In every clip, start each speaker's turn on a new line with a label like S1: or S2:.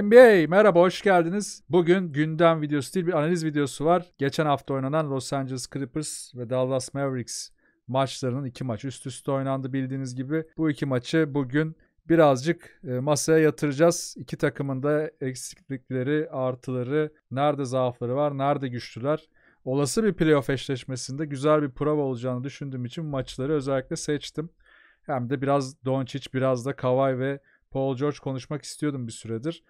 S1: NBA merhaba hoş geldiniz. Bugün gündem videosu değil bir analiz videosu var. Geçen hafta oynanan Los Angeles Clippers ve Dallas Mavericks maçlarının iki maç üst üste oynandı bildiğiniz gibi. Bu iki maçı bugün birazcık e, masaya yatıracağız. İki takımın da eksiklikleri, artıları, nerede zaafları var, nerede güçlüler. Olası bir playoff eşleşmesinde güzel bir prova olacağını düşündüğüm için maçları özellikle seçtim. Hem de biraz Doncic, biraz da Kawhi ve Paul George konuşmak istiyordum bir süredir.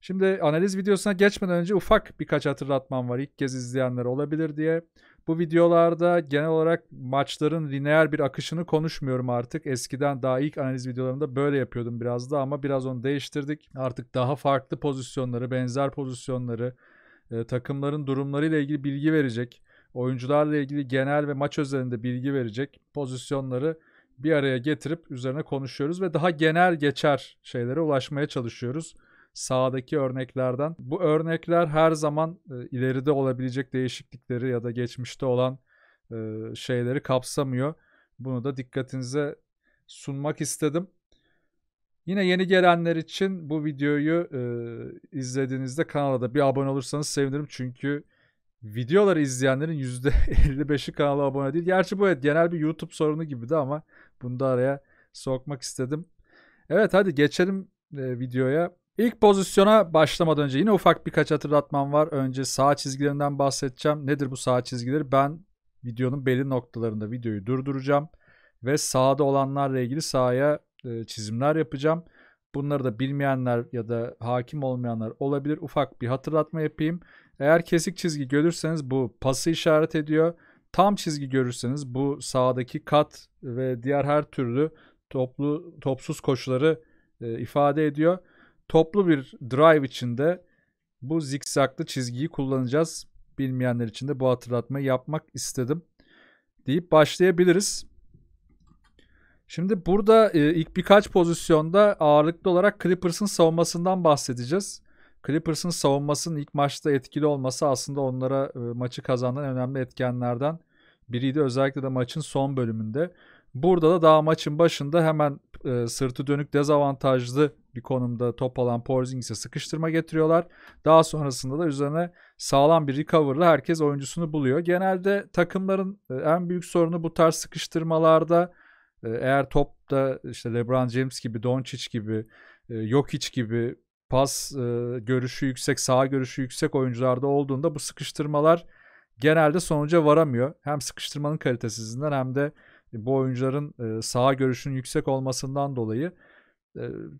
S1: Şimdi analiz videosuna geçmeden önce ufak birkaç hatırlatmam var ilk kez izleyenler olabilir diye. Bu videolarda genel olarak maçların lineer bir akışını konuşmuyorum artık. Eskiden daha ilk analiz videolarımda böyle yapıyordum biraz da ama biraz onu değiştirdik. Artık daha farklı pozisyonları, benzer pozisyonları, e, takımların durumlarıyla ilgili bilgi verecek, oyuncularla ilgili genel ve maç özelinde bilgi verecek pozisyonları bir araya getirip üzerine konuşuyoruz ve daha genel geçer şeylere ulaşmaya çalışıyoruz sağdaki örneklerden. Bu örnekler her zaman e, ileride olabilecek değişiklikleri ya da geçmişte olan e, şeyleri kapsamıyor. Bunu da dikkatinize sunmak istedim. Yine yeni gelenler için bu videoyu e, izlediğinizde kanala da bir abone olursanız sevinirim. Çünkü videoları izleyenlerin %55'i kanala abone değil. Gerçi bu evet genel bir YouTube sorunu gibi ama bunu da araya sokmak istedim. Evet hadi geçelim e, videoya. İlk pozisyona başlamadan önce yine ufak birkaç hatırlatmam var. Önce sağ çizgilerinden bahsedeceğim. Nedir bu sağ çizgileri? Ben videonun belli noktalarında videoyu durduracağım ve sağda olanlarla ilgili sahaya e, çizimler yapacağım. Bunları da bilmeyenler ya da hakim olmayanlar olabilir. Ufak bir hatırlatma yapayım. Eğer kesik çizgi görürseniz bu pası işaret ediyor. Tam çizgi görürseniz bu sağdaki kat ve diğer her türlü toplu topsuz koşuları e, ifade ediyor toplu bir drive içinde bu zikzaklı çizgiyi kullanacağız. Bilmeyenler için de bu hatırlatmayı yapmak istedim deyip başlayabiliriz. Şimdi burada e, ilk birkaç pozisyonda ağırlıklı olarak Clippers'ın savunmasından bahsedeceğiz. Clippers'ın savunmasının ilk maçta etkili olması aslında onlara e, maçı kazandan önemli etkenlerden biriydi. Özellikle de maçın son bölümünde. Burada da daha maçın başında hemen e, sırtı dönük dezavantajlı bir konumda top alan Porzingis'e sıkıştırma getiriyorlar. Daha sonrasında da üzerine sağlam bir recover'la herkes oyuncusunu buluyor. Genelde takımların e, en büyük sorunu bu tarz sıkıştırmalarda e, eğer topta işte LeBron James gibi, Doncic gibi, e, Jokic gibi pas görüşü yüksek, sağ görüşü yüksek oyuncularda olduğunda bu sıkıştırmalar genelde sonuca varamıyor. Hem sıkıştırmanın kalitesizliğinden hem de bu oyuncuların sağ görüşünün yüksek olmasından dolayı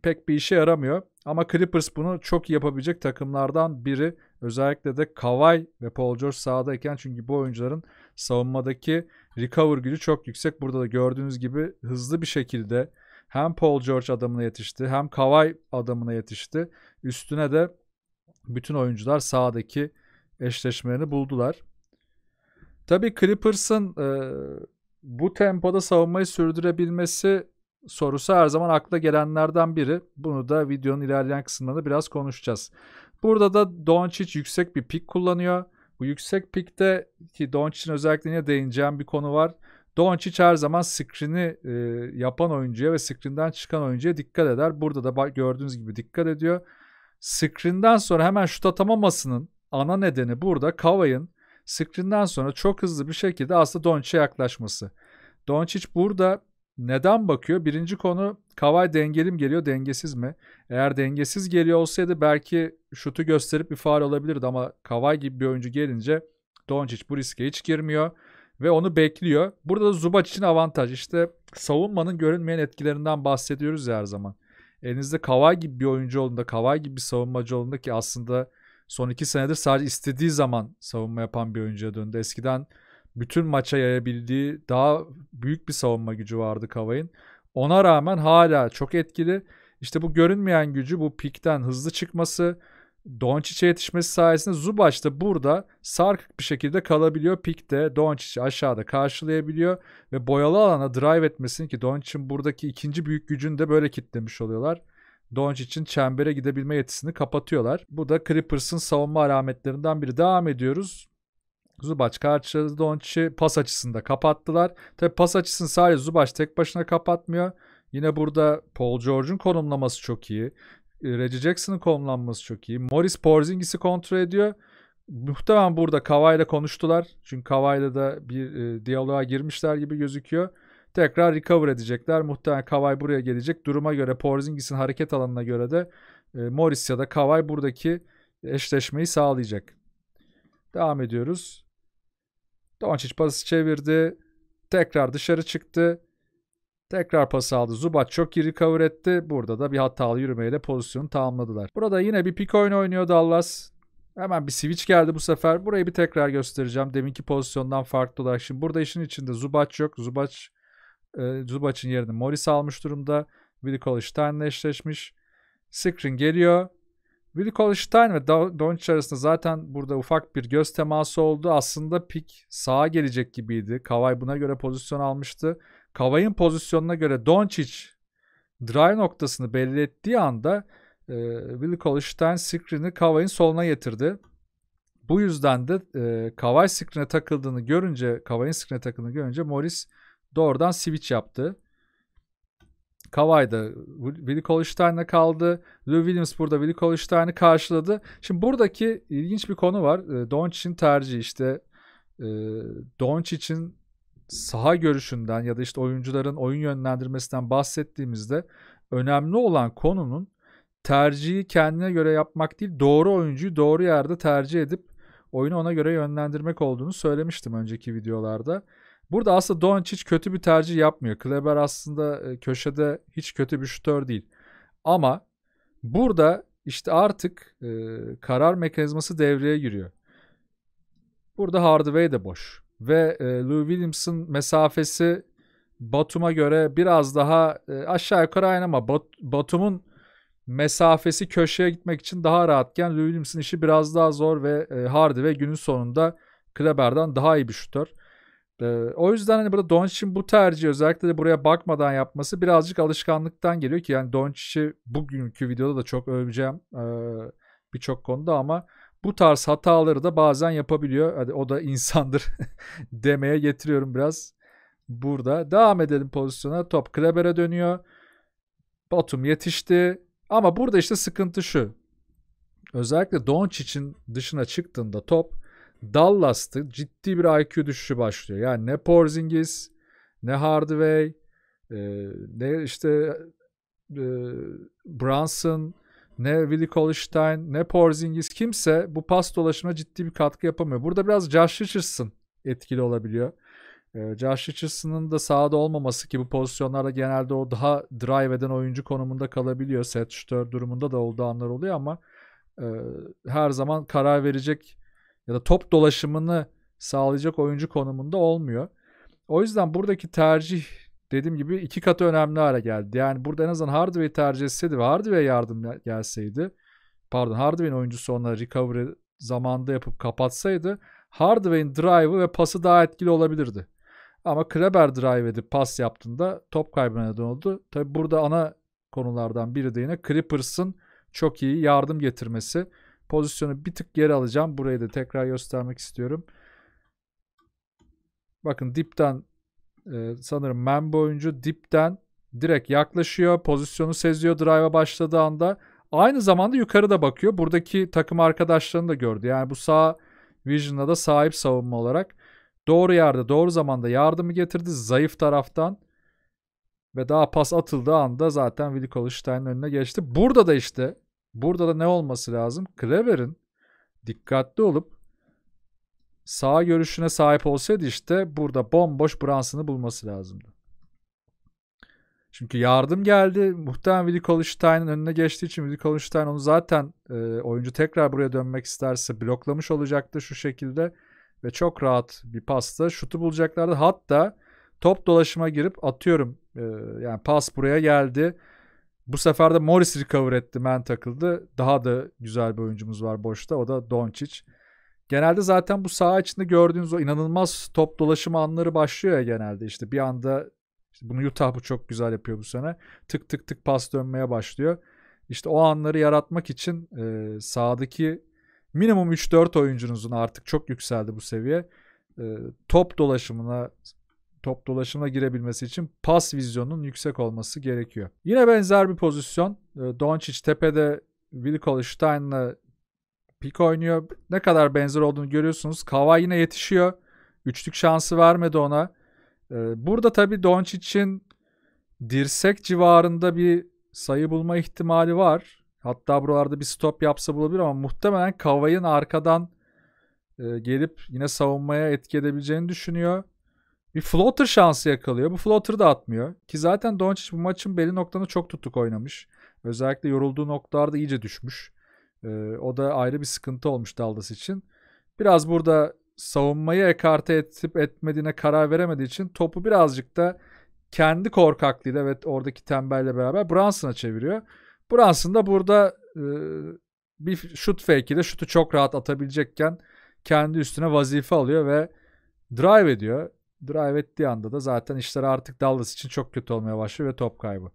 S1: pek bir işe yaramıyor. Ama Clippers bunu çok yapabilecek takımlardan biri. Özellikle de Kawhi ve Paul George sahadayken çünkü bu oyuncuların savunmadaki recover gücü çok yüksek. Burada da gördüğünüz gibi hızlı bir şekilde hem Paul George adamına yetişti hem Kawhi adamına yetişti. Üstüne de bütün oyuncular sahadaki eşleşmelerini buldular. Tabii Clippers'ın e, bu tempoda savunmayı sürdürebilmesi sorusu her zaman akla gelenlerden biri. Bunu da videonun ilerleyen kısımlarında biraz konuşacağız. Burada da Doncic yüksek bir pik kullanıyor. Bu yüksek pikte ki Doncic'in özelliklerine değineceğim bir konu var. Doncic her zaman screen'i e, yapan oyuncuya ve screen'den çıkan oyuncuya dikkat eder. Burada da gördüğünüz gibi dikkat ediyor. Screen'den sonra hemen şut atamamasının ana nedeni burada Kavay'ın screen'den sonra çok hızlı bir şekilde aslında Doncic'e yaklaşması. Doncic burada neden bakıyor? Birinci konu Kavay dengeli mi geliyor, dengesiz mi? Eğer dengesiz geliyor olsaydı belki şutu gösterip bir faal olabilirdi ama Kavay gibi bir oyuncu gelince Doncic bu riske hiç girmiyor ve onu bekliyor. Burada da Zubac için avantaj. işte savunmanın görünmeyen etkilerinden bahsediyoruz ya her zaman. Elinizde Kavay gibi bir oyuncu olduğunda, Kavay gibi bir savunmacı olduğunda ki aslında son iki senedir sadece istediği zaman savunma yapan bir oyuncuya döndü. Eskiden bütün maça yayabildiği daha büyük bir savunma gücü vardı Kavay'ın. Ona rağmen hala çok etkili. İşte bu görünmeyen gücü bu pikten hızlı çıkması, Doncic'e yetişmesi sayesinde Zubac da burada sarkık bir şekilde kalabiliyor. Pikte Doncic'i aşağıda karşılayabiliyor ve boyalı alana drive etmesini ki Doncic'in buradaki ikinci büyük gücünü de böyle kitlemiş oluyorlar. Doncic'in çembere gidebilme yetisini kapatıyorlar. Bu da Clippers'ın savunma alametlerinden biri. Devam ediyoruz. Zubac karşıladı Doncic'i pas açısında kapattılar. Tabi pas açısını sadece Zubac tek başına kapatmıyor. Yine burada Paul George'un konumlaması çok iyi. E, Reggie Jackson'ın konumlanması çok iyi. Morris Porzingis'i kontrol ediyor. Muhtemelen burada Kavay'la konuştular. Çünkü Kavay'la da bir e, diyaloğa girmişler gibi gözüküyor. Tekrar recover edecekler. Muhtemelen Kavay buraya gelecek. Duruma göre Porzingis'in hareket alanına göre de e, Morris ya da Kavay buradaki eşleşmeyi sağlayacak. Devam ediyoruz. Doncic pası çevirdi. Tekrar dışarı çıktı. Tekrar pas aldı. Zubat çok iyi recover etti. Burada da bir hatalı yürümeyle pozisyonu tamamladılar. Burada yine bir pick oyun oynuyor Dallas. Hemen bir switch geldi bu sefer. Burayı bir tekrar göstereceğim. Deminki pozisyondan farklı olarak. Şimdi burada işin içinde Zubac yok. Zubac e, Zubac'ın yerini Morris almış durumda. Willi College Stein'le eşleşmiş. Screen geliyor. Wilco Stein ve Doncic arasında zaten burada ufak bir göz teması oldu. Aslında pik sağa gelecek gibiydi. Kavay buna göre pozisyon almıştı. Kavay'ın pozisyonuna göre Doncic dry noktasını belli ettiği anda e, Wilco Stein screen'i Kavay'ın soluna getirdi. Bu yüzden de e, Kavay screen'e takıldığını görünce, Kavay'ın screen'e takıldığını görünce Morris doğrudan switch yaptı. Kavay'da Willi Kolstein'le kaldı. Lou Williams burada Willi Kolstein'i karşıladı. Şimdi buradaki ilginç bir konu var. E, Doncic'in tercihi işte e, Doncic'in saha görüşünden ya da işte oyuncuların oyun yönlendirmesinden bahsettiğimizde önemli olan konunun tercihi kendine göre yapmak değil doğru oyuncuyu doğru yerde tercih edip oyunu ona göre yönlendirmek olduğunu söylemiştim önceki videolarda. Burada aslında Doncic kötü bir tercih yapmıyor. Kleber aslında e, köşede hiç kötü bir şutör değil. Ama burada işte artık e, karar mekanizması devreye giriyor. Burada Hardaway de boş. Ve e, Lou Williams'ın mesafesi Batum'a göre biraz daha e, aşağı yukarı aynı ama Bat Batum'un mesafesi köşeye gitmek için daha rahatken Lou Williams'ın işi biraz daha zor ve e, Hardaway günün sonunda Kleber'den daha iyi bir şutör. Ee, o yüzden hani burada Doncic'in bu tercihi özellikle de buraya bakmadan yapması birazcık alışkanlıktan geliyor ki yani Doncic'i bugünkü videoda da çok öveceğim e, birçok konuda ama bu tarz hataları da bazen yapabiliyor. Hadi o da insandır demeye getiriyorum biraz burada. Devam edelim pozisyona. Top Kleber'e dönüyor. Batum yetişti. Ama burada işte sıkıntı şu. Özellikle Doncic'in dışına çıktığında top Dallas'ta ciddi bir IQ düşüşü başlıyor. Yani ne Porzingis, ne Hardaway, e, ne işte e, Brunson, ne Willi Kolstein, ne Porzingis kimse bu pas dolaşımına ciddi bir katkı yapamıyor. Burada biraz Josh Richardson etkili olabiliyor. E, Josh Richardson'ın da sahada olmaması ki bu pozisyonlarda genelde o daha drive eden oyuncu konumunda kalabiliyor. Set şütör durumunda da olduğu anlar oluyor ama e, her zaman karar verecek ya da top dolaşımını sağlayacak oyuncu konumunda olmuyor. O yüzden buradaki tercih dediğim gibi iki katı önemli hale geldi. Yani burada en azından Hardaway tercih etseydi ve Hardway yardım gelseydi pardon Hardway'in oyuncusu onları recovery zamanda yapıp kapatsaydı Hardway'in drive'ı ve pası daha etkili olabilirdi. Ama Kleber drive edip pas yaptığında top kaybına neden oldu. Tabi burada ana konulardan biri de yine Clippers'ın çok iyi yardım getirmesi. Pozisyonu bir tık geri alacağım. Burayı da tekrar göstermek istiyorum. Bakın dipten e, sanırım Membo oyuncu dipten direkt yaklaşıyor. Pozisyonu seziyor drive'a başladığı anda. Aynı zamanda yukarıda bakıyor. Buradaki takım arkadaşlarını da gördü. Yani bu sağ Vision'a da sahip savunma olarak. Doğru yerde, doğru zamanda yardımı getirdi zayıf taraftan. Ve daha pas atıldığı anda zaten Willi Kolstein önüne geçti. Burada da işte Burada da ne olması lazım? Kleber'in dikkatli olup sağ görüşüne sahip olsaydı işte burada bomboş Brunson'ı bulması lazımdı. Çünkü yardım geldi. Muhtemelen Willi Kolstein'in önüne geçtiği için Willi Kolstein onu zaten e, oyuncu tekrar buraya dönmek isterse bloklamış olacaktı şu şekilde. Ve çok rahat bir pasta şutu bulacaklardı. Hatta top dolaşıma girip atıyorum e, yani pas buraya geldi bu sefer de Morris recover etti. men takıldı. Daha da güzel bir oyuncumuz var boşta. O da Doncic. Genelde zaten bu saha içinde gördüğünüz o inanılmaz top dolaşımı anları başlıyor ya genelde. İşte bir anda işte bunu Utah bu çok güzel yapıyor bu sene. Tık tık tık pas dönmeye başlıyor. İşte o anları yaratmak için e, sahadaki minimum 3-4 oyuncunuzun artık çok yükseldi bu seviye. E, top dolaşımına, top dolaşımına girebilmesi için pas vizyonunun yüksek olması gerekiyor. Yine benzer bir pozisyon. E, Doncic tepede Wilkol Stein'la pik oynuyor. Ne kadar benzer olduğunu görüyorsunuz. Kava yine yetişiyor. Üçlük şansı vermedi ona. E, burada tabii Doncic'in dirsek civarında bir sayı bulma ihtimali var. Hatta buralarda bir stop yapsa bulabilir ama muhtemelen Kavay'ın arkadan e, gelip yine savunmaya etki edebileceğini düşünüyor. Bir floater şansı yakalıyor. Bu floater da atmıyor. Ki zaten Doncic bu maçın belli noktanı çok tutuk oynamış. Özellikle yorulduğu noktalarda iyice düşmüş. Ee, o da ayrı bir sıkıntı olmuş Dallas için. Biraz burada savunmayı ekarte etip etmediğine karar veremediği için topu birazcık da kendi korkaklığıyla ve oradaki tembelle beraber Brunson'a çeviriyor. Brunson da burada e, bir şut fake ile şutu çok rahat atabilecekken kendi üstüne vazife alıyor ve drive ediyor drive ettiği anda da zaten işler artık Dallas için çok kötü olmaya başlıyor ve top kaybı.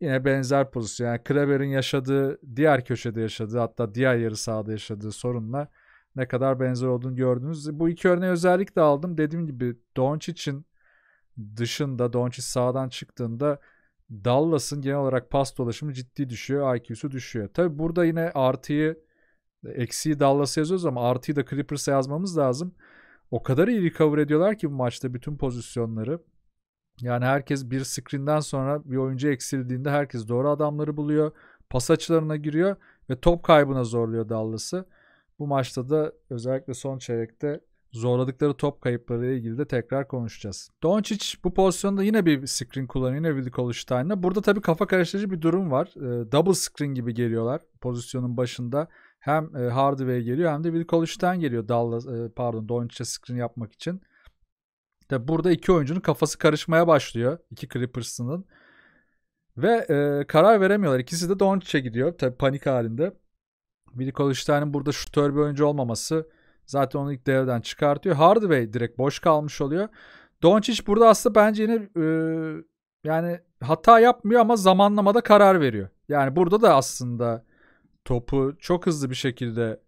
S1: Yine benzer pozisyon. Yani Kreber'in yaşadığı, diğer köşede yaşadığı hatta diğer yarı sahada yaşadığı sorunla ne kadar benzer olduğunu gördünüz. Bu iki örneği özellikle aldım. Dediğim gibi Doncic'in dışında, Doncic sağdan çıktığında Dallas'ın genel olarak pas dolaşımı ciddi düşüyor. IQ'su düşüyor. Tabi burada yine artıyı eksiği Dallas'a yazıyoruz ama artıyı da Clippers'a yazmamız lazım o kadar iyi recover ediyorlar ki bu maçta bütün pozisyonları. Yani herkes bir screen'den sonra bir oyuncu eksildiğinde herkes doğru adamları buluyor. Pas açılarına giriyor ve top kaybına zorluyor Dallas'ı. Bu maçta da özellikle son çeyrekte zorladıkları top kayıpları ile ilgili de tekrar konuşacağız. Doncic bu pozisyonda yine bir screen kullanıyor yine Willi Koluştay'la. Burada tabii kafa karıştırıcı bir durum var. Ee, double screen gibi geliyorlar pozisyonun başında hem e, Hardaway geliyor hem de Will Collins'ten geliyor Dallas e, pardon Doncic'e screen yapmak için. de burada iki oyuncunun kafası karışmaya başlıyor. iki Clippers'ının. Ve e, karar veremiyorlar. İkisi de Doncic'e gidiyor. Tabi panik halinde. Will Collins'ten burada şutör bir oyuncu olmaması zaten onu ilk devreden çıkartıyor. Hardaway direkt boş kalmış oluyor. Doncic burada aslında bence yine e, yani hata yapmıyor ama zamanlamada karar veriyor. Yani burada da aslında topu çok hızlı bir şekilde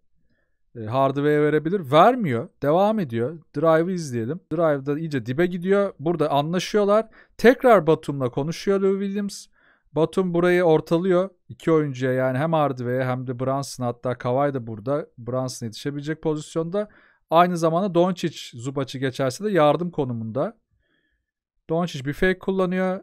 S1: e, Hardaway'e verebilir. Vermiyor. Devam ediyor. Drive'ı izleyelim. Drive'da iyice dibe gidiyor. Burada anlaşıyorlar. Tekrar Batum'la konuşuyor Lou Williams. Batum burayı ortalıyor. İki oyuncuya yani hem Hardaway'e hem de Brunson hatta Kavay da burada. Brunson yetişebilecek pozisyonda. Aynı zamanda Doncic Zubac'ı geçerse de yardım konumunda. Doncic bir fake kullanıyor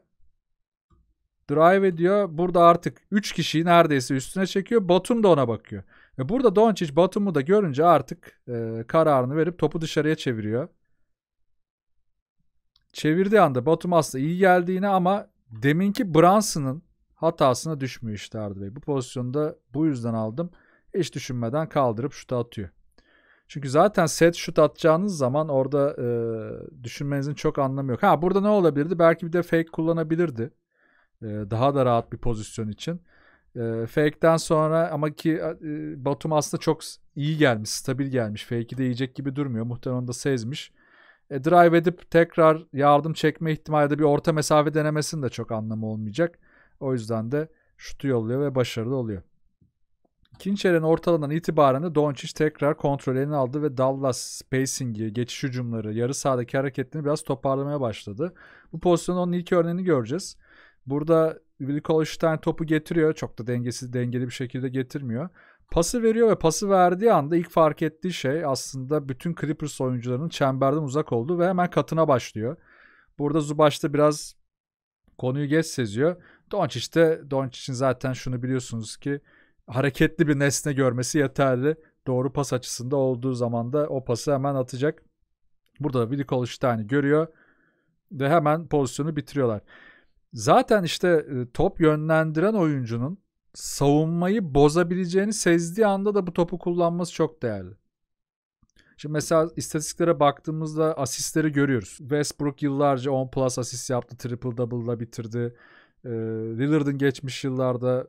S1: drive ediyor. Burada artık 3 kişiyi neredeyse üstüne çekiyor. Batum da ona bakıyor. Ve burada Doncic Batum'u da görünce artık e, kararını verip topu dışarıya çeviriyor. Çevirdiği anda Batum aslında iyi geldiğini ama deminki Brunson'ın hatasına düşmüyor işte Arda Bey. Bu pozisyonda bu yüzden aldım. Hiç düşünmeden kaldırıp şutu atıyor. Çünkü zaten set şut atacağınız zaman orada e, düşünmenizin çok anlamı yok. Ha burada ne olabilirdi? Belki bir de fake kullanabilirdi. Ee, daha da rahat bir pozisyon için. E, fake'den sonra ama ki e, Batum aslında çok iyi gelmiş, stabil gelmiş. Fake'i de yiyecek gibi durmuyor. Muhtemelen onu da sezmiş. E, drive edip tekrar yardım çekme ihtimali de bir orta mesafe denemesinin de çok anlamı olmayacak. O yüzden de şutu yolluyor ve başarılı oluyor. Kinçer'in ortalarından itibaren de Doncic tekrar kontrollerini aldı ve Dallas spacing'i, geçiş hücumları, yarı sahadaki hareketlerini biraz toparlamaya başladı. Bu pozisyonun onun ilk örneğini göreceğiz. Burada Wilkolstein topu getiriyor. Çok da dengesiz, dengeli bir şekilde getirmiyor. Pası veriyor ve pası verdiği anda ilk fark ettiği şey aslında bütün Clippers oyuncularının çemberden uzak olduğu ve hemen katına başlıyor. Burada Zubaş'ta biraz konuyu geç seziyor. Doncic de Doncic'in zaten şunu biliyorsunuz ki hareketli bir nesne görmesi yeterli. Doğru pas açısında olduğu zaman da o pası hemen atacak. Burada da Wilkolstein'i görüyor ve hemen pozisyonu bitiriyorlar. Zaten işte e, top yönlendiren oyuncunun savunmayı bozabileceğini sezdiği anda da bu topu kullanması çok değerli. Şimdi mesela istatistiklere baktığımızda asistleri görüyoruz. Westbrook yıllarca 10 plus asist yaptı. Triple double'la bitirdi. E, Lillard'ın geçmiş yıllarda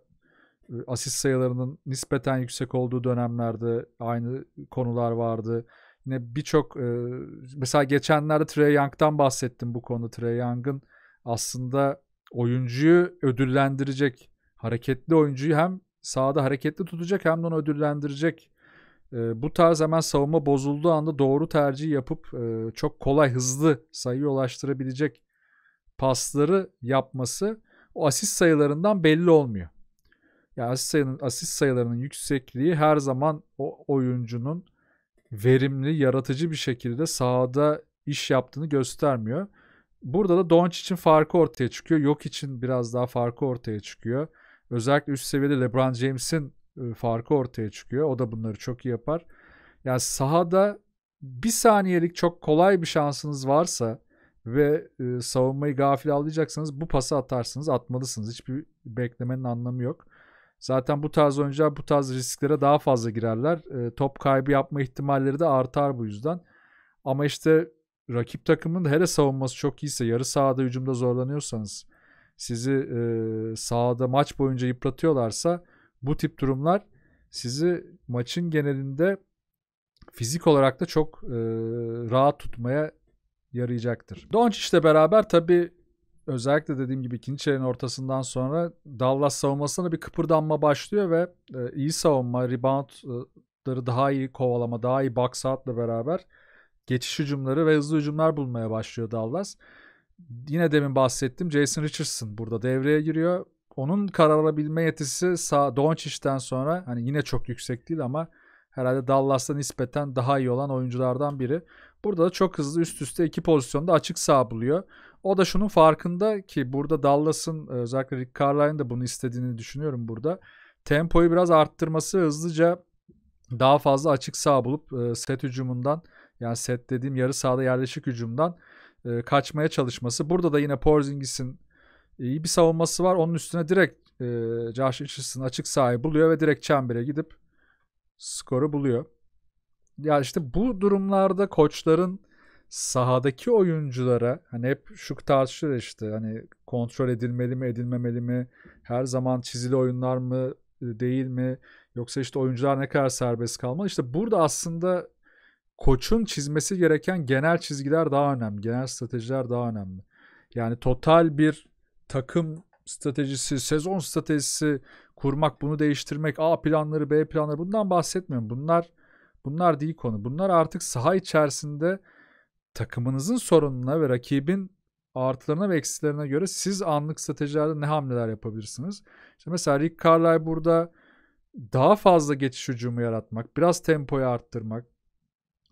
S1: e, asist sayılarının nispeten yüksek olduğu dönemlerde aynı konular vardı. Yine birçok mesela geçenlerde Trey Young'dan bahsettim bu konuda. Trey Young'ın aslında oyuncuyu ödüllendirecek, hareketli oyuncuyu hem sahada hareketli tutacak hem de onu ödüllendirecek. E, bu tarz hemen savunma bozulduğu anda doğru tercih yapıp e, çok kolay hızlı sayı ulaştırabilecek pasları yapması o asist sayılarından belli olmuyor. Yani asist, sayının, asist sayılarının yüksekliği her zaman o oyuncunun verimli, yaratıcı bir şekilde sahada iş yaptığını göstermiyor. Burada da Doncic için farkı ortaya çıkıyor. Yok için biraz daha farkı ortaya çıkıyor. Özellikle üst seviyede LeBron James'in ıı, farkı ortaya çıkıyor. O da bunları çok iyi yapar. Yani sahada bir saniyelik çok kolay bir şansınız varsa ve e, savunmayı gafil avlayacaksanız bu pası atarsınız, atmalısınız. Hiçbir beklemenin anlamı yok. Zaten bu tarz oyuncular bu tarz risklere daha fazla girerler. E, top kaybı yapma ihtimalleri de artar bu yüzden. Ama işte rakip takımın da hele savunması çok iyiyse yarı sahada hücumda zorlanıyorsanız sizi e, sahada maç boyunca yıpratıyorlarsa bu tip durumlar sizi maçın genelinde fizik olarak da çok e, rahat tutmaya yarayacaktır. ile beraber tabi özellikle dediğim gibi ikinci çeyreğin ortasından sonra Dallas savunmasına bir kıpırdanma başlıyor ve e, iyi savunma, reboundları daha iyi kovalama, daha iyi box out'la beraber geçiş hücumları ve hızlı hücumlar bulmaya başlıyor Dallas. Yine demin bahsettim Jason Richardson burada devreye giriyor. Onun karar alabilme yetisi sağ Doncic'ten sonra hani yine çok yüksek değil ama herhalde Dallas'ta nispeten daha iyi olan oyunculardan biri. Burada da çok hızlı üst üste iki pozisyonda açık sağ buluyor. O da şunun farkında ki burada Dallas'ın özellikle Rick Carlisle'ın da bunu istediğini düşünüyorum burada. Tempoyu biraz arttırması hızlıca daha fazla açık sağ bulup e, set hücumundan yani set dediğim yarı sahada yerleşik hücumdan e, kaçmaya çalışması. Burada da yine Porzingis'in iyi bir savunması var. Onun üstüne direkt e, Josh Richardson açık sahayı buluyor ve direkt çembere gidip skoru buluyor. Ya işte bu durumlarda koçların sahadaki oyunculara hani hep şu tartışılır işte hani kontrol edilmeli mi edilmemeli mi her zaman çizili oyunlar mı değil mi yoksa işte oyuncular ne kadar serbest kalmalı işte burada aslında koçun çizmesi gereken genel çizgiler daha önemli. Genel stratejiler daha önemli. Yani total bir takım stratejisi, sezon stratejisi kurmak, bunu değiştirmek, A planları, B planları bundan bahsetmiyorum. Bunlar bunlar değil konu. Bunlar artık saha içerisinde takımınızın sorununa ve rakibin artılarına ve eksilerine göre siz anlık stratejilerde ne hamleler yapabilirsiniz? İşte mesela Rick Carlisle burada daha fazla geçiş hücumu yaratmak, biraz tempoyu arttırmak,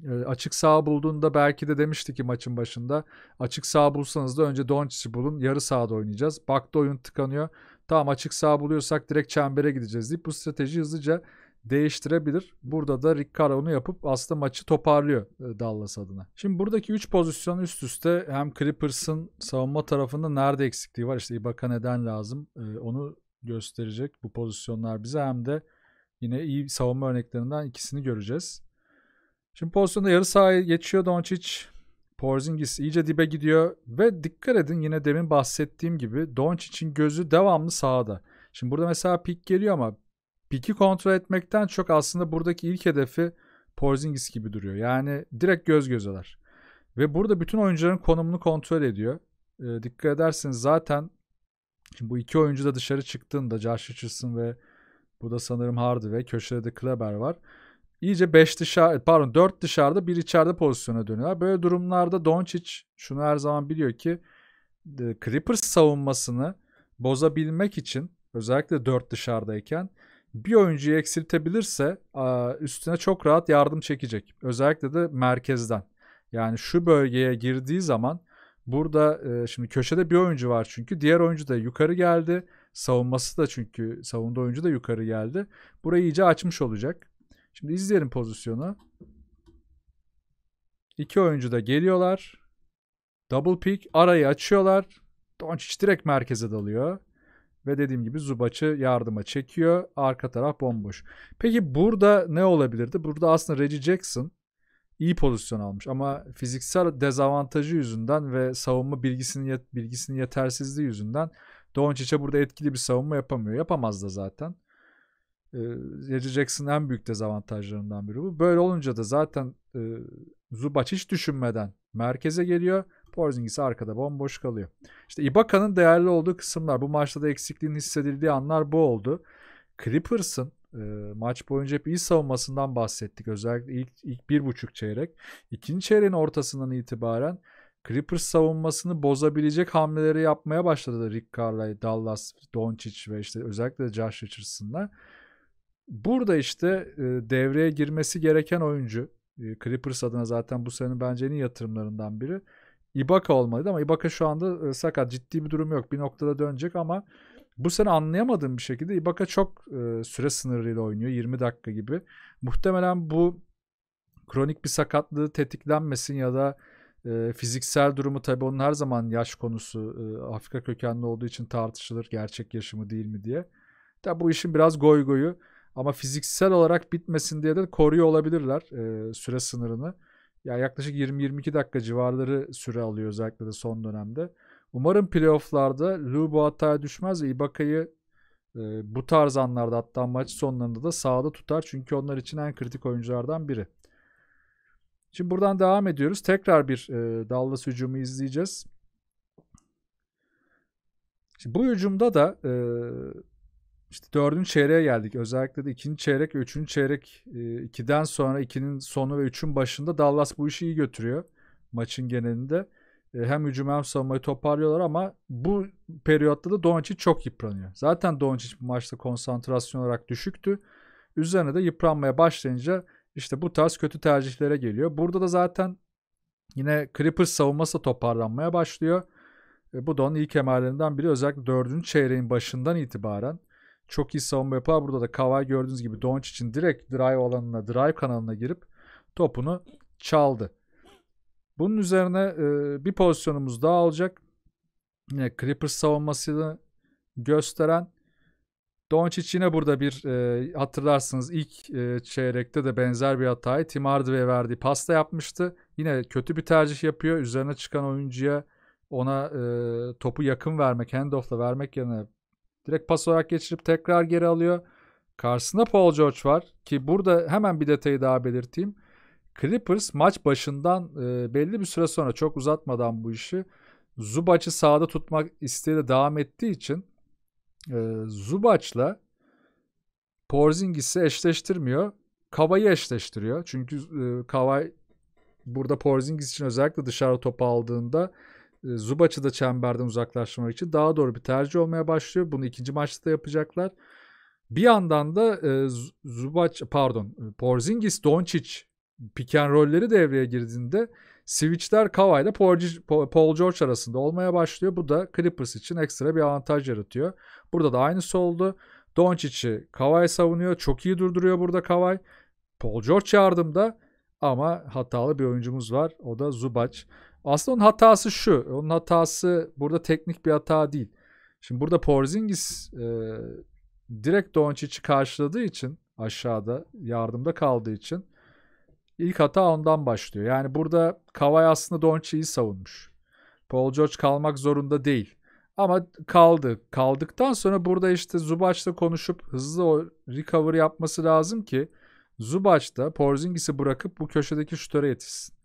S1: ee, açık sağ bulduğunda belki de demişti ki maçın başında açık sağ bulsanız da önce Doncic'i bulun yarı sağda oynayacağız. Baktı oyun tıkanıyor. Tamam açık sağ buluyorsak direkt çembere gideceğiz deyip bu strateji hızlıca değiştirebilir. Burada da Rick Carro'nu yapıp aslında maçı toparlıyor e, Dallas adına. Şimdi buradaki 3 pozisyon üst üste hem Clippers'ın savunma tarafında nerede eksikliği var işte Ibaka neden lazım e, onu gösterecek bu pozisyonlar bize hem de yine iyi savunma örneklerinden ikisini göreceğiz. Şimdi pozisyonda yarı sahaya geçiyor Doncic. Porzingis iyice dibe gidiyor ve dikkat edin yine demin bahsettiğim gibi Doncic'in gözü devamlı sağda. Şimdi burada mesela pik geliyor ama piki kontrol etmekten çok aslında buradaki ilk hedefi Porzingis gibi duruyor. Yani direkt göz gözeler. Ve burada bütün oyuncuların konumunu kontrol ediyor. E, dikkat ederseniz zaten şimdi bu iki oyuncu da dışarı çıktığında Josh Richardson ve bu da sanırım Hardy ve köşede de Kleber var iyice 5 dışarı pardon 4 dışarıda bir içeride pozisyona dönüyorlar. Böyle durumlarda Doncic şunu her zaman biliyor ki e, Clippers savunmasını bozabilmek için özellikle 4 dışarıdayken bir oyuncuyu eksiltebilirse üstüne çok rahat yardım çekecek. Özellikle de merkezden. Yani şu bölgeye girdiği zaman burada e, şimdi köşede bir oyuncu var çünkü diğer oyuncu da yukarı geldi. Savunması da çünkü savunduğu oyuncu da yukarı geldi. Burayı iyice açmış olacak. Şimdi izleyelim pozisyonu. İki oyuncu da geliyorlar. Double pick arayı açıyorlar. Doncic direkt merkeze dalıyor. Ve dediğim gibi Zubac'ı yardıma çekiyor. Arka taraf bomboş. Peki burada ne olabilirdi? Burada aslında Reggie Jackson iyi pozisyon almış ama fiziksel dezavantajı yüzünden ve savunma bilgisinin yet bilgisinin yetersizliği yüzünden Doncic'e burada etkili bir savunma yapamıyor. Yapamaz da zaten. Reggie Jackson'ın en büyük dezavantajlarından biri bu. Böyle olunca da zaten e, Zubac hiç düşünmeden merkeze geliyor. Porzingis arkada bomboş kalıyor. İşte Ibaka'nın değerli olduğu kısımlar. Bu maçta da eksikliğin hissedildiği anlar bu oldu. Clippers'ın e, maç boyunca hep iyi savunmasından bahsettik. Özellikle ilk, ilk bir buçuk çeyrek. İkinci çeyreğin ortasından itibaren Clippers savunmasını bozabilecek hamleleri yapmaya başladı Rick Carlisle, Dallas, Doncic ve işte özellikle Josh Richardson'la. Burada işte devreye girmesi gereken oyuncu Clippers adına zaten bu senin bence en iyi yatırımlarından biri. Ibaka olmalıydı ama Ibaka şu anda sakat. Ciddi bir durum yok. Bir noktada dönecek ama bu sene anlayamadığım bir şekilde Ibaka çok e, süre sınırıyla oynuyor. 20 dakika gibi. Muhtemelen bu kronik bir sakatlığı tetiklenmesin ya da e, fiziksel durumu tabii onun her zaman yaş konusu e, Afrika kökenli olduğu için tartışılır gerçek yaşı mı değil mi diye. Tabi bu işin biraz goy goyu. Ama fiziksel olarak bitmesin diye de koruyor olabilirler e, süre sınırını. Ya yani yaklaşık 20-22 dakika civarları süre alıyor özellikle de son dönemde. Umarım playofflarda Lou bu hataya düşmez ve Ibaka'yı e, bu tarz anlarda hatta maç sonlarında da sahada tutar. Çünkü onlar için en kritik oyunculardan biri. Şimdi buradan devam ediyoruz. Tekrar bir e, Dallas hücumu izleyeceğiz. Şimdi bu hücumda da e, işte dördüncü çeyreğe geldik. Özellikle de ikinci çeyrek ve üçüncü çeyrek e, ikiden sonra ikinin sonu ve üçün başında Dallas bu işi iyi götürüyor maçın genelinde. E, hem hücum hem savunmayı toparlıyorlar ama bu periyotta da Doncic çok yıpranıyor. Zaten Doncic bu maçta konsantrasyon olarak düşüktü. Üzerine de yıpranmaya başlayınca işte bu tarz kötü tercihlere geliyor. Burada da zaten yine Clippers savunması toparlanmaya başlıyor. E, bu da onun ilk emarelerinden biri. Özellikle dördüncü çeyreğin başından itibaren çok iyi savunma yapar. Burada da Kavai gördüğünüz gibi Donch için direkt drive alanına, drive kanalına girip topunu çaldı. Bunun üzerine e, bir pozisyonumuz daha olacak. Yine Clippers savunmasını gösteren Doncic yine burada bir e, hatırlarsınız ilk e, çeyrekte de benzer bir hatayı Tim Hardaway verdiği pasta yapmıştı. Yine kötü bir tercih yapıyor. Üzerine çıkan oyuncuya ona e, topu yakın vermek, handoff'la vermek yerine Direkt pas olarak geçirip tekrar geri alıyor. Karşısında Paul George var ki burada hemen bir detayı daha belirteyim. Clippers maç başından e, belli bir süre sonra çok uzatmadan bu işi Zubac'ı sağda tutmak isteğiyle devam ettiği için e, Zubac'la Porzingis'i eşleştirmiyor. Kavayı eşleştiriyor. Çünkü e, Kavay burada Porzingis için özellikle dışarı topu aldığında ee, Zubac'ı da çemberden uzaklaştırmak için daha doğru bir tercih olmaya başlıyor. Bunu ikinci maçta da yapacaklar. Bir yandan da e, Zubac pardon e, Porzingis Doncic pick rolleri devreye girdiğinde switch'ler Kawhi ile Paul George arasında olmaya başlıyor. Bu da Clippers için ekstra bir avantaj yaratıyor. Burada da aynısı oldu. Doncic'i Kawhi savunuyor. Çok iyi durduruyor burada Kawhi. Paul George yardımda ama hatalı bir oyuncumuz var. O da Zubac. Aslında onun hatası şu. Onun hatası burada teknik bir hata değil. Şimdi burada Porzingis e, direkt Doncic'i karşıladığı için aşağıda yardımda kaldığı için ilk hata ondan başlıyor. Yani burada Kavay aslında Doncic'i savunmuş. Paul George kalmak zorunda değil. Ama kaldı. Kaldıktan sonra burada işte Zubac'la konuşup hızlı o recover yapması lazım ki Zubac da Porzingis'i bırakıp bu köşedeki şutöre yetişsin.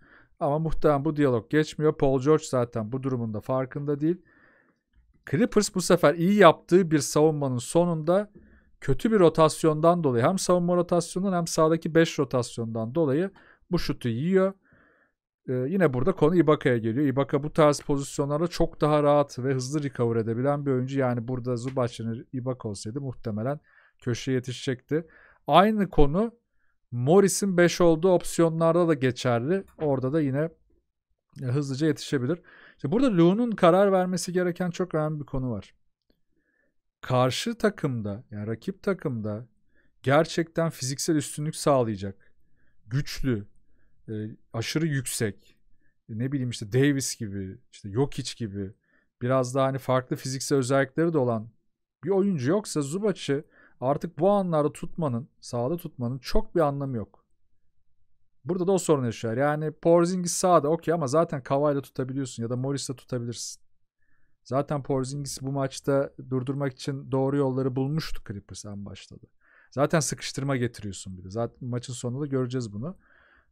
S1: Ama muhtemelen bu diyalog geçmiyor. Paul George zaten bu durumunda farkında değil. Clippers bu sefer iyi yaptığı bir savunmanın sonunda kötü bir rotasyondan dolayı hem savunma rotasyonundan hem sağdaki 5 rotasyondan dolayı bu şutu yiyor. Ee, yine burada konu Ibaka'ya geliyor. Ibaka bu tarz pozisyonlarda çok daha rahat ve hızlı recover edebilen bir oyuncu. Yani burada Zubac'ın Ibaka olsaydı muhtemelen köşeye yetişecekti. Aynı konu Morris'in 5 olduğu opsiyonlarda da geçerli. Orada da yine e, hızlıca yetişebilir. İşte burada Lu'nun karar vermesi gereken çok önemli bir konu var. Karşı takımda yani rakip takımda gerçekten fiziksel üstünlük sağlayacak, güçlü, e, aşırı yüksek, ne bileyim işte Davis gibi, işte Jokic gibi biraz daha hani farklı fiziksel özellikleri de olan bir oyuncu yoksa Zubac'ı Artık bu anları tutmanın, sağda tutmanın çok bir anlamı yok. Burada da o sorun yaşar. Yani Porzingis sağda okey ama zaten Kavay'la tutabiliyorsun ya da Morris'le tutabilirsin. Zaten Porzingis bu maçta durdurmak için doğru yolları bulmuştu Clippers en başta Zaten sıkıştırma getiriyorsun bir de. Zaten maçın sonunda göreceğiz bunu.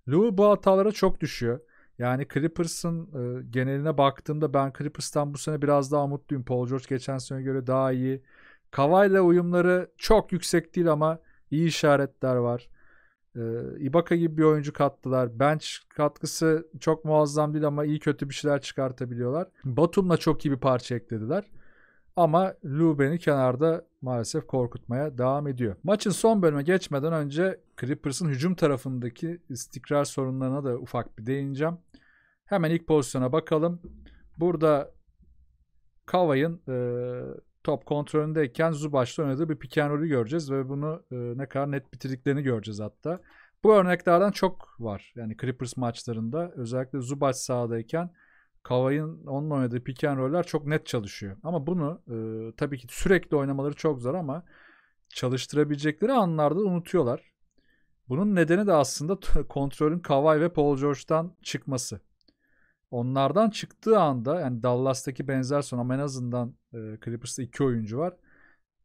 S1: Lou bu hatalara çok düşüyor. Yani Clippers'ın e, geneline baktığımda ben Clippers'tan bu sene biraz daha mutluyum. Paul George geçen sene göre daha iyi. Kavayla uyumları çok yüksek değil ama iyi işaretler var. Ee, Ibaka gibi bir oyuncu kattılar. Bench katkısı çok muazzam değil ama iyi kötü bir şeyler çıkartabiliyorlar. Batum'la çok iyi bir parça eklediler. Ama Lou kenarda maalesef korkutmaya devam ediyor. Maçın son bölüme geçmeden önce Clippers'ın hücum tarafındaki istikrar sorunlarına da ufak bir değineceğim. Hemen ilk pozisyona bakalım. Burada Kavay'ın e, top kontrolündeyken Zubac'la oynadığı bir pick and roll'ü göreceğiz ve bunu e, ne kadar net bitirdiklerini göreceğiz hatta. Bu örneklerden çok var. Yani Clippers maçlarında özellikle Zubac sahadayken Kavay'ın onunla oynadığı pick and roll'ler çok net çalışıyor. Ama bunu e, tabii ki sürekli oynamaları çok zor ama çalıştırabilecekleri anlarda unutuyorlar. Bunun nedeni de aslında kontrolün Kavay ve Paul George'dan çıkması. Onlardan çıktığı anda yani Dallas'taki benzer son ama en azından e, Clippers'ta iki oyuncu var.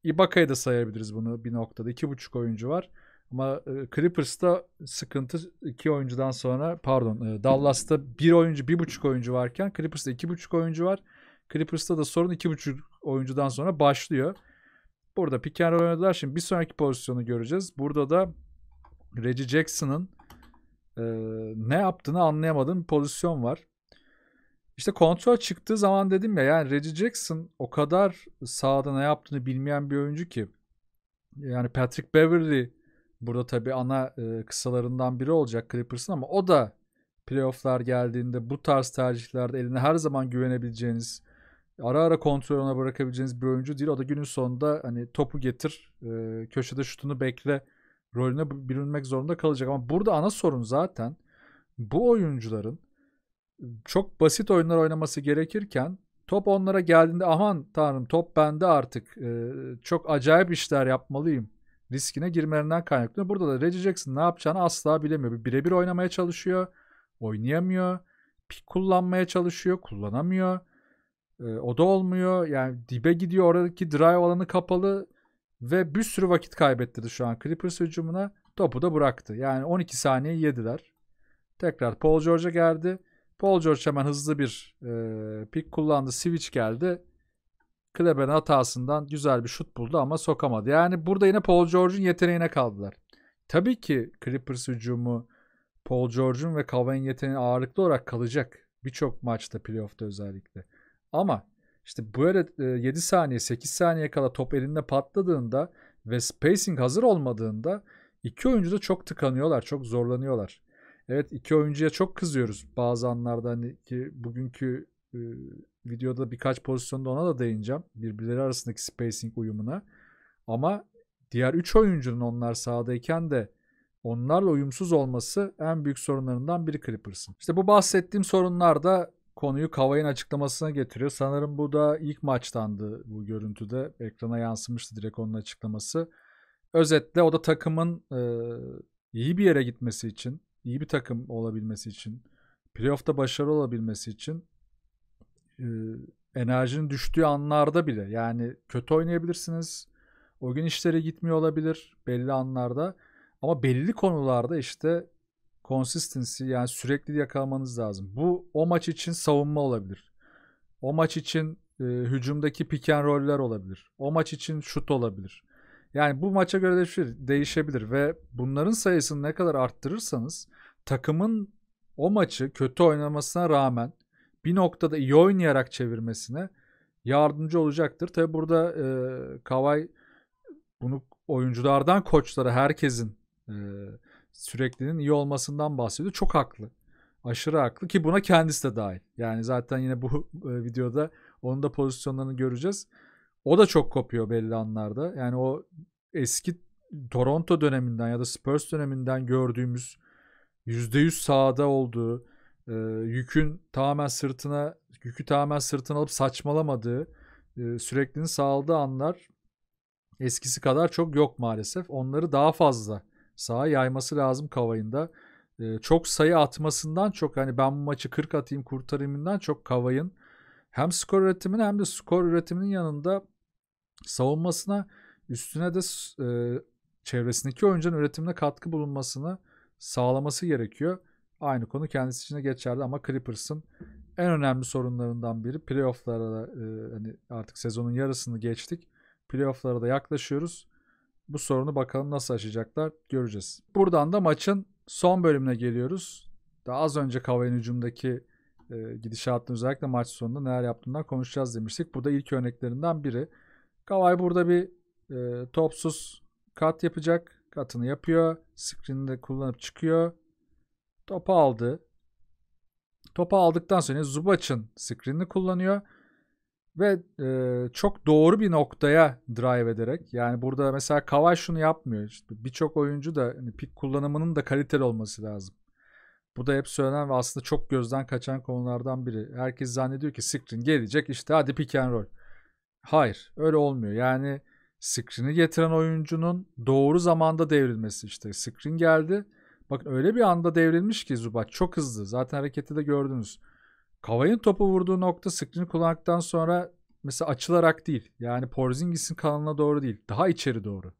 S1: Ibaka'yı da sayabiliriz bunu bir noktada. iki buçuk oyuncu var. Ama e, Clippers'ta sıkıntı iki oyuncudan sonra pardon e, Dallas'ta bir oyuncu bir buçuk oyuncu varken Clippers'ta iki buçuk oyuncu var. Clippers'ta da sorun iki buçuk oyuncudan sonra başlıyor. Burada pick and oynadılar. Şimdi bir sonraki pozisyonu göreceğiz. Burada da Reggie Jackson'ın e, ne yaptığını anlayamadığım bir pozisyon var. İşte kontrol çıktığı zaman dedim ya yani Reggie Jackson o kadar sahada ne yaptığını bilmeyen bir oyuncu ki. Yani Patrick Beverly burada tabi ana e, kısalarından biri olacak Clippers'ın ama o da playofflar geldiğinde bu tarz tercihlerde eline her zaman güvenebileceğiniz ara ara kontrol ona bırakabileceğiniz bir oyuncu değil. O da günün sonunda hani topu getir, e, köşede şutunu bekle rolüne bürünmek zorunda kalacak. Ama burada ana sorun zaten bu oyuncuların çok basit oyunlar oynaması gerekirken top onlara geldiğinde aman tanrım top bende artık e, çok acayip işler yapmalıyım riskine girmelerinden kaynaklı. Burada da Reggie Jackson ne yapacağını asla bilemiyor. Birebir oynamaya çalışıyor. Oynayamıyor. Pik kullanmaya çalışıyor. Kullanamıyor. E, o da olmuyor. Yani dibe gidiyor. Oradaki drive alanı kapalı ve bir sürü vakit kaybettirdi şu an Clippers hücumuna. Topu da bıraktı. Yani 12 saniye yediler. Tekrar Paul George'a geldi. Paul George hemen hızlı bir e, pik kullandı. Switch geldi. Kleber'in hatasından güzel bir şut buldu ama sokamadı. Yani burada yine Paul George'un yeteneğine kaldılar. Tabii ki Clippers hücumu Paul George'un ve Kavai'nin yeteneği ağırlıklı olarak kalacak. Birçok maçta playoff'ta özellikle. Ama işte böyle 7 e, saniye 8 saniye kala top elinde patladığında ve spacing hazır olmadığında iki oyuncu da çok tıkanıyorlar, çok zorlanıyorlar. Evet iki oyuncuya çok kızıyoruz bazı anlarda hani ki bugünkü e, videoda birkaç pozisyonda ona da değineceğim. Birbirleri arasındaki spacing uyumuna. Ama diğer üç oyuncunun onlar sahadayken de onlarla uyumsuz olması en büyük sorunlarından biri Clippers'ın. İşte bu bahsettiğim sorunlar da konuyu Kavay'ın açıklamasına getiriyor. Sanırım bu da ilk maçtandı bu görüntüde. Ekrana yansımıştı direkt onun açıklaması. Özetle o da takımın e, iyi bir yere gitmesi için iyi bir takım olabilmesi için, playoff'ta başarı olabilmesi için e, enerjinin düştüğü anlarda bile yani kötü oynayabilirsiniz. O gün işleri gitmiyor olabilir belli anlarda. Ama belli konularda işte consistency yani sürekli yakalamanız lazım. Bu o maç için savunma olabilir. O maç için e, hücumdaki piken roller olabilir. O maç için şut olabilir. Yani bu maça göre değişir, değişebilir ve bunların sayısını ne kadar arttırırsanız takımın o maçı kötü oynamasına rağmen bir noktada iyi oynayarak çevirmesine yardımcı olacaktır. Tabi burada e, Kavay bunu oyunculardan koçlara herkesin e, süreklinin iyi olmasından bahsediyor. Çok haklı. Aşırı haklı ki buna kendisi de dahil. Yani zaten yine bu e, videoda onun da pozisyonlarını göreceğiz. O da çok kopuyor belli anlarda. Yani o eski Toronto döneminden ya da Spurs döneminden gördüğümüz %100 sahada olduğu, e, yükün tamamen sırtına, yükü tamamen sırtına alıp saçmalamadığı, e, sürekliliğini sağladığı anlar eskisi kadar çok yok maalesef. Onları daha fazla sağa yayması lazım Kavay'ında. E, çok sayı atmasından çok hani ben bu maçı 40 atayım kurtarayımından çok Kavay'ın hem skor üretiminin hem de skor üretiminin yanında savunmasına üstüne de e, çevresindeki oyuncuların üretimine katkı bulunmasını sağlaması gerekiyor. Aynı konu kendisi için de geçerli ama Clippers'ın en önemli sorunlarından biri playoff'lara da e, hani artık sezonun yarısını geçtik. Playoff'lara da yaklaşıyoruz. Bu sorunu bakalım nasıl aşacaklar göreceğiz. Buradan da maçın son bölümüne geliyoruz. Daha az önce Kavay'ın hücumdaki e, gidişatını özellikle maç sonunda neler yaptığından konuşacağız demiştik. Bu da ilk örneklerinden biri. Kavay burada bir e, topsuz kat yapacak. Katını yapıyor. Screen'i de kullanıp çıkıyor. Topu aldı. Topu aldıktan sonra Zubac'ın screen'ini kullanıyor. Ve e, çok doğru bir noktaya drive ederek yani burada mesela Kavay şunu yapmıyor. İşte Birçok oyuncu da hani pik kullanımının da kaliteli olması lazım. Bu da hep söylenen ve aslında çok gözden kaçan konulardan biri. Herkes zannediyor ki screen gelecek işte hadi pick and roll. Hayır öyle olmuyor. Yani screen'i getiren oyuncunun doğru zamanda devrilmesi işte. Screen geldi. Bakın öyle bir anda devrilmiş ki Zubat çok hızlı. Zaten hareketi de gördünüz. Kavay'ın topu vurduğu nokta screen'i kullandıktan sonra mesela açılarak değil. Yani Porzingis'in kanalına doğru değil. Daha içeri doğru.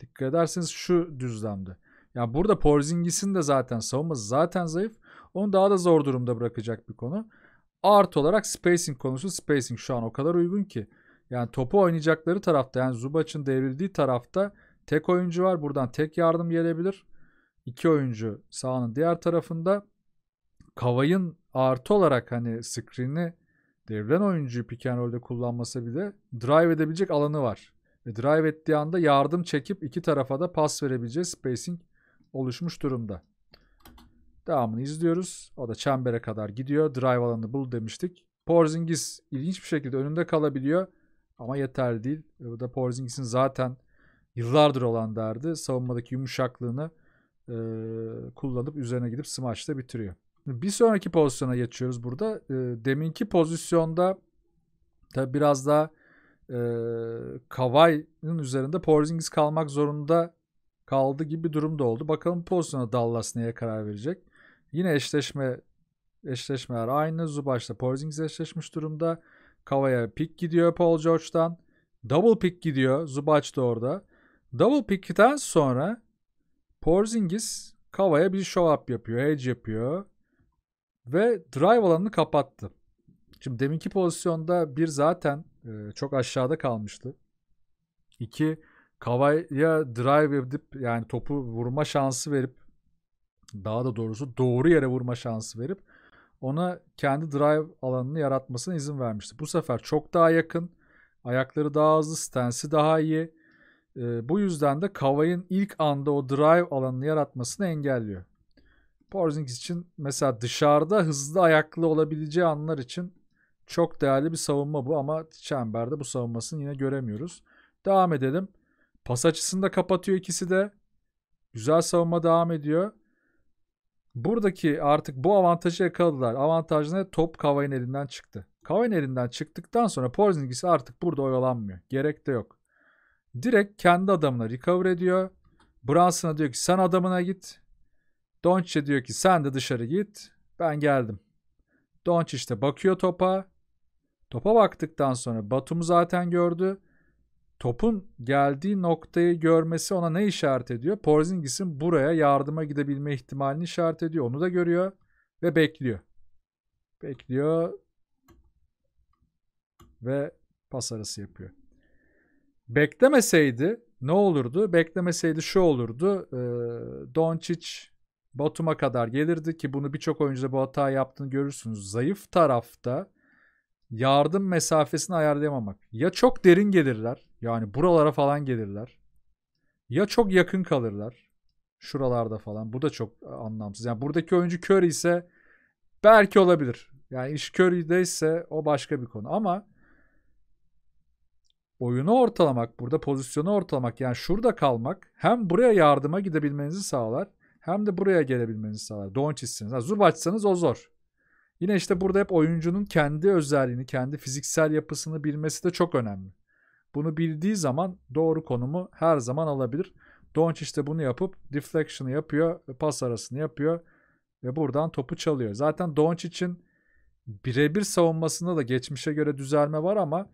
S1: Dikkat ederseniz şu düzlemde. Yani burada Porzingis'in de zaten savunması zaten zayıf. Onu daha da zor durumda bırakacak bir konu. Art olarak spacing konusu. Spacing şu an o kadar uygun ki. Yani topu oynayacakları tarafta yani Zubac'ın devrildiği tarafta tek oyuncu var. Buradan tek yardım gelebilir. İki oyuncu sahanın diğer tarafında. Kavay'ın artı olarak hani screen'i devrilen oyuncuyu pick and roll'de kullanması bile drive edebilecek alanı var. Ve drive ettiği anda yardım çekip iki tarafa da pas verebileceği spacing oluşmuş durumda. Devamını izliyoruz. O da çembere kadar gidiyor. Drive alanı bul demiştik. Porzingis ilginç bir şekilde önünde kalabiliyor. Ama yeterli değil. E, bu da Porzingis'in zaten yıllardır olan derdi. Savunmadaki yumuşaklığını e, kullanıp üzerine gidip smaçta bitiriyor. Bir sonraki pozisyona geçiyoruz burada. E, deminki pozisyonda tabi biraz daha e, Kavai'nin üzerinde Porzingis kalmak zorunda kaldı gibi bir durum da oldu. Bakalım pozisyona Dallas neye karar verecek. Yine eşleşme eşleşmeler aynı. Zubac'la Porzingis eşleşmiş durumda. Kavaya pick gidiyor Paul George'dan. Double pick gidiyor. Zubac da orada. Double pick'ten sonra Porzingis Kavaya bir show up yapıyor. hedge yapıyor. Ve drive alanını kapattı. Şimdi deminki pozisyonda bir zaten e, çok aşağıda kalmıştı. İki Kavaya drive edip yani topu vurma şansı verip daha da doğrusu doğru yere vurma şansı verip ona kendi drive alanını yaratmasına izin vermişti. Bu sefer çok daha yakın, ayakları daha hızlı, stansi daha iyi. E, bu yüzden de Kavay'ın ilk anda o drive alanını yaratmasını engelliyor. Porzingis için mesela dışarıda hızlı ayaklı olabileceği anlar için çok değerli bir savunma bu ama çemberde bu savunmasını yine göremiyoruz. Devam edelim. Pas açısında kapatıyor ikisi de. Güzel savunma devam ediyor. Buradaki artık bu avantajı yakaladılar. Avantaj ne? Top Kavay'ın elinden çıktı. Kavay'ın elinden çıktıktan sonra Porzingis artık burada oyalanmıyor. Gerek de yok. Direkt kendi adamına recover ediyor. Brunson'a diyor ki sen adamına git. Doncic diyor ki sen de dışarı git. Ben geldim. Doncic işte bakıyor topa. Topa baktıktan sonra Batum zaten gördü topun geldiği noktayı görmesi ona ne işaret ediyor? Porzingis'in buraya yardıma gidebilme ihtimalini işaret ediyor. Onu da görüyor ve bekliyor. Bekliyor ve pas arası yapıyor. Beklemeseydi ne olurdu? Beklemeseydi şu olurdu. E, Doncic Batum'a kadar gelirdi ki bunu birçok oyuncuda bu hata yaptığını görürsünüz. Zayıf tarafta yardım mesafesini ayarlayamamak. Ya çok derin gelirler yani buralara falan gelirler. Ya çok yakın kalırlar. Şuralarda falan. Bu da çok e, anlamsız. Yani buradaki oyuncu Curry ise belki olabilir. Yani iş Curry'deyse o başka bir konu. Ama oyunu ortalamak, burada pozisyonu ortalamak yani şurada kalmak hem buraya yardıma gidebilmenizi sağlar hem de buraya gelebilmenizi sağlar. Doncic'siniz. Yani o zor. Yine işte burada hep oyuncunun kendi özelliğini, kendi fiziksel yapısını bilmesi de çok önemli. Bunu bildiği zaman doğru konumu her zaman alabilir. Doncic de bunu yapıp deflection'ı yapıyor, pas arasını yapıyor ve buradan topu çalıyor. Zaten Doncic'in birebir savunmasında da geçmişe göre düzelme var ama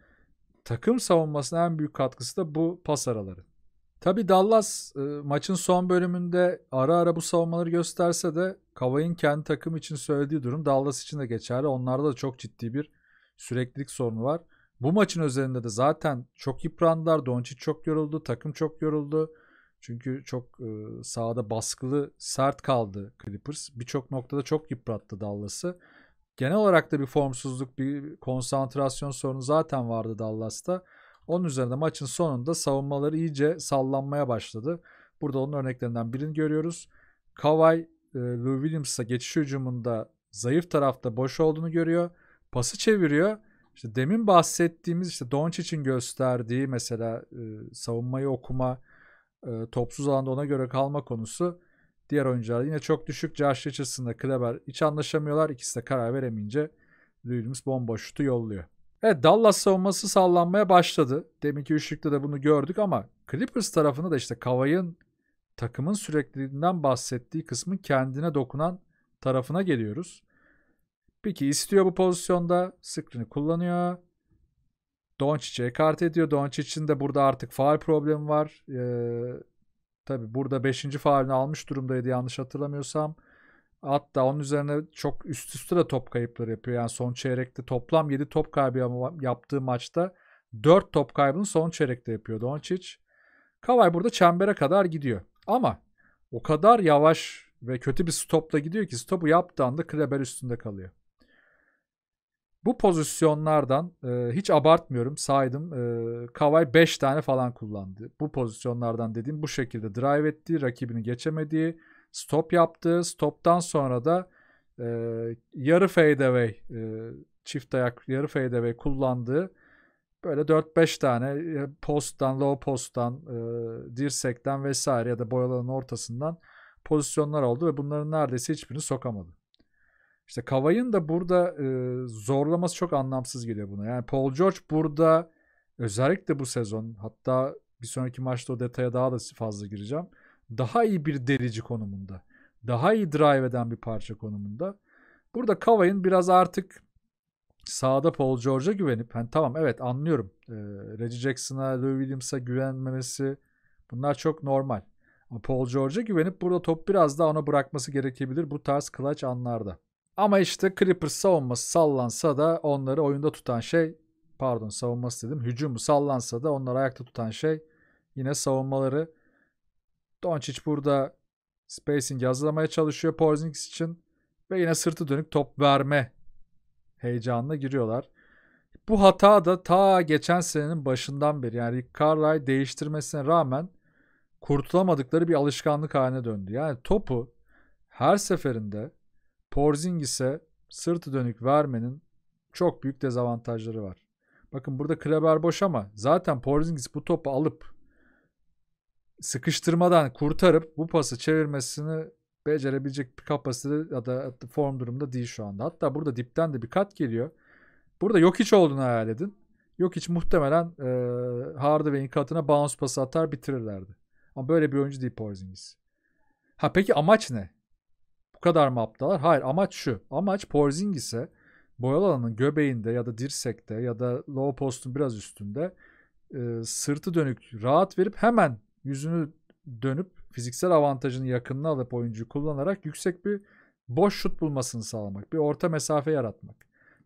S1: takım savunmasına en büyük katkısı da bu pas araları. Tabi Dallas e, maçın son bölümünde ara ara bu savunmaları gösterse de Kavay'ın kendi takım için söylediği durum Dallas için de geçerli. Onlarda da çok ciddi bir süreklilik sorunu var. Bu maçın üzerinde de zaten çok yıprandılar. Doncic çok yoruldu. Takım çok yoruldu. Çünkü çok e, sahada baskılı, sert kaldı Clippers. Birçok noktada çok yıprattı Dallas'ı. Genel olarak da bir formsuzluk, bir konsantrasyon sorunu zaten vardı Dallas'ta. Onun üzerine maçın sonunda savunmaları iyice sallanmaya başladı. Burada onun örneklerinden birini görüyoruz. Kawhi, e, Lou Williams'a geçiş hücumunda zayıf tarafta boş olduğunu görüyor. Pası çeviriyor işte demin bahsettiğimiz işte Doncic'in gösterdiği mesela e, savunmayı okuma, e, topsuz alanda ona göre kalma konusu diğer oyuncular yine çok düşük. Josh Richardson'la Kleber hiç anlaşamıyorlar. İkisi de karar veremeyince Williams bomba şutu yolluyor. Evet Dallas savunması sallanmaya başladı. Deminki üçlükte de bunu gördük ama Clippers tarafında da işte Kavay'ın takımın sürekliliğinden bahsettiği kısmın kendine dokunan tarafına geliyoruz. Peki istiyor bu pozisyonda. Screen'i kullanıyor. Doncic'e kart ediyor. Doncic'in de burada artık faal problemi var. Ee, tabii burada 5. faalini almış durumdaydı yanlış hatırlamıyorsam. Hatta onun üzerine çok üst üste de top kayıpları yapıyor. Yani son çeyrekte toplam 7 top kaybı yaptığı maçta 4 top kaybını son çeyrekte yapıyor Doncic. Kavay burada çembere kadar gidiyor. Ama o kadar yavaş ve kötü bir stopla gidiyor ki stopu yaptığı anda Kleber üstünde kalıyor. Bu pozisyonlardan e, hiç abartmıyorum saydım. E, Kavai 5 tane falan kullandı. Bu pozisyonlardan dediğim bu şekilde drive etti. Rakibini geçemediği stop yaptı. Stoptan sonra da e, yarı fadeaway e, çift ayak yarı fadeaway kullandı, böyle 4-5 tane e, posttan, low posttan, e, dirsekten vesaire ya da boyaların ortasından pozisyonlar oldu ve bunların neredeyse hiçbirini sokamadı. İşte Kavay'ın da burada e, zorlaması çok anlamsız geliyor buna. Yani Paul George burada özellikle bu sezon hatta bir sonraki maçta o detaya daha da fazla gireceğim. Daha iyi bir delici konumunda. Daha iyi drive eden bir parça konumunda. Burada Kavay'ın biraz artık sağda Paul George'a güvenip hani tamam evet anlıyorum. Ee, Reggie Jackson'a, Lou Williams'a güvenmemesi bunlar çok normal. Paul George'a güvenip burada top biraz daha ona bırakması gerekebilir bu tarz clutch anlarda. Ama işte Clippers savunması sallansa da onları oyunda tutan şey pardon savunması dedim hücumu sallansa da onları ayakta tutan şey yine savunmaları. Doncic burada spacing hazırlamaya çalışıyor Porzingis için ve yine sırtı dönük top verme heyecanına giriyorlar. Bu hata da ta geçen senenin başından beri yani Rick Carlisle değiştirmesine rağmen kurtulamadıkları bir alışkanlık haline döndü. Yani topu her seferinde Porzingis'e sırtı dönük vermenin çok büyük dezavantajları var. Bakın burada Kleber boş ama zaten Porzingis bu topu alıp sıkıştırmadan kurtarıp bu pası çevirmesini becerebilecek bir kapasite ya da form durumda değil şu anda. Hatta burada dipten de bir kat geliyor. Burada yok hiç olduğunu hayal edin. Yok hiç muhtemelen e, Hardaway'in katına bounce pası atar bitirirlerdi. Ama böyle bir oyuncu değil Porzingis. Ha peki amaç ne? Bu kadar mı aptallar? Hayır amaç şu. Amaç Porzingis'e boyalı alanın göbeğinde ya da dirsekte ya da low postun biraz üstünde e, sırtı dönük rahat verip hemen yüzünü dönüp fiziksel avantajını yakınına alıp oyuncuyu kullanarak yüksek bir boş şut bulmasını sağlamak. Bir orta mesafe yaratmak.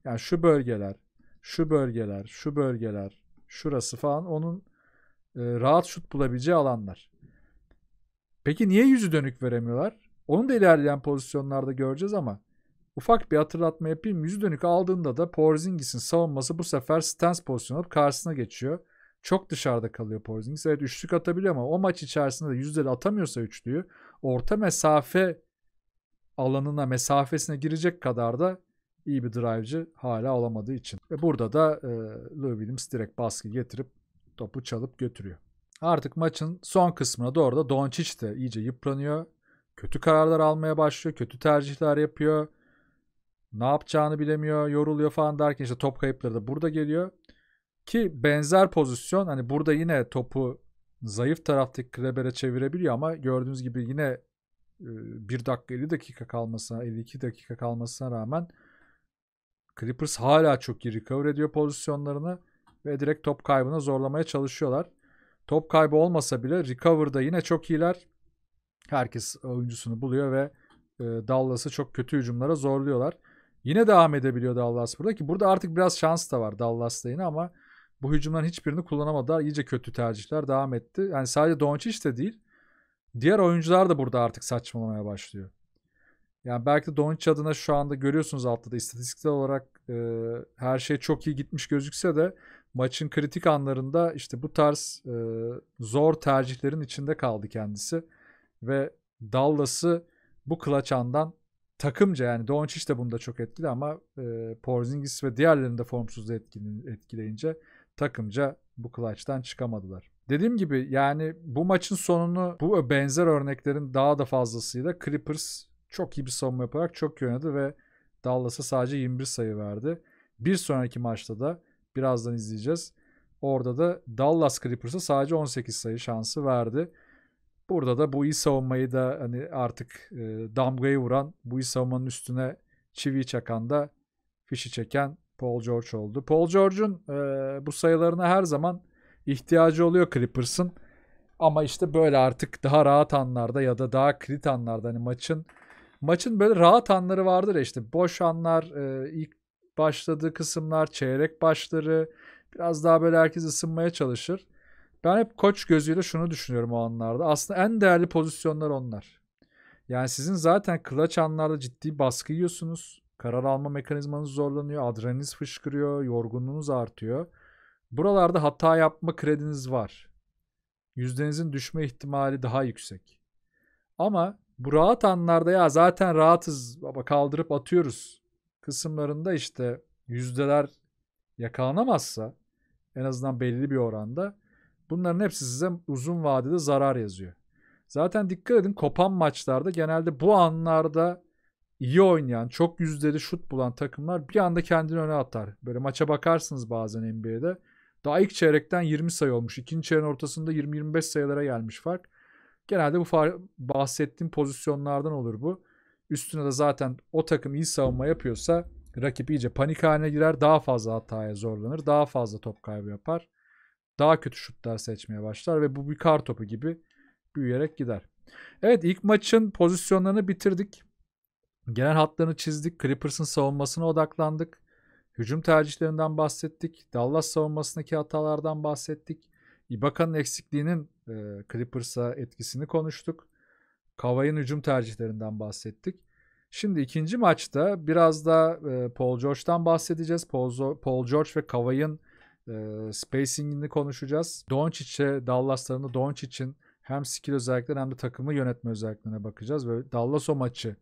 S1: Yani şu bölgeler, şu bölgeler, şu bölgeler, şurası falan onun e, rahat şut bulabileceği alanlar. Peki niye yüzü dönük veremiyorlar? Onu da ilerleyen pozisyonlarda göreceğiz ama ufak bir hatırlatma yapayım. Yüz dönük aldığında da Porzingis'in savunması bu sefer stance pozisyonu alıp karşısına geçiyor. Çok dışarıda kalıyor Porzingis. Evet üçlük atabiliyor ama o maç içerisinde de yüzleri atamıyorsa üçlüyü orta mesafe alanına mesafesine girecek kadar da iyi bir driveci hala olamadığı için. Ve burada da e, Lou Williams direkt baskı getirip topu çalıp götürüyor. Artık maçın son kısmına doğru da Doncic de iyice yıpranıyor kötü kararlar almaya başlıyor, kötü tercihler yapıyor. Ne yapacağını bilemiyor, yoruluyor falan derken işte top kayıpları da burada geliyor. Ki benzer pozisyon hani burada yine topu zayıf taraftaki Kreber'e çevirebiliyor ama gördüğünüz gibi yine 1 e, dakika 50 dakika kalmasına 52 dakika kalmasına rağmen Clippers hala çok iyi recover ediyor pozisyonlarını ve direkt top kaybına zorlamaya çalışıyorlar. Top kaybı olmasa bile recover'da yine çok iyiler herkes oyuncusunu buluyor ve e, Dallas'ı çok kötü hücumlara zorluyorlar. Yine devam edebiliyor Dallas burada ki burada artık biraz şans da var Dallas'ta yine ama bu hücumların hiçbirini kullanamadılar. İyice kötü tercihler devam etti. Yani sadece Doncic de değil. Diğer oyuncular da burada artık saçmalamaya başlıyor. Yani belki de Doncic adına şu anda görüyorsunuz altta da istatistiksel olarak e, her şey çok iyi gitmiş gözükse de maçın kritik anlarında işte bu tarz e, zor tercihlerin içinde kaldı kendisi ve Dallas'ı bu kılaçandan takımca yani Doncic de bunda çok etkili ama e, Porzingis ve diğerlerini de formsuzda etkileyince takımca bu kılaçtan çıkamadılar. Dediğim gibi yani bu maçın sonunu bu benzer örneklerin daha da fazlasıyla Clippers çok iyi bir savunma yaparak çok iyi ve Dallas'a sadece 21 sayı verdi. Bir sonraki maçta da birazdan izleyeceğiz. Orada da Dallas Clippers'a sadece 18 sayı şansı verdi. Burada da bu iyi savunmayı da hani artık e, damgayı vuran, bu iyi savunmanın üstüne çivi çakan da fişi çeken Paul George oldu. Paul George'un e, bu sayılarına her zaman ihtiyacı oluyor Clippers'ın. Ama işte böyle artık daha rahat anlarda ya da daha krit anlarda hani maçın maçın böyle rahat anları vardır ya işte boş anlar, e, ilk başladığı kısımlar, çeyrek başları biraz daha böyle herkes ısınmaya çalışır. Ben hep koç gözüyle şunu düşünüyorum o anlarda. Aslında en değerli pozisyonlar onlar. Yani sizin zaten clutch anlarda ciddi baskı yiyorsunuz. Karar alma mekanizmanız zorlanıyor. Adrenaliniz fışkırıyor. Yorgunluğunuz artıyor. Buralarda hata yapma krediniz var. Yüzdenizin düşme ihtimali daha yüksek. Ama bu rahat anlarda ya zaten rahatız baba kaldırıp atıyoruz kısımlarında işte yüzdeler yakalanamazsa en azından belli bir oranda Bunların hepsi size uzun vadede zarar yazıyor. Zaten dikkat edin kopan maçlarda genelde bu anlarda iyi oynayan, çok yüzdeli şut bulan takımlar bir anda kendini öne atar. Böyle maça bakarsınız bazen NBA'de. Daha ilk çeyrekten 20 sayı olmuş. ikinci çeyreğin ortasında 20-25 sayılara gelmiş fark. Genelde bu bahsettiğim pozisyonlardan olur bu. Üstüne de zaten o takım iyi savunma yapıyorsa rakip iyice panik haline girer. Daha fazla hataya zorlanır. Daha fazla top kaybı yapar daha kötü şutlar seçmeye başlar ve bu bir kar topu gibi büyüyerek gider. Evet ilk maçın pozisyonlarını bitirdik. Genel hatlarını çizdik. Clippers'ın savunmasına odaklandık. Hücum tercihlerinden bahsettik. Dallas savunmasındaki hatalardan bahsettik. Ibaka'nın eksikliğinin e, Clippers'a etkisini konuştuk. Kavay'ın hücum tercihlerinden bahsettik. Şimdi ikinci maçta biraz da e, Paul George'dan bahsedeceğiz. Paul, Paul George ve Kavay'ın e, spacing'ini konuşacağız. Doncic'e Dallas'larında Doncic'in hem skill özellikleri hem de takımı yönetme özelliklerine bakacağız. Ve Dallas o maçı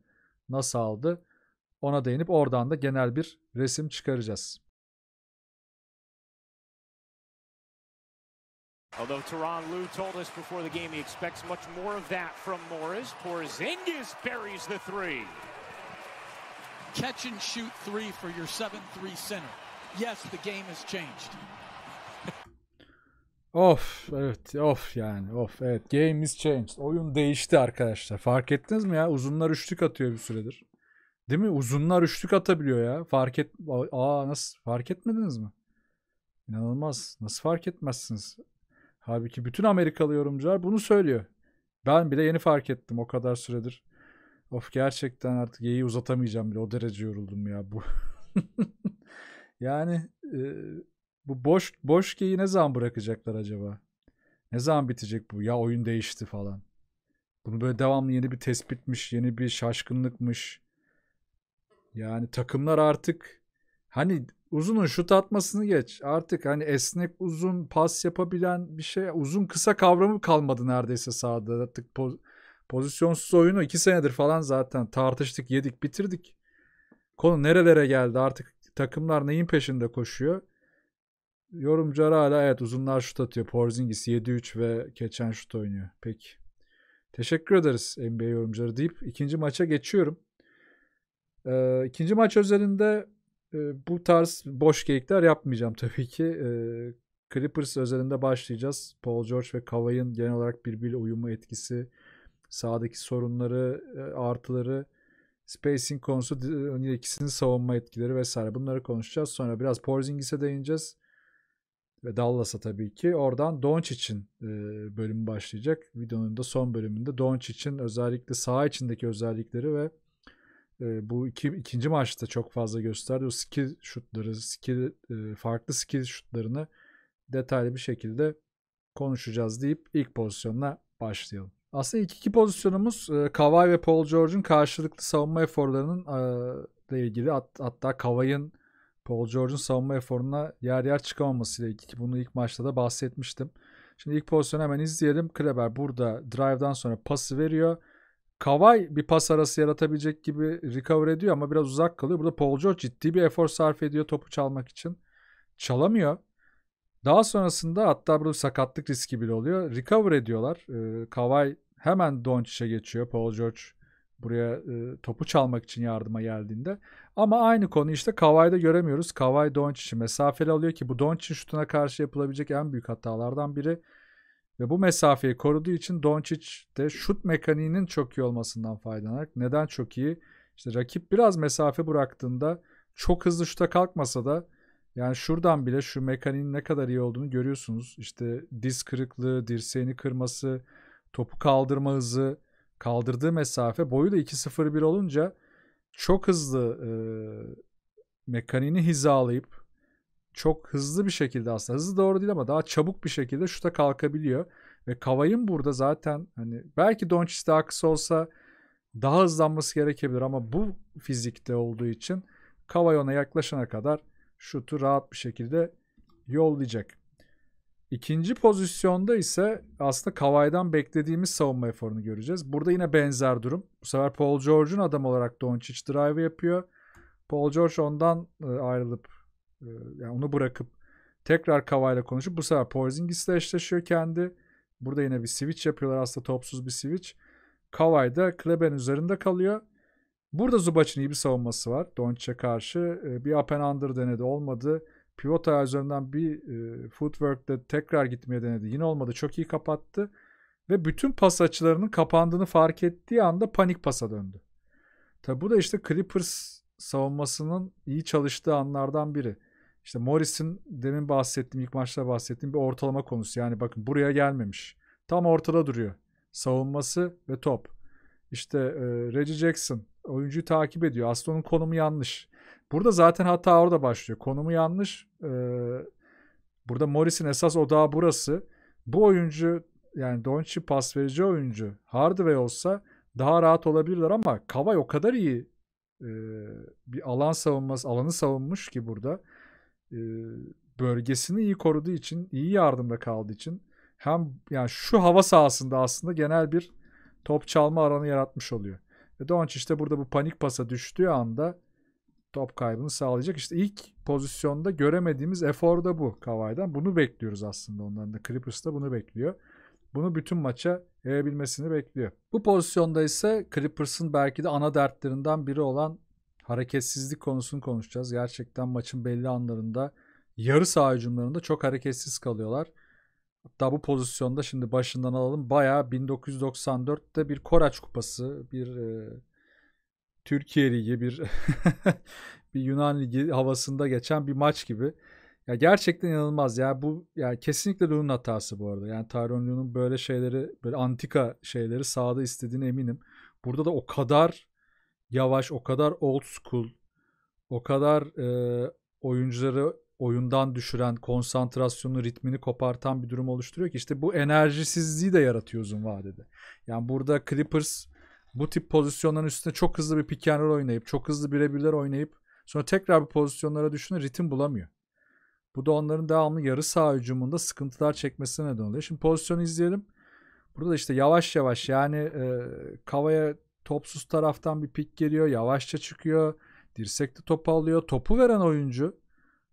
S1: nasıl aldı ona değinip oradan da genel bir resim çıkaracağız. Although Teron Lou told us before the game he expects much more of that from Morris, Porzingis buries the three. Catch and shoot three for your 7-3 center. Yes, the game has changed. Of evet of yani of evet game is changed. Oyun değişti arkadaşlar. Fark ettiniz mi ya? Uzunlar üçlük atıyor bir süredir. Değil mi? Uzunlar üçlük atabiliyor ya. Fark et Aa nasıl fark etmediniz mi? İnanılmaz. Nasıl fark etmezsiniz? Halbuki bütün Amerikalı yorumcular bunu söylüyor. Ben bile yeni fark ettim o kadar süredir. Of gerçekten artık yeyi uzatamayacağım bile. O derece yoruldum ya bu. Yani e, bu boş boş geyi ne zaman bırakacaklar acaba? Ne zaman bitecek bu? Ya oyun değişti falan. Bunu böyle devamlı yeni bir tespitmiş, yeni bir şaşkınlıkmış. Yani takımlar artık hani uzunun şut atmasını geç. Artık hani esnek uzun pas yapabilen bir şey uzun kısa kavramı kalmadı neredeyse sahada. Artık poz, pozisyonsuz oyunu iki senedir falan zaten tartıştık, yedik, bitirdik. Konu nerelere geldi artık takımlar neyin peşinde koşuyor? Yorumcular hala evet uzunlar şut atıyor. Porzingis 7-3 ve keçen şut oynuyor. Peki. Teşekkür ederiz NBA yorumcuları deyip ikinci maça geçiyorum. Ee, ikinci maç özelinde e, bu tarz boş geyikler yapmayacağım tabii ki. Ee, Clippers özelinde başlayacağız. Paul George ve Kawhi'nin genel olarak birbiriyle uyumu etkisi, sahadaki sorunları, e, artıları Spacing konusu yine hani ikisinin savunma etkileri vesaire bunları konuşacağız. Sonra biraz Porzingis'e değineceğiz. Ve Dallas'a tabii ki. Oradan Doncic'in e, bölümü başlayacak. Videonun da son bölümünde Doncic'in özellikle saha içindeki özellikleri ve e, bu iki, ikinci maçta çok fazla gösterdi. O skill şutları, skill, e, farklı skill şutlarını detaylı bir şekilde konuşacağız deyip ilk pozisyonla başlayalım. Aslında ilk iki pozisyonumuz e, Kawhi ve Paul George'un karşılıklı savunma eforlarının e, ile ilgili hat, hatta Kawhi'nin Paul George'un savunma eforuna yer yer çıkamamasıyla ilgili bunu ilk maçta da bahsetmiştim. Şimdi ilk pozisyonu hemen izleyelim. Kleber burada drive'dan sonra pası veriyor. Kawhi bir pas arası yaratabilecek gibi recover ediyor ama biraz uzak kalıyor. Burada Paul George ciddi bir efor sarf ediyor topu çalmak için. Çalamıyor. Daha sonrasında hatta burada sakatlık riski bile oluyor. Recover ediyorlar. E, ee, Kavay hemen Doncic'e geçiyor. Paul George buraya e, topu çalmak için yardıma geldiğinde. Ama aynı konu işte Kavay'da göremiyoruz. Kavay Doncic'i mesafeli alıyor ki bu Doncic şutuna karşı yapılabilecek en büyük hatalardan biri. Ve bu mesafeyi koruduğu için Doncic de şut mekaniğinin çok iyi olmasından faydalanarak neden çok iyi? İşte rakip biraz mesafe bıraktığında çok hızlı şuta kalkmasa da yani şuradan bile şu mekaniğin ne kadar iyi olduğunu görüyorsunuz. İşte diz kırıklığı, dirseğini kırması, topu kaldırma hızı, kaldırdığı mesafe boyu da 2.01 olunca çok hızlı e, mekaniğini hizalayıp çok hızlı bir şekilde aslında hızlı doğru değil ama daha çabuk bir şekilde şuta kalkabiliyor. Ve Kavay'ın burada zaten hani belki Doncic'te kısa olsa daha hızlanması gerekebilir ama bu fizikte olduğu için Kavay ona yaklaşana kadar şutu rahat bir şekilde yollayacak. İkinci pozisyonda ise aslında Kavay'dan beklediğimiz savunma eforunu göreceğiz. Burada yine benzer durum. Bu sefer Paul George'un adam olarak Doncic drive yapıyor. Paul George ondan e, ayrılıp e, yani onu bırakıp tekrar Kavay'la konuşup bu sefer Porzingis ile eşleşiyor kendi. Burada yine bir switch yapıyorlar aslında topsuz bir switch. Kavay da Kleber'in üzerinde kalıyor. Burada Zubac'ın iyi bir savunması var Doncic'e karşı. E, bir up and under denedi olmadı. Pivot ayağı üzerinden bir e, footwork'te tekrar gitmeye denedi. Yine olmadı. Çok iyi kapattı. Ve bütün pas açılarının kapandığını fark ettiği anda panik pasa döndü. Tabi bu da işte Clippers savunmasının iyi çalıştığı anlardan biri. İşte Morris'in demin bahsettiğim, ilk maçta bahsettiğim bir ortalama konusu. Yani bakın buraya gelmemiş. Tam ortada duruyor. Savunması ve top. İşte e, Reggie Jackson oyuncuyu takip ediyor. Aslında onun konumu yanlış. Burada zaten hata orada başlıyor. Konumu yanlış. Ee, burada Morris'in esas odağı burası. Bu oyuncu yani Doncic pas verici oyuncu Hardaway olsa daha rahat olabilirler ama Kavay o kadar iyi e, bir alan savunması, alanı savunmuş ki burada e, bölgesini iyi koruduğu için, iyi yardımda kaldığı için hem yani şu hava sahasında aslında genel bir top çalma alanı yaratmış oluyor. Ve Doncic işte burada bu panik pasa düştüğü anda top kaybını sağlayacak. İşte ilk pozisyonda göremediğimiz efor da bu Kavay'dan. Bunu bekliyoruz aslında onların da. Clippers da bunu bekliyor. Bunu bütün maça yayabilmesini bekliyor. Bu pozisyonda ise Clippers'ın belki de ana dertlerinden biri olan hareketsizlik konusunu konuşacağız. Gerçekten maçın belli anlarında yarı saha hücumlarında çok hareketsiz kalıyorlar. Hatta bu pozisyonda şimdi başından alalım. Baya 1994'te bir Koraç Kupası, bir e, Türkiye Ligi, bir bir Yunan Ligi havasında geçen bir maç gibi. Ya gerçekten inanılmaz ya. Bu ya kesinlikle Lu'nun hatası bu arada. Yani Tyron böyle şeyleri, böyle antika şeyleri sahada istediğine eminim. Burada da o kadar yavaş, o kadar old school, o kadar e, oyuncuları oyundan düşüren, konsantrasyonu, ritmini kopartan bir durum oluşturuyor ki işte bu enerjisizliği de yaratıyor uzun vadede. Yani burada Clippers bu tip pozisyonların üstüne çok hızlı bir pick and roll oynayıp, çok hızlı birebirler oynayıp sonra tekrar bu pozisyonlara düşünüp ritim bulamıyor. Bu da onların devamlı yarı sağ hücumunda sıkıntılar çekmesine neden oluyor. Şimdi pozisyonu izleyelim. Burada işte yavaş yavaş yani e, Kava'ya topsuz taraftan bir pik geliyor. Yavaşça çıkıyor. Dirsekte topu alıyor. Topu veren oyuncu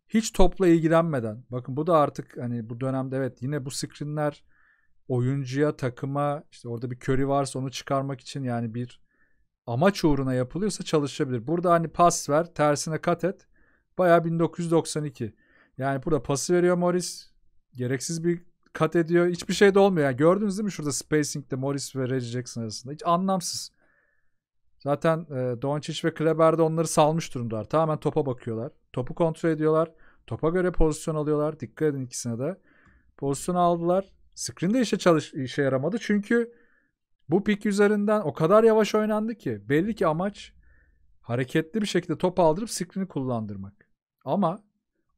S1: hiç topla ilgilenmeden bakın bu da artık hani bu dönemde evet yine bu screenler oyuncuya takıma işte orada bir körü varsa onu çıkarmak için yani bir amaç uğruna yapılıyorsa çalışabilir. Burada hani pas ver tersine kat et baya 1992 yani burada pası veriyor Morris gereksiz bir kat ediyor hiçbir şey de olmuyor yani gördünüz değil mi şurada spacing'de Morris ve Reggie Jackson arasında hiç anlamsız. Zaten e, Doncic ve Kleber de onları salmış durumdalar. Tamamen topa bakıyorlar. Topu kontrol ediyorlar. Topa göre pozisyon alıyorlar. Dikkat edin ikisine de. Pozisyon aldılar. Screen de işe, çalış işe yaramadı. Çünkü bu pik üzerinden o kadar yavaş oynandı ki belli ki amaç hareketli bir şekilde top aldırıp screen'i kullandırmak. Ama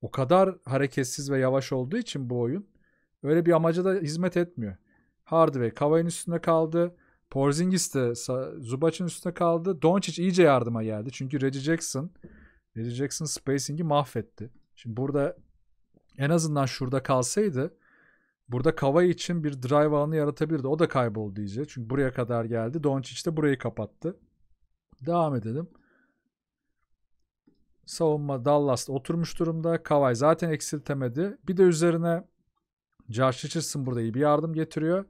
S1: o kadar hareketsiz ve yavaş olduğu için bu oyun öyle bir amaca da hizmet etmiyor. Hardaway Kavai'nin üstünde kaldı. Porzingis de Zubac'ın üstünde kaldı. Doncic iyice yardıma geldi. Çünkü Reggie Jackson Reggie Jackson spacing'i mahvetti. Şimdi burada en azından şurada kalsaydı burada Kava için bir drive alanı yaratabilirdi. O da kayboldu iyice. Çünkü buraya kadar geldi. Doncic de burayı kapattı. Devam edelim. Savunma Dallas oturmuş durumda. Kavay zaten eksiltemedi. Bir de üzerine Josh Richardson burada iyi bir yardım getiriyor.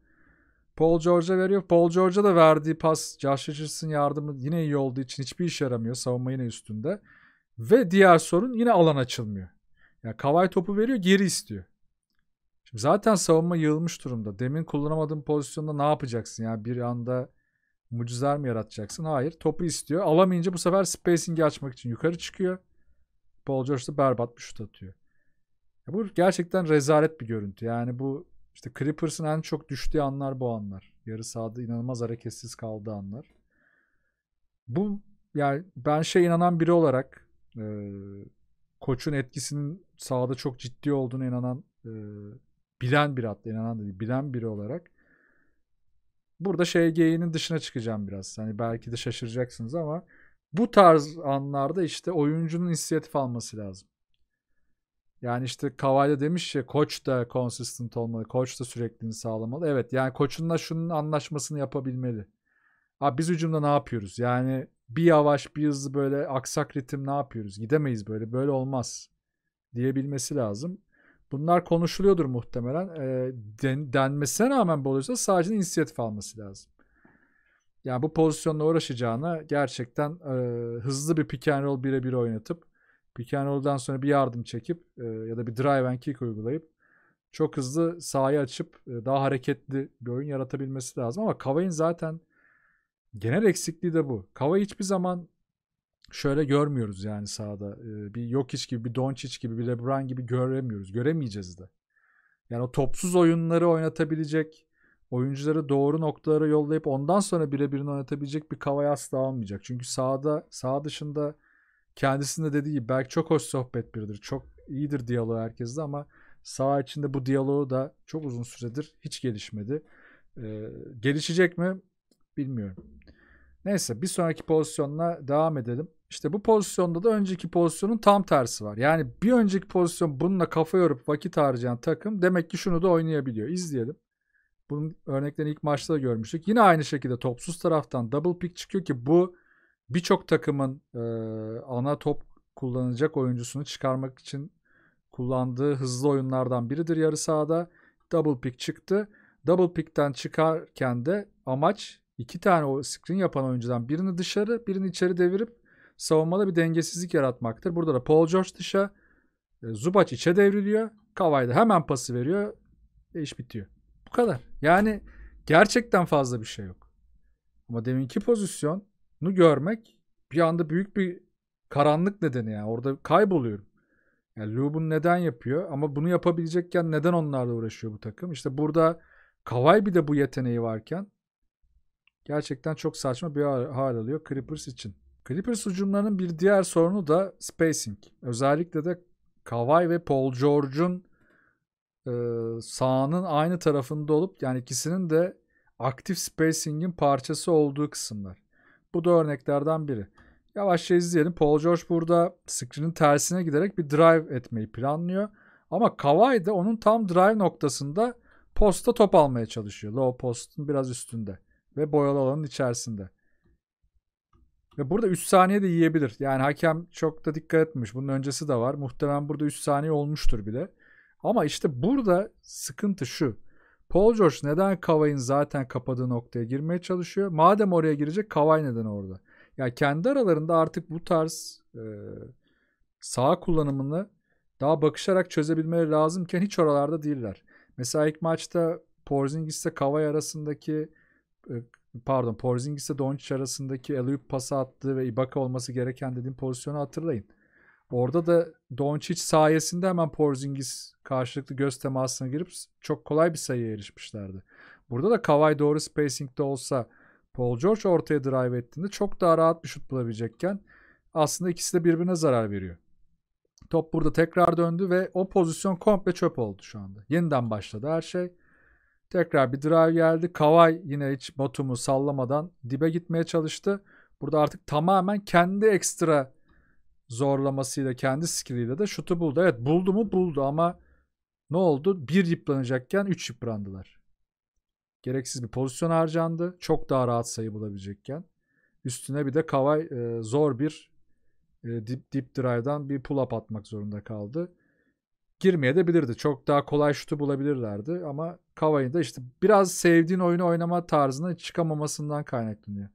S1: Paul George'a veriyor. Paul George'a da verdiği pas Josh Richardson yardımı yine iyi olduğu için hiçbir işe yaramıyor. Savunma yine üstünde. Ve diğer sorun yine alan açılmıyor. Yani Kavay topu veriyor geri istiyor. Şimdi zaten savunma yığılmış durumda. Demin kullanamadığın pozisyonda ne yapacaksın? Yani bir anda mucizeler mi yaratacaksın? Hayır. Topu istiyor. Alamayınca bu sefer spacing'i açmak için yukarı çıkıyor. Paul George da berbat bir şut atıyor. Ya bu gerçekten rezalet bir görüntü. Yani bu işte Clippers'ın en çok düştüğü anlar bu anlar. Yarı sahada inanılmaz hareketsiz kaldığı anlar. Bu yani ben şey inanan biri olarak e, koçun etkisinin sahada çok ciddi olduğunu inanan e, bilen bir hatta inanan değil bilen biri olarak burada şey ŞG'nin dışına çıkacağım biraz. Hani belki de şaşıracaksınız ama bu tarz anlarda işte oyuncunun inisiyatif alması lazım. Yani işte Kavay'da demiş ya koç da consistent olmalı. Koç da sürekliliğini sağlamalı. Evet yani koçunla şunun anlaşmasını yapabilmeli. Abi biz hücumda ne yapıyoruz? Yani bir yavaş bir hızlı böyle aksak ritim ne yapıyoruz? Gidemeyiz böyle. Böyle olmaz diyebilmesi lazım. Bunlar konuşuluyordur muhtemelen. E, den, denmesine rağmen Bolos'a sadece inisiyatif alması lazım. Yani bu pozisyonla uğraşacağına gerçekten e, hızlı bir pick and roll birebir oynatıp pick and roll'dan sonra bir yardım çekip e, ya da bir drive and kick uygulayıp çok hızlı sahayı açıp e, daha hareketli bir oyun yaratabilmesi lazım. Ama Kavay'ın zaten genel eksikliği de bu. Kava hiçbir zaman şöyle görmüyoruz yani sahada. bir Jokic gibi, bir Doncic gibi, bir LeBron gibi göremiyoruz. Göremeyeceğiz de. Yani o topsuz oyunları oynatabilecek, oyuncuları doğru noktalara yollayıp ondan sonra birebirini oynatabilecek bir kavaya asla olmayacak. Çünkü sahada, sağ dışında kendisinde dediği gibi belki çok hoş sohbet biridir. Çok iyidir diyaloğu herkesle ama sağ içinde bu diyaloğu da çok uzun süredir hiç gelişmedi. Ee, gelişecek mi? Bilmiyorum. Neyse bir sonraki pozisyonla devam edelim. İşte bu pozisyonda da önceki pozisyonun tam tersi var. Yani bir önceki pozisyon bununla kafa yorup vakit harcayan takım demek ki şunu da oynayabiliyor. İzleyelim. Bunun örneklerini ilk maçta da görmüştük. Yine aynı şekilde topsuz taraftan double pick çıkıyor ki bu birçok takımın e, ana top kullanacak oyuncusunu çıkarmak için kullandığı hızlı oyunlardan biridir yarı sahada. Double pick çıktı. Double pick'ten çıkarken de amaç iki tane o screen yapan oyuncudan birini dışarı birini içeri devirip savunmada bir dengesizlik yaratmaktır. Burada da Paul George dışa e, Zubac içe devriliyor. Kavay da hemen pası veriyor. Ve iş bitiyor. Bu kadar. Yani gerçekten fazla bir şey yok. Ama deminki pozisyonu görmek bir anda büyük bir karanlık nedeni yani. Orada kayboluyorum. Yani Lou bunu neden yapıyor? Ama bunu yapabilecekken neden onlarla uğraşıyor bu takım? İşte burada Kavay bir de bu yeteneği varken Gerçekten çok saçma bir hal alıyor Clippers için. Clippers hücumlarının bir diğer sorunu da spacing. Özellikle de Kawhi ve Paul George'un e, sahanın aynı tarafında olup yani ikisinin de aktif spacing'in parçası olduğu kısımlar. Bu da örneklerden biri. Yavaşça izleyelim. Paul George burada screen'in tersine giderek bir drive etmeyi planlıyor. Ama Kawhi de onun tam drive noktasında posta top almaya çalışıyor. Low post'un biraz üstünde ve boyalı alanın içerisinde. Ve burada 3 saniye de yiyebilir. Yani hakem çok da dikkat etmiş. Bunun öncesi de var. Muhtemelen burada 3 saniye olmuştur bile Ama işte burada sıkıntı şu. Paul George neden Kavay'ın zaten kapadığı noktaya girmeye çalışıyor? Madem oraya girecek Kavay neden orada? Ya yani kendi aralarında artık bu tarz e, sağ kullanımını daha bakışarak çözebilmeleri lazımken hiç oralarda değiller. Mesela ilk maçta Porzingis'le Kavay arasındaki e, pardon Porzingis Porzingis'e Doncic arasındaki alley pası attığı ve Ibaka olması gereken dediğim pozisyonu hatırlayın. Orada da Doncic sayesinde hemen Porzingis karşılıklı göz temasına girip çok kolay bir sayıya erişmişlerdi. Burada da Kawhi doğru spacing'de olsa Paul George ortaya drive ettiğinde çok daha rahat bir şut bulabilecekken aslında ikisi de birbirine zarar veriyor. Top burada tekrar döndü ve o pozisyon komple çöp oldu şu anda. Yeniden başladı her şey. Tekrar bir drive geldi. Kavay yine hiç botumu sallamadan dibe gitmeye çalıştı. Burada artık tamamen kendi ekstra zorlamasıyla, kendi skilliyle de şutu buldu. Evet buldu mu buldu ama ne oldu? Bir yıpranacakken üç yıprandılar. Gereksiz bir pozisyon harcandı. Çok daha rahat sayı bulabilecekken. Üstüne bir de Kavay e, zor bir e, dip, dip drive'dan bir pull up atmak zorunda kaldı girmeye de bilirdi. Çok daha kolay şutu bulabilirlerdi ama Kavai'nin da işte biraz sevdiğin oyunu oynama tarzına çıkamamasından kaynaklanıyor.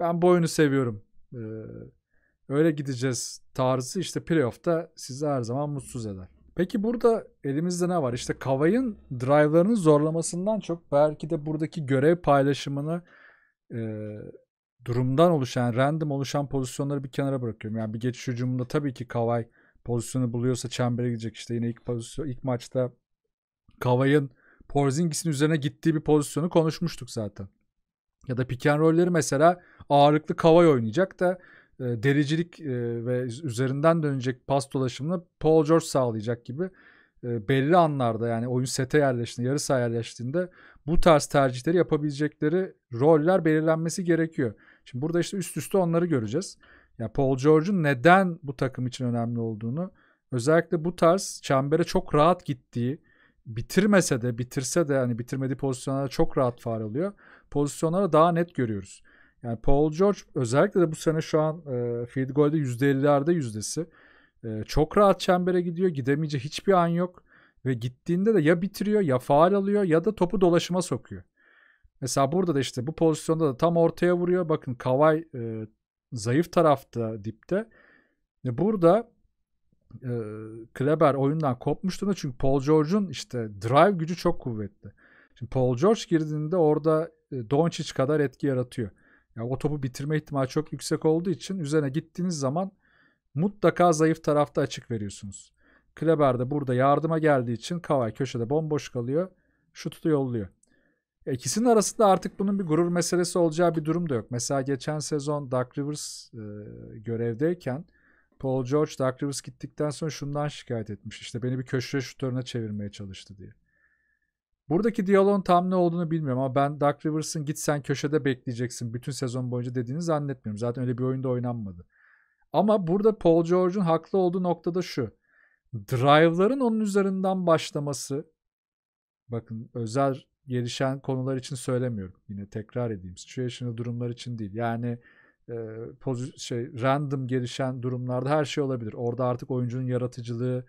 S1: Ben bu oyunu seviyorum. Ee, öyle gideceğiz tarzı işte playoff'ta sizi her zaman mutsuz eder. Peki burada elimizde ne var? İşte Kavai'nin drive'larını zorlamasından çok belki de buradaki görev paylaşımını e, durumdan oluşan, random oluşan pozisyonları bir kenara bırakıyorum. Yani bir geçiş hücumunda tabii ki Kavai pozisyonu buluyorsa çembere gidecek işte yine ilk pozisyon ilk maçta Kavay'ın Porzingis'in üzerine gittiği bir pozisyonu konuşmuştuk zaten. Ya da piken rolleri mesela ağırlıklı Kavay oynayacak da e, dericilik e, ve üzerinden dönecek pas dolaşımını Paul George sağlayacak gibi e, belli anlarda yani oyun sete yerleştiğinde, yarı saha yerleştiğinde bu tarz tercihleri yapabilecekleri roller belirlenmesi gerekiyor. Şimdi burada işte üst üste onları göreceğiz. Yani Paul George'un neden bu takım için önemli olduğunu özellikle bu tarz çembere çok rahat gittiği bitirmese de bitirse de hani bitirmediği pozisyonlara çok rahat faal alıyor. Pozisyonlara daha net görüyoruz. Yani Paul George özellikle de bu sene şu an e, field goal'de %50'lerde yüzdesi. E, çok rahat çembere gidiyor. Gidemeyece hiçbir an yok. Ve gittiğinde de ya bitiriyor ya faal alıyor ya da topu dolaşıma sokuyor. Mesela burada da işte bu pozisyonda da tam ortaya vuruyor. Bakın Kavay e, zayıf tarafta dipte. E, burada e, Kleber oyundan kopmuştu da çünkü Paul George'un işte drive gücü çok kuvvetli. Şimdi Paul George girdiğinde orada e, Doncic kadar etki yaratıyor. Ya o topu bitirme ihtimali çok yüksek olduğu için üzerine gittiğiniz zaman mutlaka zayıf tarafta açık veriyorsunuz. Kleber de burada yardıma geldiği için Kavay köşede bomboş kalıyor. Şutu da yolluyor. İkisinin arasında artık bunun bir gurur meselesi olacağı bir durum da yok. Mesela geçen sezon Dark Rivers e, görevdeyken Paul George Dark Rivers gittikten sonra şundan şikayet etmiş. İşte beni bir köşe şutörüne çevirmeye çalıştı diye. Buradaki diyaloğun tam ne olduğunu bilmiyorum ama ben Dark Rivers'ın git sen köşede bekleyeceksin bütün sezon boyunca dediğini zannetmiyorum. Zaten öyle bir oyunda oynanmadı. Ama burada Paul George'un haklı olduğu noktada şu. Drive'ların onun üzerinden başlaması bakın özel gelişen konular için söylemiyorum. Yine tekrar edeyim. Situational durumlar için değil. Yani e, poz- şey random gelişen durumlarda her şey olabilir. Orada artık oyuncunun yaratıcılığı,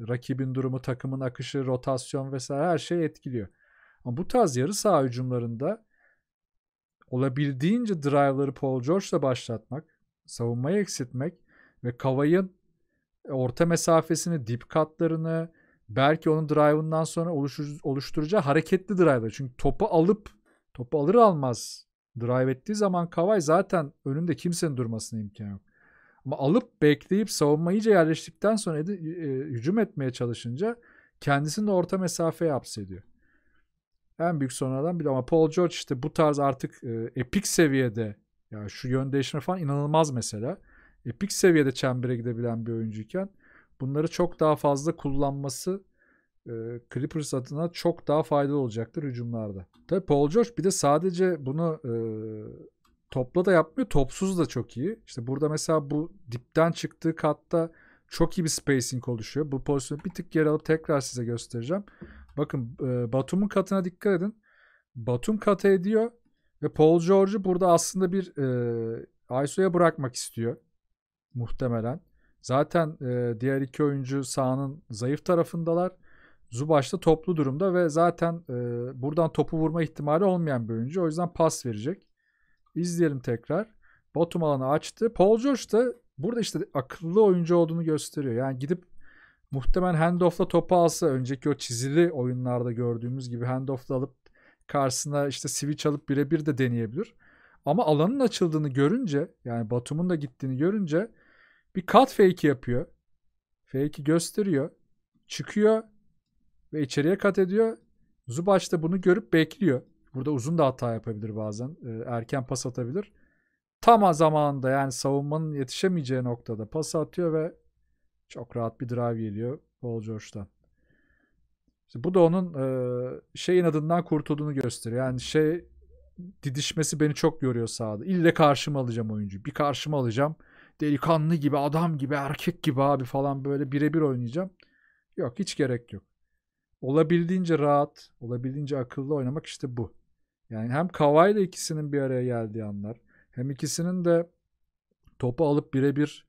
S1: rakibin durumu, takımın akışı, rotasyon vesaire her şey etkiliyor. Ama bu tarz yarı saha hücumlarında olabildiğince drive'ları Paul George'la başlatmak, savunmayı eksiltmek ve Kavay'ın e, orta mesafesini, dip katlarını, belki onun drive'ından sonra oluşur, oluşturacağı hareketli drive'lar. Çünkü topu alıp topu alır almaz drive ettiği zaman Kavay zaten önünde kimsenin durmasına imkan yok. Ama alıp bekleyip savunma iyice yerleştikten sonra ed- e, e, hücum etmeye çalışınca kendisini de orta mesafeye hapsediyor. En büyük sonradan biri ama Paul George işte bu tarz artık e, epik seviyede yani şu yön değişimi falan inanılmaz mesela. Epik seviyede çembere gidebilen bir oyuncuyken bunları çok daha fazla kullanması e, Clippers adına çok daha faydalı olacaktır hücumlarda. Tabii Paul George bir de sadece bunu e, topla da yapmıyor. Topsuz da çok iyi. İşte burada mesela bu dipten çıktığı katta çok iyi bir spacing oluşuyor. Bu pozisyonu bir tık geri alıp tekrar size göstereceğim. Bakın e, Batum'un katına dikkat edin. Batum kat ediyor ve Paul George'u burada aslında bir e, ISO'ya bırakmak istiyor. Muhtemelen. Zaten e, diğer iki oyuncu sahanın zayıf tarafındalar. Zubaş da toplu durumda ve zaten e, buradan topu vurma ihtimali olmayan bir oyuncu. O yüzden pas verecek. İzleyelim tekrar. Batum alanı açtı. Paul George da burada işte akıllı oyuncu olduğunu gösteriyor. Yani gidip muhtemelen handoff'la topu alsa önceki o çizili oyunlarda gördüğümüz gibi handoff'la alıp karşısına işte switch alıp birebir de deneyebilir. Ama alanın açıldığını görünce yani Batum'un da gittiğini görünce bir cut fake yapıyor. Fake'i gösteriyor. Çıkıyor ve içeriye kat ediyor. Zubac da bunu görüp bekliyor. Burada uzun da hata yapabilir bazen. Ee, erken pas atabilir. Tam zamanında yani savunmanın yetişemeyeceği noktada pas atıyor ve çok rahat bir drive geliyor Paul George'dan. İşte bu da onun e, şeyin adından kurtulduğunu gösteriyor. Yani şey didişmesi beni çok yoruyor sahada. İlle karşıma alacağım oyuncu, Bir karşıma alacağım delikanlı gibi, adam gibi, erkek gibi abi falan böyle birebir oynayacağım. Yok hiç gerek yok. Olabildiğince rahat, olabildiğince akıllı oynamak işte bu. Yani hem Kavai ile ikisinin bir araya geldiği anlar hem ikisinin de topu alıp birebir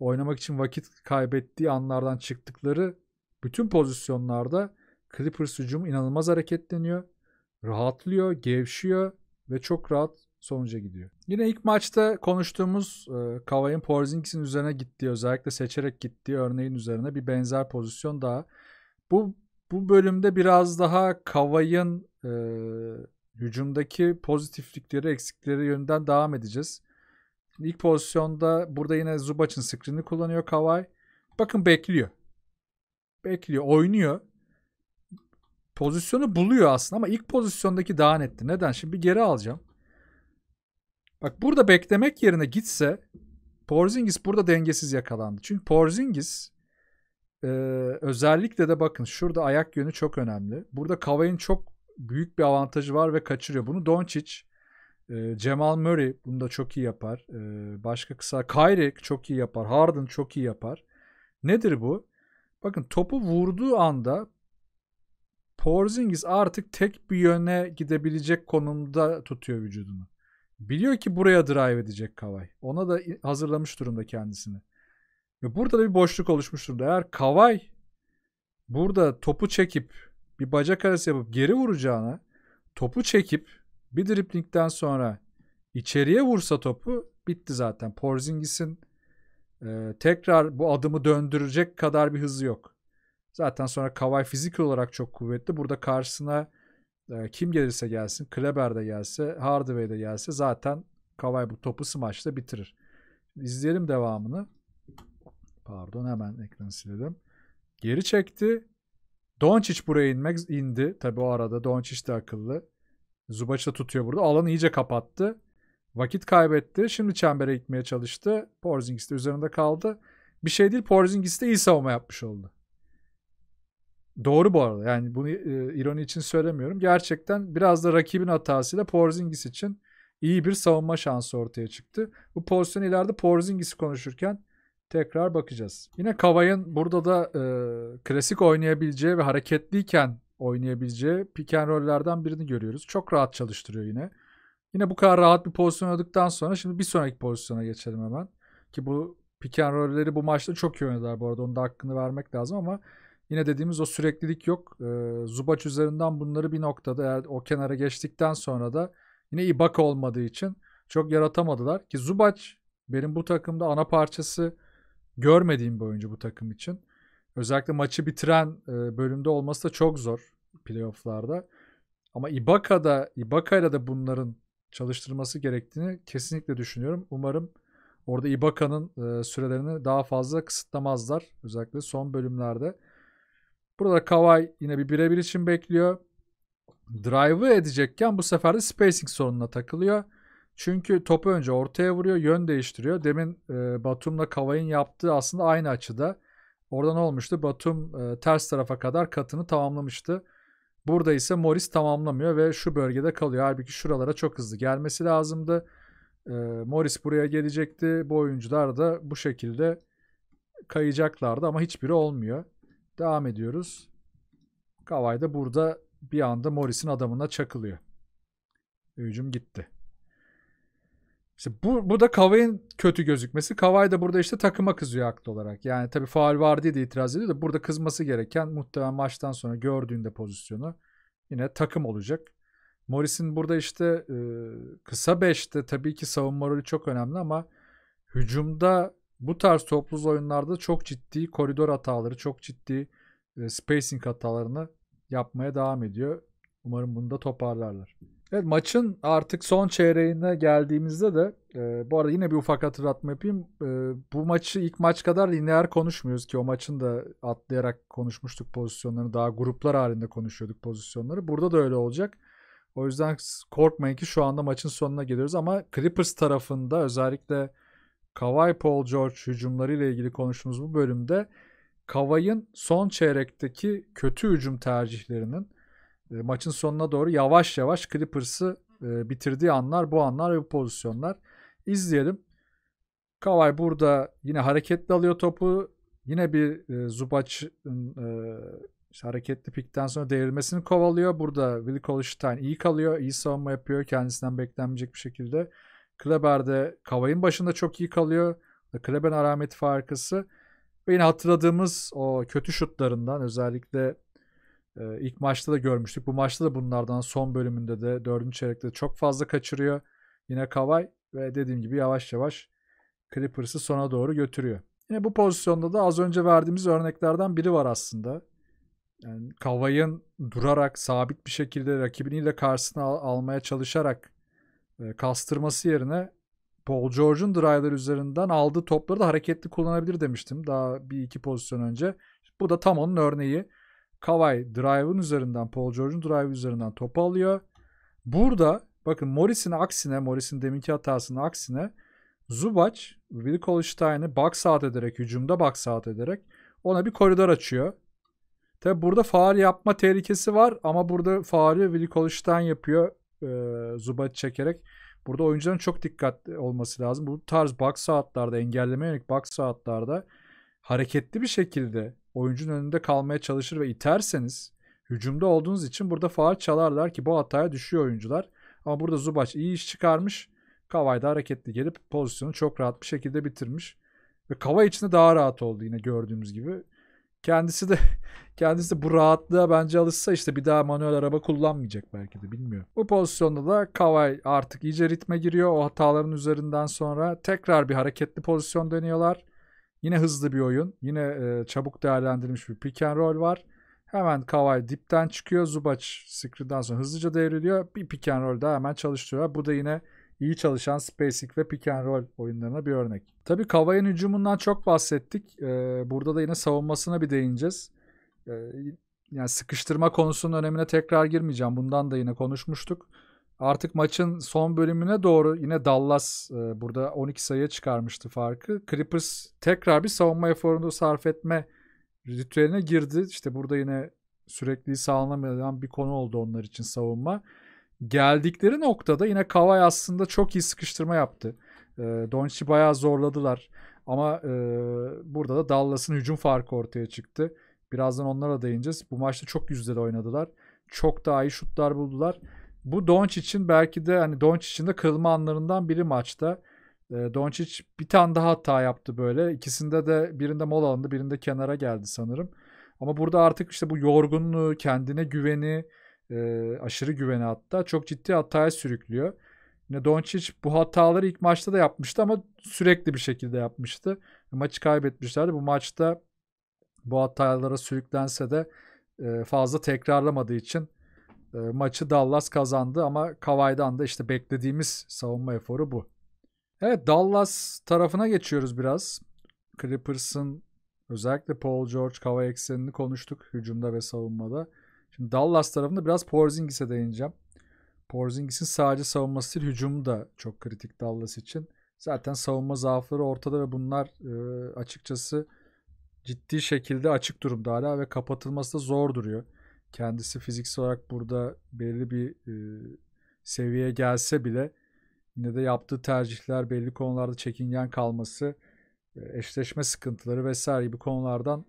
S1: oynamak için vakit kaybettiği anlardan çıktıkları bütün pozisyonlarda Clippers hücumu inanılmaz hareketleniyor. Rahatlıyor, gevşiyor ve çok rahat sonuca gidiyor. Yine ilk maçta konuştuğumuz e, Kavay'ın Porzingis'in üzerine gittiği özellikle seçerek gittiği örneğin üzerine bir benzer pozisyon daha. Bu bu bölümde biraz daha Kavay'ın e, hücumdaki pozitiflikleri, eksikleri yönünden devam edeceğiz. İlk pozisyonda burada yine Zubac'ın screen'i kullanıyor Kavay. Bakın bekliyor. Bekliyor, oynuyor. Pozisyonu buluyor aslında ama ilk pozisyondaki daha netti. Neden? Şimdi bir geri alacağım. Bak burada beklemek yerine gitse Porzingis burada dengesiz yakalandı. Çünkü Porzingis e, özellikle de bakın şurada ayak yönü çok önemli. Burada Kavay'ın çok büyük bir avantajı var ve kaçırıyor. Bunu Doncic, Cemal Murray bunu da çok iyi yapar. başka kısa Kyrie çok iyi yapar. Harden çok iyi yapar. Nedir bu? Bakın topu vurduğu anda Porzingis artık tek bir yöne gidebilecek konumda tutuyor vücudunu. Biliyor ki buraya drive edecek Kavay. Ona da hazırlamış durumda kendisini. Ve burada da bir boşluk oluşmuş durumda. Eğer Kavay burada topu çekip bir bacak arası yapıp geri vuracağına topu çekip bir driplingden sonra içeriye vursa topu bitti zaten. Porzingis'in e, tekrar bu adımı döndürecek kadar bir hızı yok. Zaten sonra Kavay fizik olarak çok kuvvetli. Burada karşısına ee, kim gelirse gelsin, Kleber de gelse, Hardaway de gelse zaten Kavay bu topu smaçla bitirir. İzleyelim devamını. Pardon hemen ekranı silelim. Geri çekti. Doncic buraya inmek indi. Tabi o arada Doncic de akıllı. Zubac da tutuyor burada. Alanı iyice kapattı. Vakit kaybetti. Şimdi çembere gitmeye çalıştı. Porzingis de üzerinde kaldı. Bir şey değil Porzingis de iyi savunma yapmış oldu. Doğru bu arada. Yani bunu e, ironi için söylemiyorum. Gerçekten biraz da rakibin hatasıyla Porzingis için iyi bir savunma şansı ortaya çıktı. Bu pozisyon ileride Porzingis'i konuşurken tekrar bakacağız. Yine Kavay'ın burada da e, klasik oynayabileceği ve hareketliyken oynayabileceği pick and roll'lerden birini görüyoruz. Çok rahat çalıştırıyor yine. Yine bu kadar rahat bir pozisyon oynadıktan sonra şimdi bir sonraki pozisyona geçelim hemen. Ki bu pick and roll'leri bu maçta çok iyi oynadılar bu arada. Onu da hakkını vermek lazım ama Yine dediğimiz o süreklilik yok. E, Zubac üzerinden bunları bir noktada eğer o kenara geçtikten sonra da yine Ibaka olmadığı için çok yaratamadılar. Ki Zubac benim bu takımda ana parçası görmediğim bir oyuncu bu takım için. Özellikle maçı bitiren e, bölümde olması da çok zor playofflarda. Ama Ibaka'da Ibaka'yla da bunların çalıştırması gerektiğini kesinlikle düşünüyorum. Umarım orada Ibaka'nın e, sürelerini daha fazla kısıtlamazlar özellikle son bölümlerde. Burada Kawhi yine bir birebir için bekliyor. Drive'ı edecekken bu sefer de spacing sorununa takılıyor. Çünkü topu önce ortaya vuruyor, yön değiştiriyor. Demin e, Batum'la Kavay'ın yaptığı aslında aynı açıda. Orada ne olmuştu. Batum e, ters tarafa kadar katını tamamlamıştı. Burada ise Morris tamamlamıyor ve şu bölgede kalıyor. Halbuki şuralara çok hızlı gelmesi lazımdı. E, Morris buraya gelecekti. Bu oyuncular da bu şekilde kayacaklardı ama hiçbiri olmuyor. Devam ediyoruz. Kavay da burada bir anda Morris'in adamına çakılıyor. Hücum gitti. İşte bu, bu da Kavay'ın kötü gözükmesi. Kavay da burada işte takıma kızıyor haklı olarak. Yani tabi faal var diye de itiraz ediyor da burada kızması gereken muhtemelen maçtan sonra gördüğünde pozisyonu yine takım olacak. Morris'in burada işte kısa 5'te tabii ki savunma rolü çok önemli ama hücumda bu tarz toplu oyunlarda çok ciddi koridor hataları, çok ciddi e, spacing hatalarını yapmaya devam ediyor. Umarım bunu da toparlarlar. Evet maçın artık son çeyreğine geldiğimizde de e, bu arada yine bir ufak hatırlatma yapayım. E, bu maçı ilk maç kadar lineer konuşmuyoruz ki o maçın da atlayarak konuşmuştuk pozisyonlarını. Daha gruplar halinde konuşuyorduk pozisyonları. Burada da öyle olacak. O yüzden korkmayın ki şu anda maçın sonuna geliyoruz ama Clippers tarafında özellikle Kawhi Paul George hücumları ile ilgili konuştuğumuz bu bölümde Kavay'ın son çeyrekteki kötü hücum tercihlerinin e, maçın sonuna doğru yavaş yavaş Clippers'ı e, bitirdiği anlar bu anlar ve bu pozisyonlar. İzleyelim. Kavay burada yine hareketli alıyor topu. Yine bir e, Zubac'ın e, işte hareketli pikten sonra devrilmesini kovalıyor. Burada Will Kolstein iyi kalıyor. iyi savunma yapıyor kendisinden beklenmeyecek bir şekilde. Kleber de Kavay'ın başında çok iyi kalıyor. Kleber'in arameti farkısı Ve yine hatırladığımız o kötü şutlarından özellikle e, ilk maçta da görmüştük. Bu maçta da bunlardan son bölümünde de dördüncü çeyrekte çok fazla kaçırıyor. Yine Kavay ve dediğim gibi yavaş yavaş Clippers'ı sona doğru götürüyor. Yine bu pozisyonda da az önce verdiğimiz örneklerden biri var aslında. Yani Kavay'ın durarak sabit bir şekilde rakibiniyle karşısına al- almaya çalışarak ee, kastırması yerine Paul George'un drive'lar üzerinden aldığı topları da hareketli kullanabilir demiştim daha bir iki pozisyon önce. Bu da tam onun örneği. Kawhi drive'ın üzerinden Paul George'un drive üzerinden topu alıyor. Burada bakın Morris'in aksine Morris'in deminki hatasının aksine Zubac Will Kolstein'i box out ederek hücumda box out ederek ona bir koridor açıyor. Tabi burada faal yapma tehlikesi var ama burada faali Willi Kolstein yapıyor e, Zubat çekerek burada oyuncuların çok dikkat olması lazım. Bu tarz bak saatlerde engelleme yönelik bak saatlerde hareketli bir şekilde oyuncunun önünde kalmaya çalışır ve iterseniz hücumda olduğunuz için burada faal çalarlar ki bu hataya düşüyor oyuncular. Ama burada Zubac iyi iş çıkarmış. Kavay da hareketli gelip pozisyonu çok rahat bir şekilde bitirmiş. Ve Kavay de daha rahat oldu yine gördüğümüz gibi. Kendisi de kendisi de bu rahatlığa bence alışsa işte bir daha manuel araba kullanmayacak belki de bilmiyorum. Bu pozisyonda da Kawai artık iyice ritme giriyor. O hataların üzerinden sonra tekrar bir hareketli pozisyon deniyorlar. Yine hızlı bir oyun. Yine e, çabuk değerlendirilmiş bir pick and roll var. Hemen Kawai dipten çıkıyor. Zubac screen'den sonra hızlıca devriliyor. Bir pick and roll daha hemen çalıştırıyor. Bu da yine iyi çalışan spacing ve pick and roll oyunlarına bir örnek. Tabii Kavay'ın hücumundan çok bahsettik. Ee, burada da yine savunmasına bir değineceğiz. Ee, yani sıkıştırma konusunun önemine tekrar girmeyeceğim. Bundan da yine konuşmuştuk. Artık maçın son bölümüne doğru yine Dallas e, burada 12 sayıya çıkarmıştı farkı. Clippers tekrar bir savunma eforunu sarf etme ritüeline girdi. İşte burada yine sürekli sağlanamayan bir konu oldu onlar için savunma geldikleri noktada yine Kavay aslında çok iyi sıkıştırma yaptı. E, Doncic'i bayağı zorladılar. Ama e, burada da Dallas'ın hücum farkı ortaya çıktı. Birazdan onlara değineceğiz. Bu maçta çok yüzde de oynadılar. Çok daha iyi şutlar buldular. Bu Doncic için belki de hani için de kırılma anlarından biri maçta. E, Doncic bir tane daha hata yaptı böyle. İkisinde de birinde mola alındı, birinde kenara geldi sanırım. Ama burada artık işte bu yorgunluğu, kendine güveni, e, aşırı güvene hatta. Çok ciddi hataya sürüklüyor. Yine Doncic bu hataları ilk maçta da yapmıştı ama sürekli bir şekilde yapmıştı. Maçı kaybetmişlerdi. Bu maçta bu hatalara sürüklense de e, fazla tekrarlamadığı için e, maçı Dallas kazandı ama Kavay'dan da işte beklediğimiz savunma eforu bu. Evet Dallas tarafına geçiyoruz biraz. Clippers'ın özellikle Paul George Kavay eksenini konuştuk hücumda ve savunmada. Şimdi Dallas tarafında biraz Porzingis'e değineceğim. Porzingis'in sadece savunması değil hücumu da çok kritik Dallas için. Zaten savunma zaafları ortada ve bunlar e, açıkçası ciddi şekilde açık durumda hala ve kapatılması da zor duruyor. Kendisi fiziksel olarak burada belli bir e, seviyeye gelse bile yine de yaptığı tercihler belli konularda çekingen kalması, e, eşleşme sıkıntıları vesaire gibi konulardan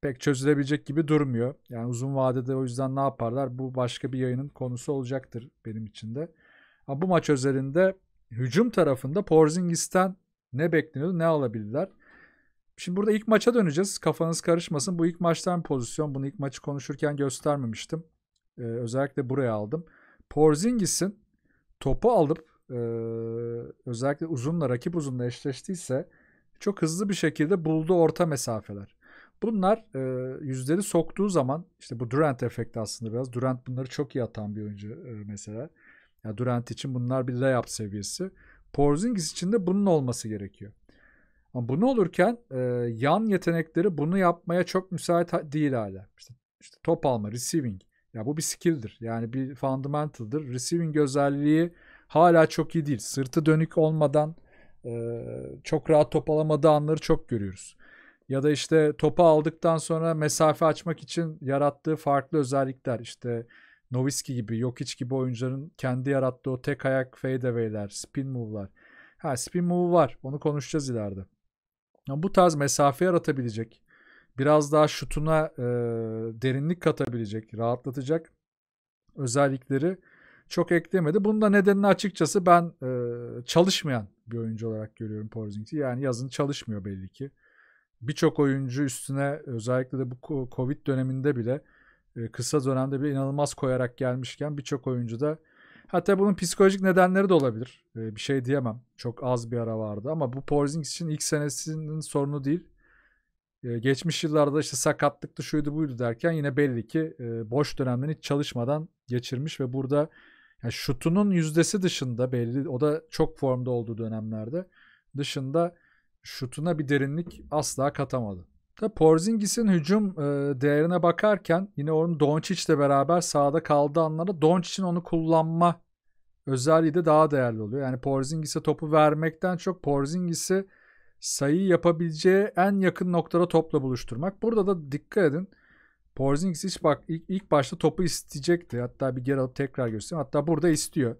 S1: pek çözülebilecek gibi durmuyor. Yani uzun vadede o yüzden ne yaparlar? Bu başka bir yayının konusu olacaktır benim için de. Ama bu maç özelinde hücum tarafında Porzingis'ten ne bekleniyordu, ne alabilirler. Şimdi burada ilk maça döneceğiz. Kafanız karışmasın. Bu ilk maçtan pozisyon. Bunu ilk maçı konuşurken göstermemiştim. Ee, özellikle buraya aldım. Porzingis'in topu alıp e, özellikle uzunla, rakip uzunla eşleştiyse çok hızlı bir şekilde buldu orta mesafeler. Bunlar e, yüzleri soktuğu zaman işte bu Durant efekti aslında biraz. Durant bunları çok iyi atan bir oyuncu e, mesela. Yani Durant için bunlar bir layup seviyesi. Porzingis için de bunun olması gerekiyor. Ama bunu olurken e, yan yetenekleri bunu yapmaya çok müsait değil hala. İşte, işte top alma, receiving. Ya bu bir skill'dir. Yani bir fundamental'dır. Receiving özelliği hala çok iyi değil. Sırtı dönük olmadan e, çok rahat top alamadığı anları çok görüyoruz. Ya da işte topu aldıktan sonra mesafe açmak için yarattığı farklı özellikler işte Noviski gibi, Jokic gibi oyuncuların kendi yarattığı o tek ayak fadeaway'ler, spin move'lar. Ha spin move var. Onu konuşacağız ileride. Yani bu tarz mesafe yaratabilecek, biraz daha şutuna e, derinlik katabilecek, rahatlatacak özellikleri çok eklemedi. Bunun da nedenini açıkçası ben e, çalışmayan bir oyuncu olarak görüyorum Porzingis'i. Yani yazın çalışmıyor belli ki birçok oyuncu üstüne özellikle de bu Covid döneminde bile e, kısa dönemde bir inanılmaz koyarak gelmişken birçok oyuncu da hatta bunun psikolojik nedenleri de olabilir. E, bir şey diyemem. Çok az bir ara vardı ama bu Porzingis için ilk senesinin sorunu değil. E, geçmiş yıllarda işte sakatlıktı şuydu buydu derken yine belli ki boş dönemden hiç çalışmadan geçirmiş ve burada yani şutunun yüzdesi dışında belli o da çok formda olduğu dönemlerde dışında şutuna bir derinlik asla katamadı. Da Porzingis'in hücum e, değerine bakarken yine onun Doncic'le beraber sağda kaldığı anlarda Doncic'in onu kullanma özelliği de daha değerli oluyor. Yani Porzingis'e topu vermekten çok Porzingis'i sayı yapabileceği en yakın noktada topla buluşturmak. Burada da dikkat edin. Porzingis hiç bak ilk, ilk başta topu isteyecekti. Hatta bir geri alıp tekrar göstereyim. Hatta burada istiyor.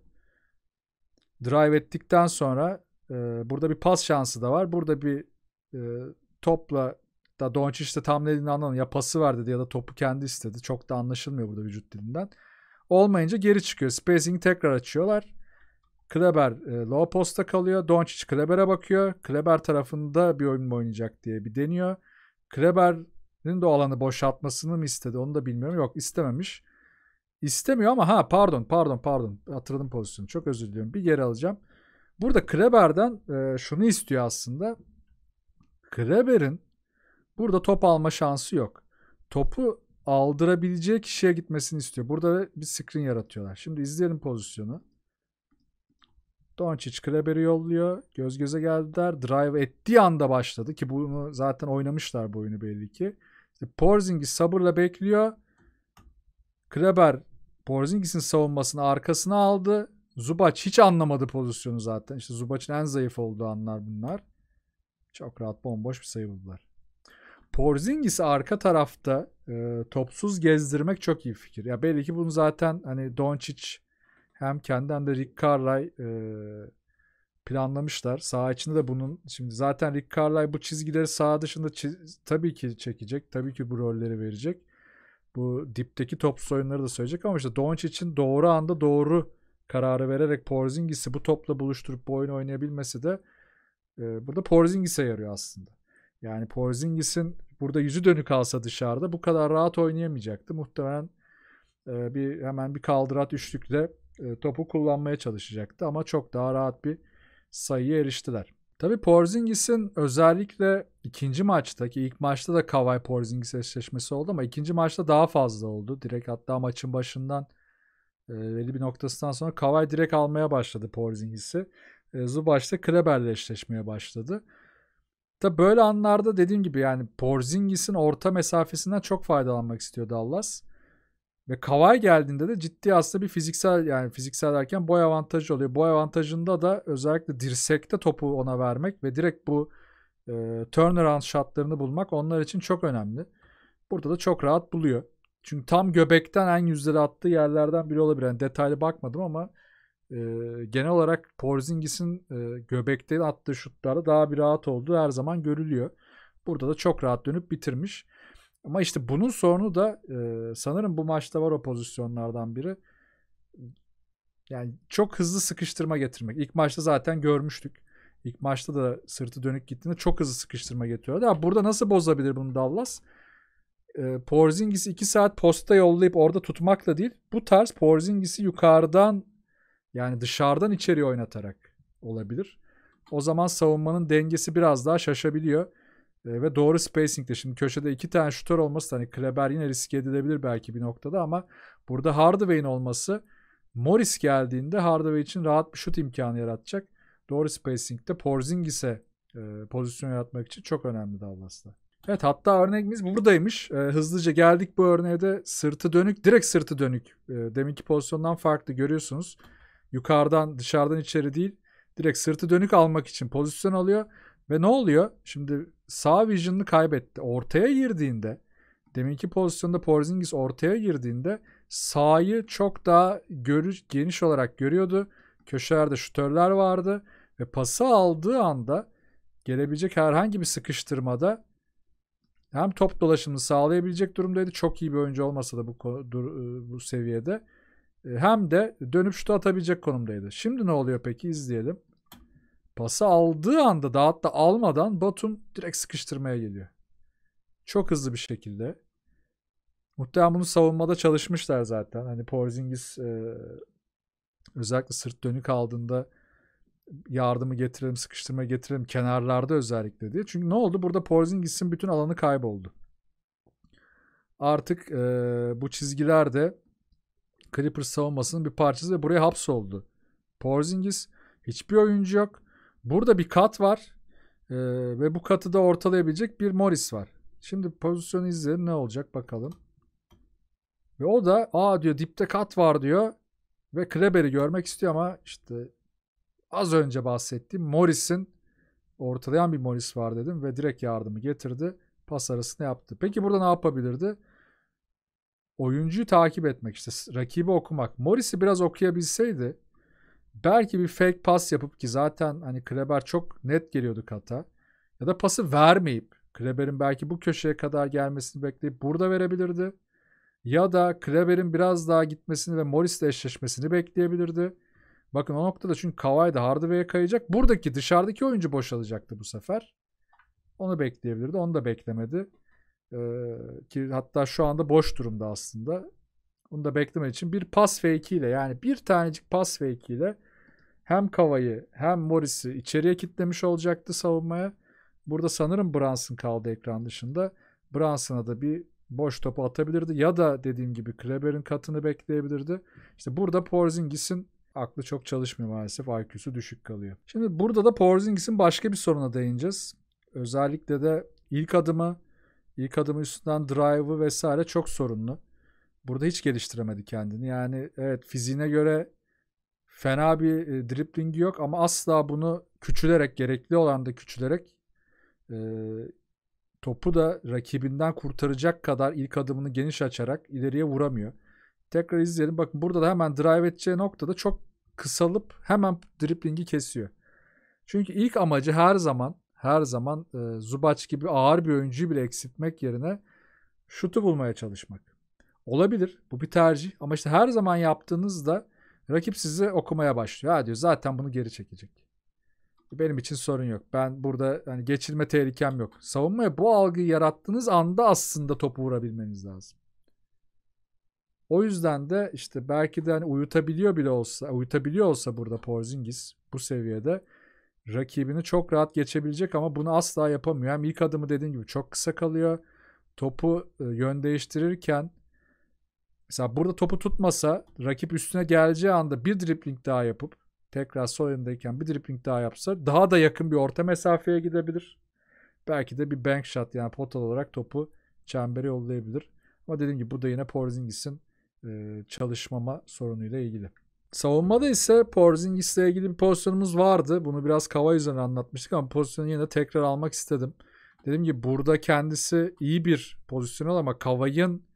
S1: Drive ettikten sonra burada bir pas şansı da var. Burada bir e, topla da Doncic de tam dediğini anladım. Ya pası verdi dedi ya da topu kendi istedi. Çok da anlaşılmıyor burada vücut dilinden. Olmayınca geri çıkıyor. spacing tekrar açıyorlar. Kleber e, low posta kalıyor. Doncic Kleber'e bakıyor. Kleber tarafında bir oyun mu oynayacak diye bir deniyor. Kleber'in de o alanı boşaltmasını mı istedi onu da bilmiyorum. Yok istememiş. İstemiyor ama ha pardon pardon pardon hatırladım pozisyonu. Çok özür diliyorum. Bir geri alacağım. Burada Kreber'den e, şunu istiyor aslında. Kreber'in burada top alma şansı yok. Topu aldırabileceği kişiye gitmesini istiyor. Burada bir screen yaratıyorlar. Şimdi izleyelim pozisyonu. Doncic Kreber'i yolluyor. Göz göze geldiler. Drive ettiği anda başladı ki bunu zaten oynamışlar bu oyunu belli ki. İşte Porzingis'i sabırla bekliyor. Kreber Porzingis'in savunmasını arkasına aldı. Zubac hiç anlamadı pozisyonu zaten. İşte Zubac'ın en zayıf olduğu anlar bunlar. Çok rahat bomboş bir sayı buldular. Porzingis'i arka tarafta e, topsuz gezdirmek çok iyi fikir. Ya belli ki bunu zaten hani Doncic hem kendi hem de Rick Carlisle e, planlamışlar. Sağ içinde de bunun şimdi zaten Rick Carlisle bu çizgileri sağ dışında çiz, tabii ki çekecek. Tabii ki bu rolleri verecek. Bu dipteki top oyunları da söyleyecek ama işte Doncic'in doğru anda doğru kararı vererek Porzingis'i bu topla buluşturup bu oyunu oynayabilmesi de e, burada Porzingis'e yarıyor aslında. Yani Porzingis'in burada yüzü dönük kalsa dışarıda bu kadar rahat oynayamayacaktı. Muhtemelen e, bir hemen bir kaldırat üçlükle e, topu kullanmaya çalışacaktı ama çok daha rahat bir sayıya eriştiler. Tabi Porzingis'in özellikle ikinci maçtaki ilk maçta da Kavai Porzingis eşleşmesi oldu ama ikinci maçta daha fazla oldu. Direkt hatta maçın başından belli bir noktasından sonra Kavay direkt almaya başladı Porzingis'i. E, Zubac da Kreber'le eşleşmeye başladı. Tabi böyle anlarda dediğim gibi yani Porzingis'in orta mesafesinden çok faydalanmak istiyor Dallas. Ve Kavay geldiğinde de ciddi aslında bir fiziksel yani fiziksel derken boy avantajı oluyor. Boy avantajında da özellikle dirsekte topu ona vermek ve direkt bu e, turnaround shotlarını bulmak onlar için çok önemli. Burada da çok rahat buluyor. Çünkü tam göbekten en yüzleri attığı yerlerden biri olabilir. Yani detaylı bakmadım ama e, genel olarak Porzingis'in e, göbekte attığı şutlarda daha bir rahat olduğu her zaman görülüyor. Burada da çok rahat dönüp bitirmiş. Ama işte bunun sorunu da e, sanırım bu maçta var o pozisyonlardan biri. Yani çok hızlı sıkıştırma getirmek. İlk maçta zaten görmüştük. İlk maçta da sırtı dönük gittiğinde çok hızlı sıkıştırma getiriyordu. Ya burada nasıl bozabilir bunu Dallas? e, ee, Porzingis'i 2 saat posta yollayıp orada tutmakla değil bu tarz Porzingis'i yukarıdan yani dışarıdan içeri oynatarak olabilir. O zaman savunmanın dengesi biraz daha şaşabiliyor. E, ve doğru spacing'de şimdi köşede iki tane şutör olması hani Kleber yine riske edilebilir belki bir noktada ama burada Hardaway'in olması Morris geldiğinde Hardaway için rahat bir şut imkanı yaratacak. Doğru spacing'de Porzingis'e e, pozisyon yaratmak için çok önemli Dallas'ta. Evet hatta örneğimiz buradaymış. E, hızlıca geldik bu örneğe sırtı dönük. Direkt sırtı dönük. E, deminki pozisyondan farklı görüyorsunuz. Yukarıdan dışarıdan içeri değil. Direkt sırtı dönük almak için pozisyon alıyor. Ve ne oluyor? Şimdi sağ vision'ını kaybetti. Ortaya girdiğinde deminki pozisyonda Porzingis ortaya girdiğinde sağı çok daha görüş, geniş olarak görüyordu. Köşelerde şutörler vardı ve pası aldığı anda gelebilecek herhangi bir sıkıştırmada hem top dolaşımını sağlayabilecek durumdaydı. Çok iyi bir oyuncu olmasa da bu e, bu seviyede. E, hem de dönüp şutu atabilecek konumdaydı. Şimdi ne oluyor peki izleyelim. Pası aldığı anda da hatta almadan Batum direkt sıkıştırmaya geliyor. Çok hızlı bir şekilde. Muhtemelen bunu savunmada çalışmışlar zaten. Hani Porzingis e, özellikle sırt dönük aldığında yardımı getirelim, sıkıştırma getirelim kenarlarda özellikle diye. Çünkü ne oldu? Burada Porzingis'in bütün alanı kayboldu. Artık e, bu çizgiler de Clippers savunmasının bir parçası ve buraya hapsoldu. Porzingis hiçbir oyuncu yok. Burada bir kat var e, ve bu katı da ortalayabilecek bir Morris var. Şimdi pozisyonu izleyelim ne olacak bakalım. Ve o da aa diyor dipte kat var diyor ve Kreberi görmek istiyor ama işte az önce bahsettiğim Morris'in ortalayan bir Morris var dedim ve direkt yardımı getirdi. Pas arasını yaptı. Peki burada ne yapabilirdi? Oyuncuyu takip etmek işte rakibi okumak. Morris'i biraz okuyabilseydi belki bir fake pas yapıp ki zaten hani Kreber çok net geliyordu kata ya da pası vermeyip Kreber'in belki bu köşeye kadar gelmesini bekleyip burada verebilirdi. Ya da Kreber'in biraz daha gitmesini ve Morris'le eşleşmesini bekleyebilirdi. Bakın o noktada çünkü Kawhi da Hardaway'e kayacak. Buradaki dışarıdaki oyuncu boşalacaktı bu sefer. Onu bekleyebilirdi. Onu da beklemedi. Ee, ki hatta şu anda boş durumda aslında. Onu da beklemek için bir pas fake ile yani bir tanecik pas fake ile hem Kava'yı hem Morris'i içeriye kitlemiş olacaktı savunmaya. Burada sanırım Brunson kaldı ekran dışında. Brunson'a da bir boş topu atabilirdi. Ya da dediğim gibi Kleber'in katını bekleyebilirdi. İşte burada Porzingis'in aklı çok çalışmıyor maalesef. IQ'su düşük kalıyor. Şimdi burada da Porzingis'in başka bir soruna değineceğiz. Özellikle de ilk adımı, ilk adımı üstünden drive'ı vesaire çok sorunlu. Burada hiç geliştiremedi kendini. Yani evet fiziğine göre fena bir e, yok ama asla bunu küçülerek, gerekli olan da küçülerek e, topu da rakibinden kurtaracak kadar ilk adımını geniş açarak ileriye vuramıyor. Tekrar izleyelim. Bakın burada da hemen drive edeceği noktada çok kısalıp hemen driplingi kesiyor. Çünkü ilk amacı her zaman her zaman e, Zubac gibi ağır bir oyuncuyu bile eksiltmek yerine şutu bulmaya çalışmak. Olabilir. Bu bir tercih. Ama işte her zaman yaptığınızda rakip sizi okumaya başlıyor. Ha diyor zaten bunu geri çekecek. Benim için sorun yok. Ben burada yani geçirme tehlikem yok. Savunmaya bu algıyı yarattığınız anda aslında topu vurabilmeniz lazım. O yüzden de işte belki de hani uyutabiliyor bile olsa, uyutabiliyor olsa burada Porzingis bu seviyede rakibini çok rahat geçebilecek ama bunu asla yapamıyor. Hem ilk adımı dediğim gibi çok kısa kalıyor. Topu e, yön değiştirirken mesela burada topu tutmasa rakip üstüne geleceği anda bir dripling daha yapıp tekrar sol elindeyken bir dripling daha yapsa daha da yakın bir orta mesafeye gidebilir. Belki de bir bank shot yani potal olarak topu çembere yollayabilir. Ama dediğim gibi bu da yine Porzingis'in e, çalışmama sorunuyla ilgili. Savunmada ise ile ilgili bir pozisyonumuz vardı. Bunu biraz kava üzerine anlatmıştık ama pozisyonu yine tekrar almak istedim. Dedim ki burada kendisi iyi bir pozisyon ama Kavay'ın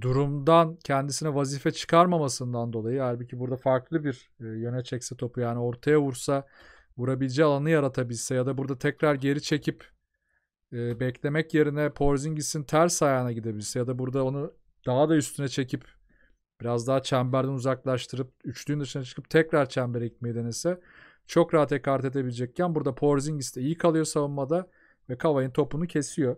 S1: durumdan kendisine vazife çıkarmamasından dolayı halbuki burada farklı bir e, yöne çekse topu yani ortaya vursa vurabileceği alanı yaratabilse ya da burada tekrar geri çekip e, beklemek yerine Porzingis'in ters ayağına gidebilse ya da burada onu daha da üstüne çekip biraz daha çemberden uzaklaştırıp üçlüğün dışına çıkıp tekrar çembere gitmeyi denese çok rahat ekart edebilecekken burada Porzingis de iyi kalıyor savunmada ve Kavay'ın topunu kesiyor.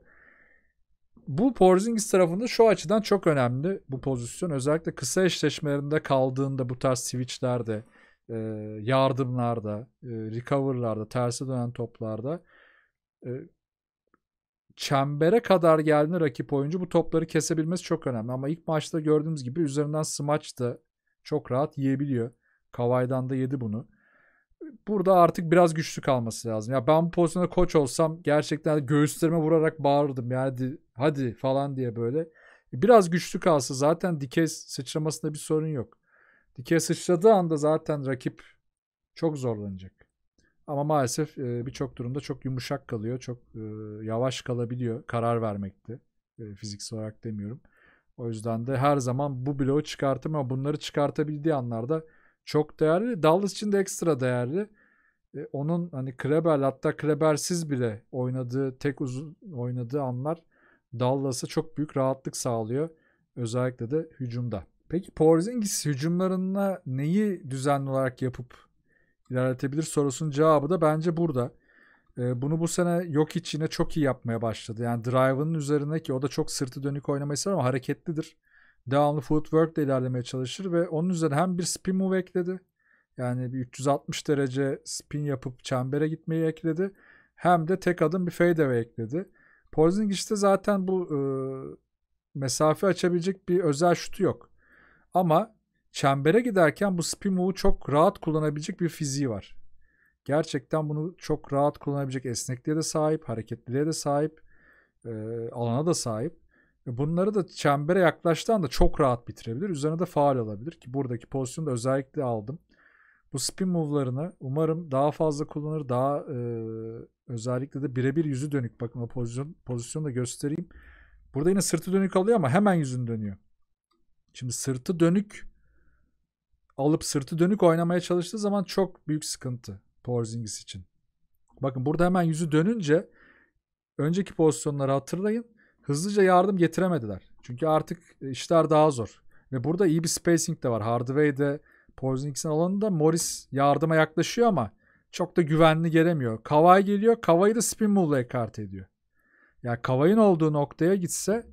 S1: Bu Porzingis tarafında şu açıdan çok önemli bu pozisyon. Özellikle kısa eşleşmelerinde kaldığında bu tarz switchlerde, e, yardımlarda, e, recoverlarda, tersi dönen toplarda e, çembere kadar geldiğinde rakip oyuncu bu topları kesebilmesi çok önemli. Ama ilk maçta gördüğümüz gibi üzerinden smaç da çok rahat yiyebiliyor. Kavay'dan da yedi bunu. Burada artık biraz güçlü kalması lazım. Ya ben bu pozisyonda koç olsam gerçekten göğüslerime vurarak bağırırdım. Yani hadi, falan diye böyle. Biraz güçlü kalsa zaten dikey sıçramasında bir sorun yok. Dikey sıçradığı anda zaten rakip çok zorlanacak. Ama maalesef e, birçok durumda çok yumuşak kalıyor, çok e, yavaş kalabiliyor karar vermekte. E, fiziksel olarak demiyorum. O yüzden de her zaman bu bloğu çıkartım ama bunları çıkartabildiği anlarda çok değerli. Dallas için de ekstra değerli. E, onun hani Kreber hatta Kreber'siz bile oynadığı tek uzun oynadığı anlar Dallas'a çok büyük rahatlık sağlıyor. Özellikle de hücumda. Peki Porzingis hücumlarına neyi düzenli olarak yapıp ilerletebilir sorusunun cevabı da bence burada. Ee, bunu bu sene yok içine çok iyi yapmaya başladı. Yani drive'ının üzerindeki o da çok sırtı dönük oynamayı sever ama hareketlidir. Devamlı footwork ile ilerlemeye çalışır ve onun üzerine hem bir spin move ekledi. Yani bir 360 derece spin yapıp çembere gitmeyi ekledi. Hem de tek adım bir fade fadeaway ekledi. Porzingis işte zaten bu e, mesafe açabilecek bir özel şutu yok. Ama çembere giderken bu spin move'u çok rahat kullanabilecek bir fiziği var. Gerçekten bunu çok rahat kullanabilecek esnekliğe de sahip, hareketliliğe de sahip, e, alana da sahip. E, bunları da çembere yaklaştığı anda çok rahat bitirebilir. Üzerine de faal alabilir ki buradaki pozisyonu da özellikle aldım. Bu spin move'larını umarım daha fazla kullanır. Daha e, özellikle de birebir yüzü dönük. Bakın o pozisyon, pozisyonu da göstereyim. Burada yine sırtı dönük alıyor ama hemen yüzünü dönüyor. Şimdi sırtı dönük alıp sırtı dönük oynamaya çalıştığı zaman çok büyük sıkıntı Porzingis için. Bakın burada hemen yüzü dönünce önceki pozisyonları hatırlayın. Hızlıca yardım getiremediler. Çünkü artık işler daha zor. Ve burada iyi bir spacing de var. Hardaway'de Porzingis'in alanında Morris yardıma yaklaşıyor ama çok da güvenli gelemiyor. Kavay geliyor. Kavay'ı da spin move'la ekart ediyor. Ya yani Kavay'ın olduğu noktaya gitse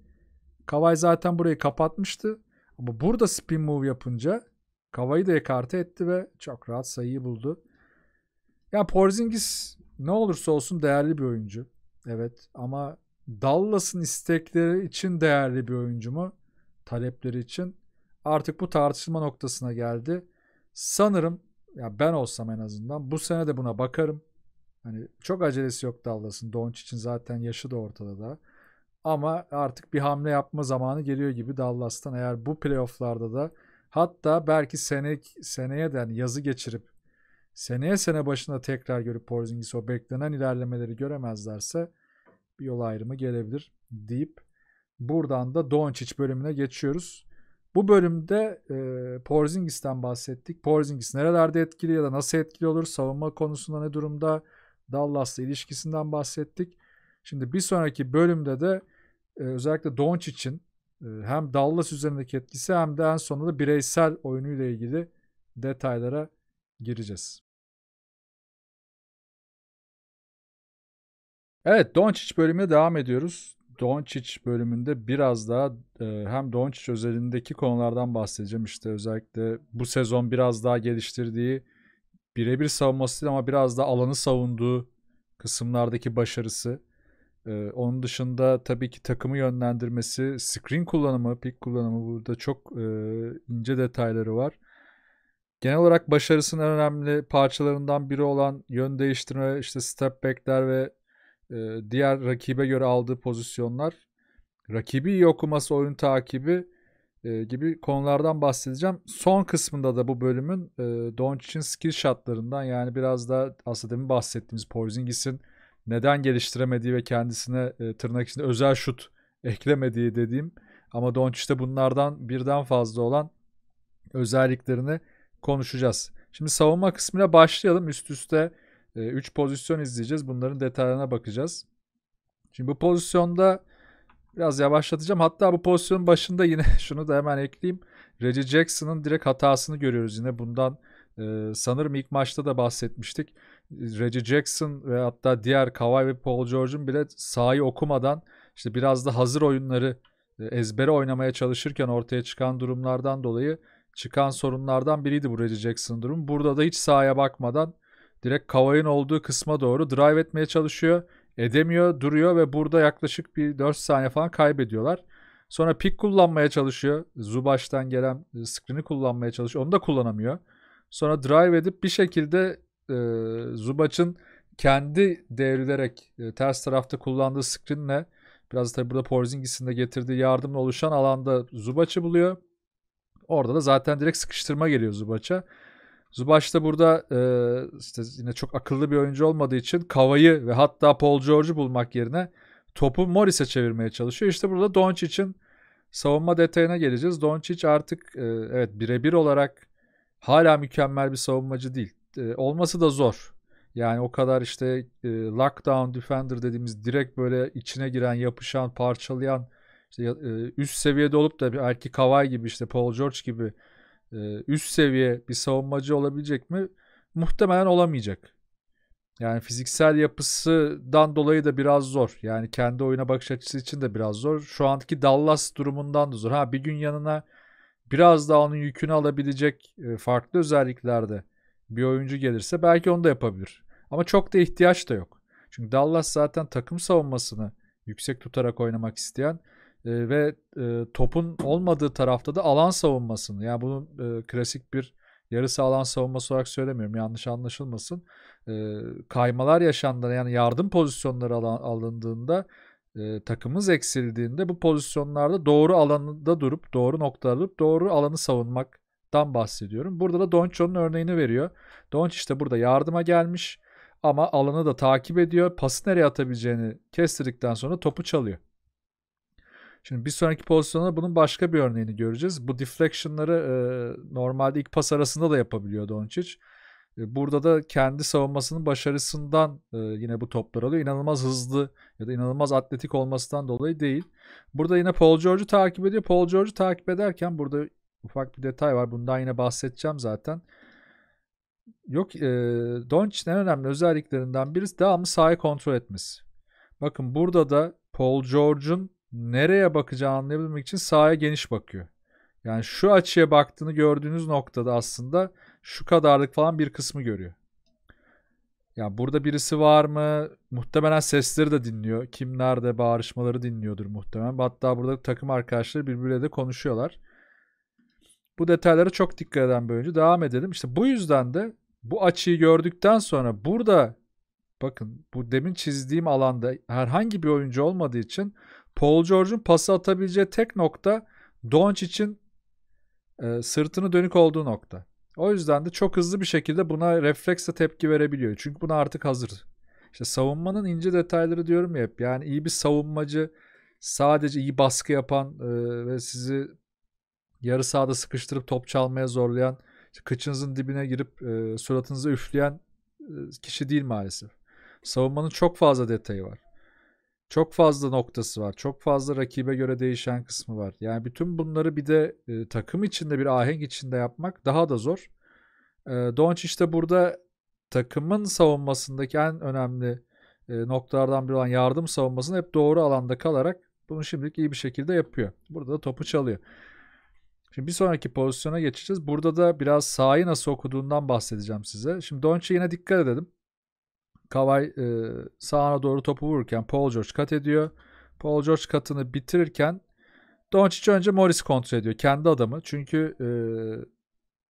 S1: Kavay zaten burayı kapatmıştı. Ama burada spin move yapınca Kavayı da ekarte etti ve çok rahat sayıyı buldu. Yani Porzingis ne olursa olsun değerli bir oyuncu. Evet ama Dallas'ın istekleri için değerli bir oyuncu mu? Talepleri için. Artık bu tartışma noktasına geldi. Sanırım ya ben olsam en azından bu sene de buna bakarım. Hani çok acelesi yok Dallas'ın. Doncic için zaten yaşı da ortada da. Ama artık bir hamle yapma zamanı geliyor gibi Dallas'tan eğer bu playofflarda da Hatta belki sene, seneye de yani yazı geçirip seneye sene başında tekrar görüp Porzingis'i o beklenen ilerlemeleri göremezlerse bir yol ayrımı gelebilir deyip buradan da Doncic bölümüne geçiyoruz. Bu bölümde e, Porzingis'ten bahsettik. Porzingis nerelerde etkili ya da nasıl etkili olur? Savunma konusunda ne durumda? Dallas'la ilişkisinden bahsettik. Şimdi bir sonraki bölümde de e, özellikle Doncic'in ee, hem Dallas üzerindeki etkisi hem de en sonunda da bireysel oyunuyla ilgili detaylara gireceğiz. Evet Doncic bölümüne devam ediyoruz. Doncic bölümünde biraz daha e, hem Doncic özelindeki konulardan bahsedeceğim. İşte özellikle bu sezon biraz daha geliştirdiği birebir savunması değil ama biraz da alanı savunduğu kısımlardaki başarısı. Ee, onun dışında tabii ki takımı yönlendirmesi, screen kullanımı, pick kullanımı burada çok e, ince detayları var. Genel olarak başarısının önemli parçalarından biri olan yön değiştirme, işte step back'ler ve e, diğer rakibe göre aldığı pozisyonlar, rakibi iyi okuması, oyun takibi e, gibi konulardan bahsedeceğim. Son kısmında da bu bölümün e, Doncic'in skill shotlarından yani biraz da aslında demin bahsettiğimiz Porzingis'in neden geliştiremediği ve kendisine e, tırnak içinde özel şut eklemediği dediğim ama Doncic'te bunlardan birden fazla olan özelliklerini konuşacağız. Şimdi savunma kısmına başlayalım. Üst üste 3 e, pozisyon izleyeceğiz. Bunların detaylarına bakacağız. Şimdi bu pozisyonda biraz yavaşlatacağım. Hatta bu pozisyonun başında yine şunu da hemen ekleyeyim. Reggie Jackson'ın direkt hatasını görüyoruz yine bundan. E, sanırım ilk maçta da bahsetmiştik. Reggie Jackson ve hatta diğer Kawhi ve Paul George'un bile sahayı okumadan işte biraz da hazır oyunları e, ezbere oynamaya çalışırken ortaya çıkan durumlardan dolayı çıkan sorunlardan biriydi bu Reggie Jackson durum. Burada da hiç sahaya bakmadan direkt Kawhi'nin olduğu kısma doğru drive etmeye çalışıyor. Edemiyor, duruyor ve burada yaklaşık bir 4 saniye falan kaybediyorlar. Sonra pick kullanmaya çalışıyor. Zubaş'tan gelen e, screen'i kullanmaya çalışıyor. Onu da kullanamıyor. Sonra drive edip bir şekilde e, ee, Zubac'ın kendi devrilerek e, ters tarafta kullandığı screenle biraz tabi burada Porzingis'in de getirdiği yardımla oluşan alanda Zubac'ı buluyor. Orada da zaten direkt sıkıştırma geliyor Zubac'a. Zubac da burada e, işte yine çok akıllı bir oyuncu olmadığı için Kava'yı ve hatta Paul George'u bulmak yerine topu Morris'e çevirmeye çalışıyor. İşte burada Doncic'in savunma detayına geleceğiz. Doncic artık e, evet birebir olarak hala mükemmel bir savunmacı değil. Ee, olması da zor. Yani o kadar işte e, lockdown defender dediğimiz direkt böyle içine giren, yapışan, parçalayan işte e, üst seviyede olup da bir Erki Kavay gibi işte Paul George gibi e, üst seviye bir savunmacı olabilecek mi? Muhtemelen olamayacak. Yani fiziksel yapısından dolayı da biraz zor. Yani kendi oyuna bakış açısı için de biraz zor. Şu anki Dallas durumundan da zor. Ha bir gün yanına biraz daha onun yükünü alabilecek e, farklı özelliklerde bir oyuncu gelirse belki onu da yapabilir. Ama çok da ihtiyaç da yok. Çünkü Dallas zaten takım savunmasını yüksek tutarak oynamak isteyen e, ve e, topun olmadığı tarafta da alan savunmasını yani bunu e, klasik bir yarı alan savunması olarak söylemiyorum yanlış anlaşılmasın. E, kaymalar yaşandığında yani yardım pozisyonları alan, alındığında e, takımız eksildiğinde bu pozisyonlarda doğru alanda durup doğru noktada durup doğru alanı savunmak dan bahsediyorum. Burada da Doncic'in örneğini veriyor. Doncic işte burada yardıma gelmiş ama alanı da takip ediyor. Pası nereye atabileceğini kestirdikten sonra topu çalıyor. Şimdi bir sonraki pozisyonda bunun başka bir örneğini göreceğiz. Bu deflection'ları e, normalde ilk pas arasında da yapabiliyor Doncic. E, burada da kendi savunmasının başarısından e, yine bu toplar alıyor. İnanılmaz hızlı ya da inanılmaz atletik olmasından dolayı değil. Burada yine Paul George'u takip ediyor. Paul George'u takip ederken burada ufak bir detay var. Bundan yine bahsedeceğim zaten. Yok e, Doncic'in en önemli özelliklerinden birisi devamlı sahayı kontrol etmesi. Bakın burada da Paul George'un nereye bakacağını anlayabilmek için sahaya geniş bakıyor. Yani şu açıya baktığını gördüğünüz noktada aslında şu kadarlık falan bir kısmı görüyor. Yani burada birisi var mı? Muhtemelen sesleri de dinliyor. Kim nerede bağırışmaları dinliyordur muhtemelen. Hatta burada takım arkadaşları birbirleriyle de konuşuyorlar. Bu detaylara çok dikkat eden bir oyuncu. Devam edelim. İşte bu yüzden de bu açıyı gördükten sonra burada bakın bu demin çizdiğim alanda herhangi bir oyuncu olmadığı için Paul George'un pası atabileceği tek nokta Doncic'in e, sırtını dönük olduğu nokta. O yüzden de çok hızlı bir şekilde buna refleksle tepki verebiliyor. Çünkü buna artık hazır. İşte savunmanın ince detayları diyorum ya hep. Yani iyi bir savunmacı sadece iyi baskı yapan e, ve sizi yarı sahada sıkıştırıp top çalmaya zorlayan, kıçınızın dibine girip e, suratınıza üfleyen e, kişi değil maalesef. Savunmanın çok fazla detayı var. Çok fazla noktası var. Çok fazla rakibe göre değişen kısmı var. Yani bütün bunları bir de e, takım içinde bir ahenk içinde yapmak daha da zor. E, Doncic işte burada takımın savunmasındaki en önemli e, noktalardan biri olan yardım savunmasını hep doğru alanda kalarak bunu şimdilik iyi bir şekilde yapıyor. Burada da topu çalıyor. Şimdi bir sonraki pozisyona geçeceğiz. Burada da biraz sahayı nasıl okuduğundan bahsedeceğim size. Şimdi Doncic yine dikkat edelim. Kavay e, sağına doğru topu vururken Paul George kat ediyor. Paul George katını bitirirken Doncic önce Morris kontrol ediyor. Kendi adamı. Çünkü e,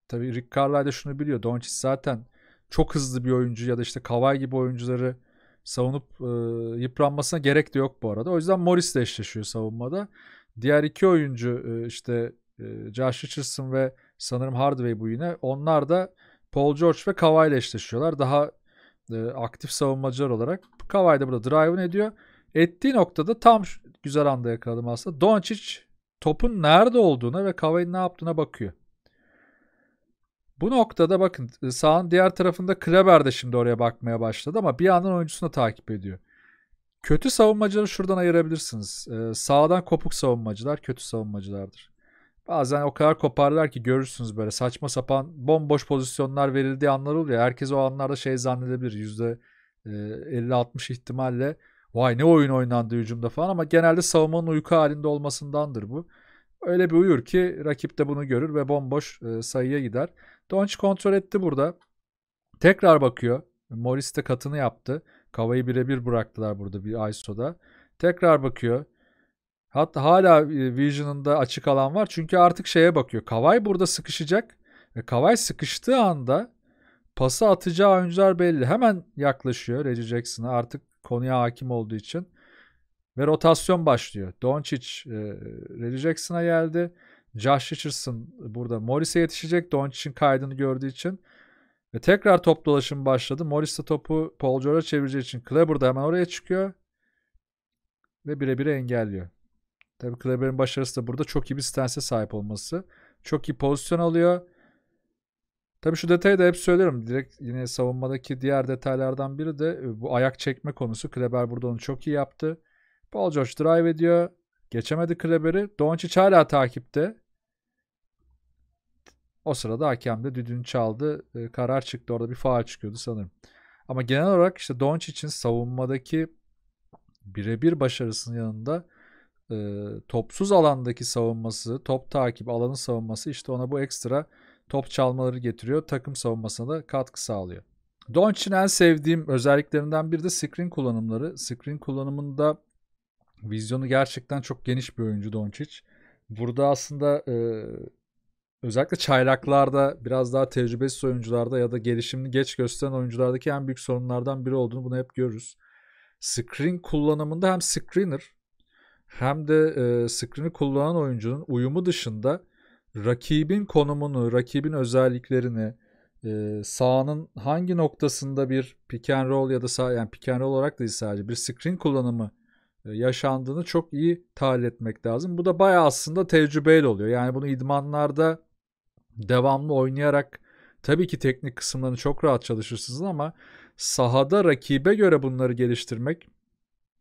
S1: tabii Rick Carlisle de şunu biliyor. Doncic zaten çok hızlı bir oyuncu ya da işte Kavay gibi oyuncuları savunup e, yıpranmasına gerek de yok bu arada. O yüzden Morris de eşleşiyor savunmada. Diğer iki oyuncu e, işte e, Josh Richardson ve sanırım Hardway bu yine. Onlar da Paul George ve Kawhi ile eşleşiyorlar. Daha e, aktif savunmacılar olarak. Kawhi de burada drive'ın ediyor. Ettiği noktada tam güzel anda yakaladım aslında. Doncic topun nerede olduğuna ve Kawhi'nin ne yaptığına bakıyor. Bu noktada bakın e, sağın diğer tarafında Kreber de şimdi oraya bakmaya başladı ama bir yandan oyuncusunu takip ediyor. Kötü savunmacıları şuradan ayırabilirsiniz. Ee, sağdan kopuk savunmacılar kötü savunmacılardır. Bazen o kadar koparlar ki görürsünüz böyle saçma sapan bomboş pozisyonlar verildiği anlar oluyor. Herkes o anlarda şey zannedebilir yüzde 50-60 e, ihtimalle vay ne oyun oynandı hücumda falan ama genelde savunmanın uyku halinde olmasındandır bu. Öyle bir uyur ki rakip de bunu görür ve bomboş e, sayıya gider. Doncic kontrol etti burada. Tekrar bakıyor. Morris de katını yaptı. Kavayı birebir bıraktılar burada bir ISO'da. Tekrar bakıyor. Hatta hala e, Vision'ında açık alan var. Çünkü artık şeye bakıyor. Kavay burada sıkışacak. Ve Kavay sıkıştığı anda pası atacağı oyuncular belli. Hemen yaklaşıyor Reggie Jackson'a artık konuya hakim olduğu için. Ve rotasyon başlıyor. Doncic e, Reggie Jackson'a geldi. Josh Richardson burada Morris'e yetişecek. Doncic'in kaydını gördüğü için. Ve tekrar top dolaşımı başladı. Morris de topu Paul George'a çevireceği için Kleber de hemen oraya çıkıyor. Ve birebir engelliyor. Tabii Kleber'in başarısı da burada çok iyi bir stance'e sahip olması. Çok iyi pozisyon alıyor. Tabii şu detayı da hep söylüyorum. Direkt yine savunmadaki diğer detaylardan biri de e, bu ayak çekme konusu. Kleber burada onu çok iyi yaptı. Paul George drive ediyor. Geçemedi Kleber'i. Doncic hala takipte. O sırada hakem de düdüğünü çaldı. E, karar çıktı. Orada bir faal çıkıyordu sanırım. Ama genel olarak işte için savunmadaki birebir başarısının yanında e, topsuz alandaki savunması, top takip, alanın savunması işte ona bu ekstra top çalmaları getiriyor. Takım savunmasına da katkı sağlıyor. Doncic'in en sevdiğim özelliklerinden biri de screen kullanımları. Screen kullanımında vizyonu gerçekten çok geniş bir oyuncu Doncic. Burada aslında e, özellikle çaylaklarda biraz daha tecrübesiz oyuncularda ya da gelişimini geç gösteren oyunculardaki en büyük sorunlardan biri olduğunu bunu hep görürüz. Screen kullanımında hem screener hem de e, screen'i kullanan oyuncunun uyumu dışında rakibin konumunu, rakibin özelliklerini, e, sahanın hangi noktasında bir pick and roll ya da sağ, yani pick and roll olarak değil sadece bir screen kullanımı e, yaşandığını çok iyi tahlil etmek lazım. Bu da bayağı aslında tecrübeyle oluyor. Yani bunu idmanlarda devamlı oynayarak tabii ki teknik kısımlarını çok rahat çalışırsınız ama sahada rakibe göre bunları geliştirmek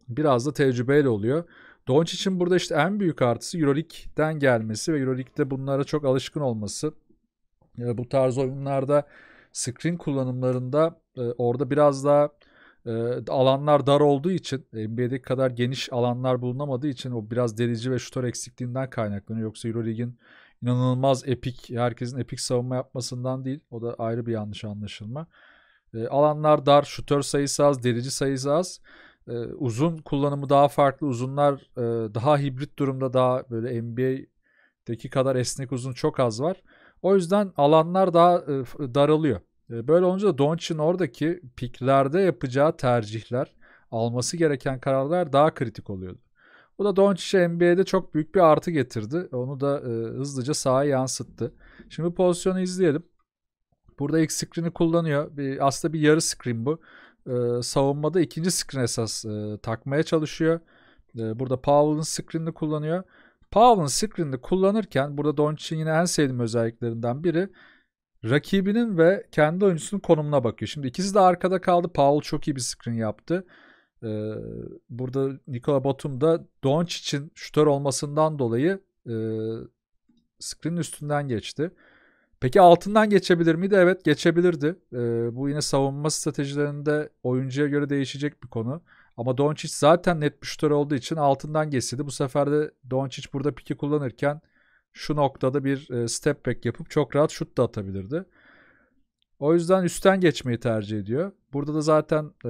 S1: biraz da tecrübeyle oluyor. Doncic'in burada işte en büyük artısı Euroleague'den gelmesi ve Euroleague'de bunlara çok alışkın olması. E, bu tarz oyunlarda screen kullanımlarında e, orada biraz daha e, alanlar dar olduğu için NBA'deki kadar geniş alanlar bulunamadığı için o biraz delici ve şutör eksikliğinden kaynaklanıyor. Yoksa Euroleague'in inanılmaz epik, herkesin epik savunma yapmasından değil. O da ayrı bir yanlış anlaşılma. E, alanlar dar, şutör sayısı az, delici sayısı az. Ee, uzun kullanımı daha farklı. Uzunlar e, daha hibrit durumda daha böyle NBA'deki kadar esnek uzun çok az var. O yüzden alanlar daha e, daralıyor. E, böyle olunca da Doncic'in oradaki piklerde yapacağı tercihler, alması gereken kararlar daha kritik oluyordu. Bu da Doncic'e NBA'de çok büyük bir artı getirdi. Onu da e, hızlıca sahaya yansıttı. Şimdi pozisyonu izleyelim. Burada ilk screen'i kullanıyor. Bir, aslında bir yarı screen bu e, savunmada ikinci screen esas e, takmaya çalışıyor. E, burada Powell'ın screenini kullanıyor. Powell'ın screenini kullanırken burada Doncic'in yine en sevdiğim özelliklerinden biri rakibinin ve kendi oyuncusunun konumuna bakıyor. Şimdi ikisi de arkada kaldı. Powell çok iyi bir screen yaptı. Ee, burada Nikola Batum da Doncic'in şutör olmasından dolayı e, screen'in üstünden geçti. Peki altından geçebilir miydi? Evet geçebilirdi. Ee, bu yine savunma stratejilerinde oyuncuya göre değişecek bir konu. Ama Doncic zaten net bir şutör olduğu için altından geçseydi. Bu sefer de Doncic burada piki kullanırken şu noktada bir e, step back yapıp çok rahat şut da atabilirdi. O yüzden üstten geçmeyi tercih ediyor. Burada da zaten e,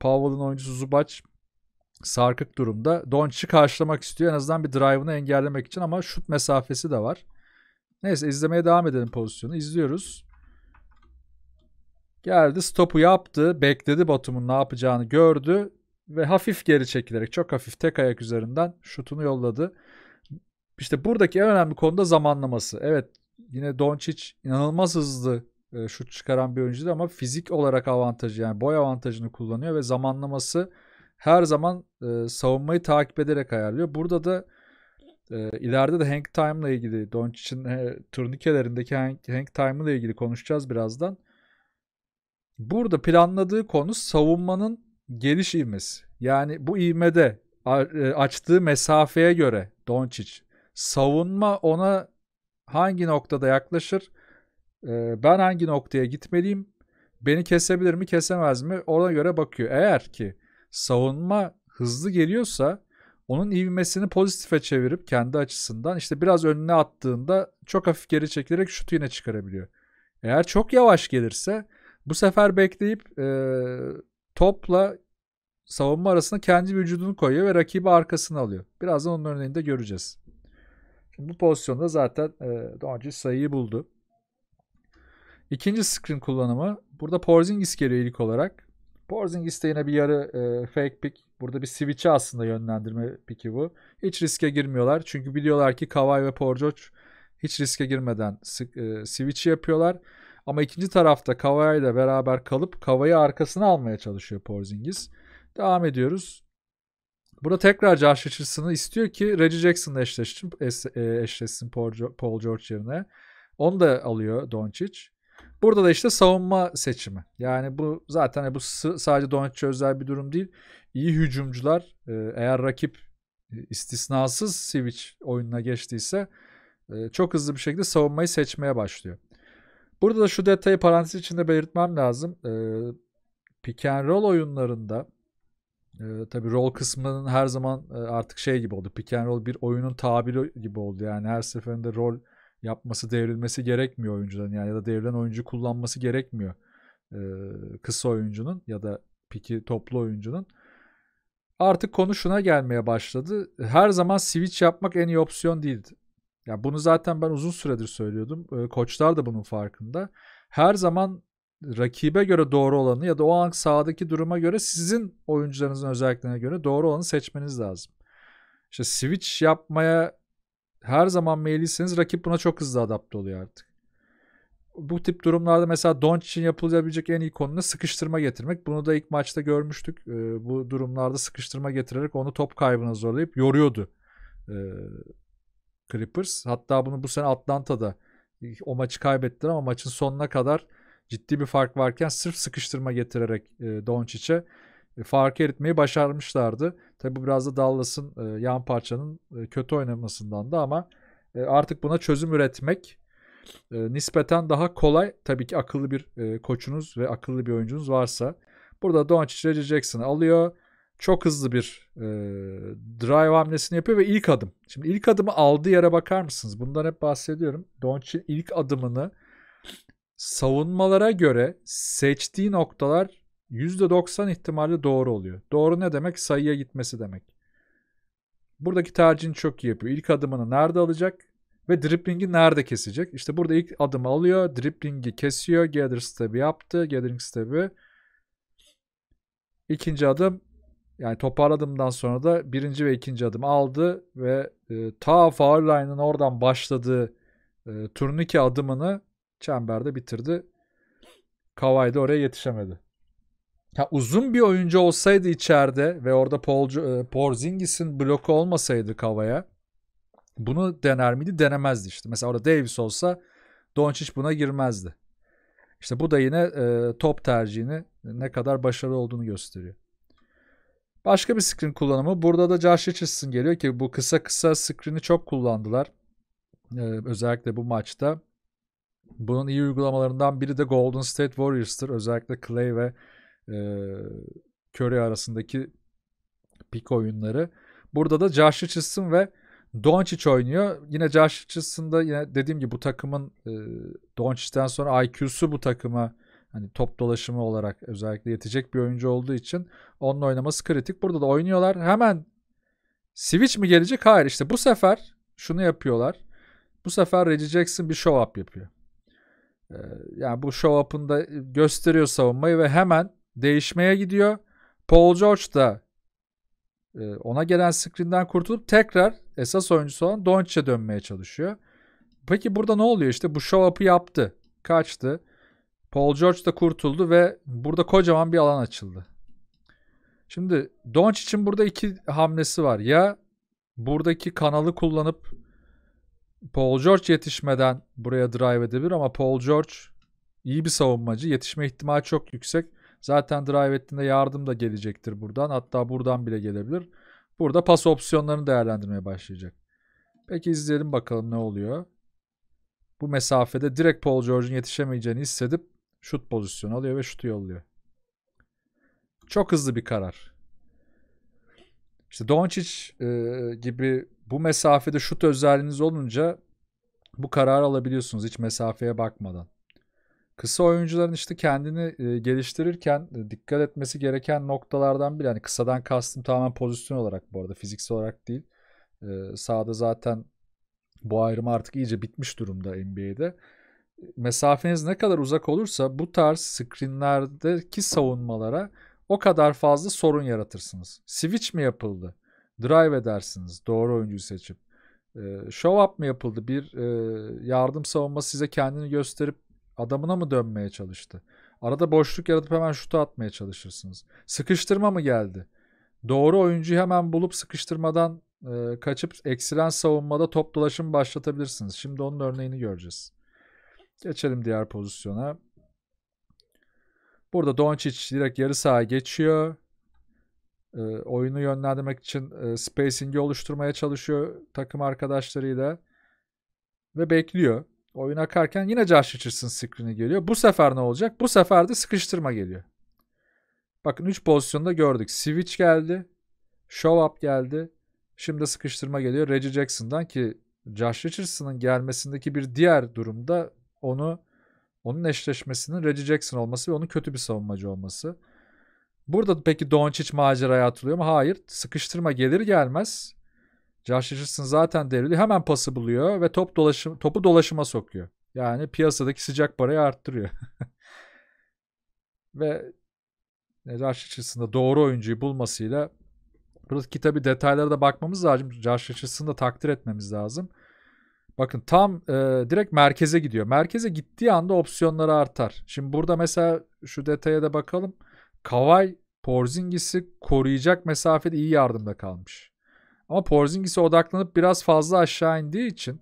S1: Powell'ın oyuncusu Zubac sarkık durumda. Doncic'i karşılamak istiyor. En azından bir drive'ını engellemek için ama şut mesafesi de var. Neyse izlemeye devam edelim pozisyonu. İzliyoruz. Geldi stopu yaptı. Bekledi Batum'un ne yapacağını gördü. Ve hafif geri çekilerek çok hafif tek ayak üzerinden şutunu yolladı. İşte buradaki en önemli konuda zamanlaması. Evet yine Doncic inanılmaz hızlı e, şut çıkaran bir oyuncu ama fizik olarak avantajı yani boy avantajını kullanıyor ve zamanlaması her zaman e, savunmayı takip ederek ayarlıyor. Burada da e, ileride de Hank Time'la ilgili, Doncic'in e, turnikelerindeki Hank, Hank Time'la ilgili konuşacağız birazdan. Burada planladığı konu savunmanın geliş ivmesi. Yani bu ivmede e, açtığı mesafeye göre Doncic savunma ona hangi noktada yaklaşır? Ee, ben hangi noktaya gitmeliyim? Beni kesebilir mi, kesemez mi? Ona göre bakıyor. Eğer ki savunma hızlı geliyorsa onun ivmesini pozitife çevirip kendi açısından işte biraz önüne attığında çok hafif geri çekilerek şutu yine çıkarabiliyor. Eğer çok yavaş gelirse bu sefer bekleyip e, topla savunma arasında kendi vücudunu koyuyor ve rakibi arkasına alıyor. Birazdan onun örneğini de göreceğiz. Şimdi bu pozisyonda zaten e, Doncic sayıyı buldu. İkinci screen kullanımı. Burada Porzingis geliyor ilk olarak. Porzingis de yine bir yarı e, fake pick Burada bir switch'e aslında yönlendirme piki bu. Hiç riske girmiyorlar. Çünkü biliyorlar ki Kawhi ve Porcoc hiç riske girmeden e, switch'i yapıyorlar. Ama ikinci tarafta Kawhi ile beraber kalıp Kawhi'yi arkasına almaya çalışıyor Porzingis. Devam ediyoruz. Burada tekrar Josh Richardson'ı istiyor ki Reggie Jackson ile eşleşsin, e, eşleşsin Paul George yerine. Onu da alıyor Doncic. Burada da işte savunma seçimi. Yani bu zaten bu sadece Doncic'e özel bir durum değil. İyi hücumcular e, eğer rakip e, istisnasız switch oyununa geçtiyse e, çok hızlı bir şekilde savunmayı seçmeye başlıyor. Burada da şu detayı parantez içinde belirtmem lazım. Pick and roll oyunlarında e, ee, tabii rol kısmının her zaman artık şey gibi oldu. Pick and roll bir oyunun tabiri gibi oldu. Yani her seferinde rol yapması devrilmesi gerekmiyor oyuncudan yani ya da devrilen oyuncu kullanması gerekmiyor e, kısa oyuncunun ya da piki toplu oyuncunun. Artık konu şuna gelmeye başladı. Her zaman switch yapmak en iyi opsiyon değildi. Ya yani bunu zaten ben uzun süredir söylüyordum. E, koçlar da bunun farkında. Her zaman rakibe göre doğru olanı ya da o an sahadaki duruma göre sizin oyuncularınızın özelliklerine göre doğru olanı seçmeniz lazım. İşte switch yapmaya her zaman meyilliseniz rakip buna çok hızlı adapte oluyor artık. Bu tip durumlarda mesela Doncic'in yapılabilecek en iyi konuna sıkıştırma getirmek. Bunu da ilk maçta görmüştük. Ee, bu durumlarda sıkıştırma getirerek onu top kaybına zorlayıp yoruyordu ee, Clippers. Hatta bunu bu sene Atlanta'da o maçı kaybettiler ama maçın sonuna kadar ciddi bir fark varken sırf sıkıştırma getirerek e, Doncic'e e, farkı eritmeyi başarmışlardı. Tabi bu biraz da Dallas'ın e, yan parçanın e, kötü oynamasından da ama e, artık buna çözüm üretmek e, nispeten daha kolay. Tabii ki akıllı bir e, koçunuz ve akıllı bir oyuncunuz varsa. Burada Doncic Reggie Jackson'ı alıyor. Çok hızlı bir e, drive hamlesini yapıyor ve ilk adım. Şimdi ilk adımı aldığı yere bakar mısınız? Bundan hep bahsediyorum. Doncic'in ilk adımını savunmalara göre seçtiği noktalar %90 ihtimalle doğru oluyor. Doğru ne demek? Sayıya gitmesi demek. Buradaki tercihini çok iyi yapıyor. İlk adımını nerede alacak? Ve driplingi nerede kesecek? İşte burada ilk adımı alıyor. Driplingi kesiyor. Gather step'i yaptı. Gathering step'i. İkinci adım yani toparladığımdan sonra da birinci ve ikinci adım aldı ve e, ta foul line'ın oradan başladığı e, turnike adımını çemberde bitirdi. Kavai de oraya yetişemedi ya uzun bir oyuncu olsaydı içeride ve orada Paul, e, Porzingis'in bloku olmasaydı Kava'ya bunu dener miydi? Denemezdi işte. Mesela orada Davis olsa Doncic buna girmezdi. İşte bu da yine e, top tercihini ne kadar başarılı olduğunu gösteriyor. Başka bir screen kullanımı. Burada da Josh Richardson geliyor ki bu kısa kısa screen'i çok kullandılar. Ee, özellikle bu maçta. Bunun iyi uygulamalarından biri de Golden State Warriors'tır. Özellikle Clay ve Curry arasındaki pik oyunları. Burada da Josh Richardson ve Doncic oynuyor. Yine Josh Richardson da yine dediğim gibi bu takımın e, Doncic'ten sonra IQ'su bu takıma hani top dolaşımı olarak özellikle yetecek bir oyuncu olduğu için onun oynaması kritik. Burada da oynuyorlar. Hemen switch mi gelecek? Hayır işte bu sefer şunu yapıyorlar. Bu sefer Reggie Jackson bir show up yapıyor. Ee, yani bu show up'ında gösteriyor savunmayı ve hemen değişmeye gidiyor. Paul George da e, ona gelen screen'den kurtulup tekrar esas oyuncusu olan Doncic'e dönmeye çalışıyor. Peki burada ne oluyor? İşte bu show up'ı yaptı. Kaçtı. Paul George da kurtuldu ve burada kocaman bir alan açıldı. Şimdi Doncic'in burada iki hamlesi var. Ya buradaki kanalı kullanıp Paul George yetişmeden buraya drive edebilir ama Paul George iyi bir savunmacı. Yetişme ihtimali çok yüksek. Zaten drive ettiğinde yardım da gelecektir buradan. Hatta buradan bile gelebilir. Burada pas opsiyonlarını değerlendirmeye başlayacak. Peki izleyelim bakalım ne oluyor. Bu mesafede direkt Paul George'un yetişemeyeceğini hissedip şut pozisyonu alıyor ve şutu yolluyor. Çok hızlı bir karar. İşte Doncic e, gibi bu mesafede şut özelliğiniz olunca bu kararı alabiliyorsunuz hiç mesafeye bakmadan kısa oyuncuların işte kendini e, geliştirirken e, dikkat etmesi gereken noktalardan biri. Yani kısadan kastım tamamen pozisyon olarak bu arada fiziksel olarak değil. E, sahada zaten bu ayrım artık iyice bitmiş durumda NBA'de. E, mesafeniz ne kadar uzak olursa bu tarz screenlerdeki savunmalara o kadar fazla sorun yaratırsınız. Switch mi yapıldı? Drive edersiniz doğru oyuncuyu seçip. E, show up mı yapıldı? Bir e, yardım savunma size kendini gösterip Adamına mı dönmeye çalıştı? Arada boşluk yaratıp hemen şutu atmaya çalışırsınız. Sıkıştırma mı geldi? Doğru oyuncuyu hemen bulup sıkıştırmadan e, kaçıp eksilen savunmada top dolaşımı başlatabilirsiniz. Şimdi onun örneğini göreceğiz. Geçelim diğer pozisyona. Burada Doncic direkt yarı sahaya geçiyor. E, oyunu yönlendirmek için e, spacing'i oluşturmaya çalışıyor takım arkadaşlarıyla ve bekliyor. Oyun akarken yine Josh Richardson screen'i geliyor. Bu sefer ne olacak? Bu sefer de sıkıştırma geliyor. Bakın 3 pozisyonda gördük. Switch geldi. Show up geldi. Şimdi sıkıştırma geliyor Reggie Jackson'dan ki Josh Richardson'ın gelmesindeki bir diğer durumda onu onun eşleşmesinin Reggie Jackson olması ve onun kötü bir savunmacı olması. Burada peki Doncic maceraya atılıyor mu? Hayır. Sıkıştırma gelir gelmez Josh Richardson zaten devrili. Hemen pası buluyor ve top dolaşım, topu dolaşıma sokuyor. Yani piyasadaki sıcak parayı arttırıyor. ve Josh e, Richardson'da doğru oyuncuyu bulmasıyla buradaki tabii detaylara da bakmamız lazım. Josh Richardson'ı da takdir etmemiz lazım. Bakın tam e, direkt merkeze gidiyor. Merkeze gittiği anda opsiyonları artar. Şimdi burada mesela şu detaya da bakalım. Kavay Porzingis'i koruyacak mesafede iyi yardımda kalmış. Ama Porzingis'e odaklanıp biraz fazla aşağı indiği için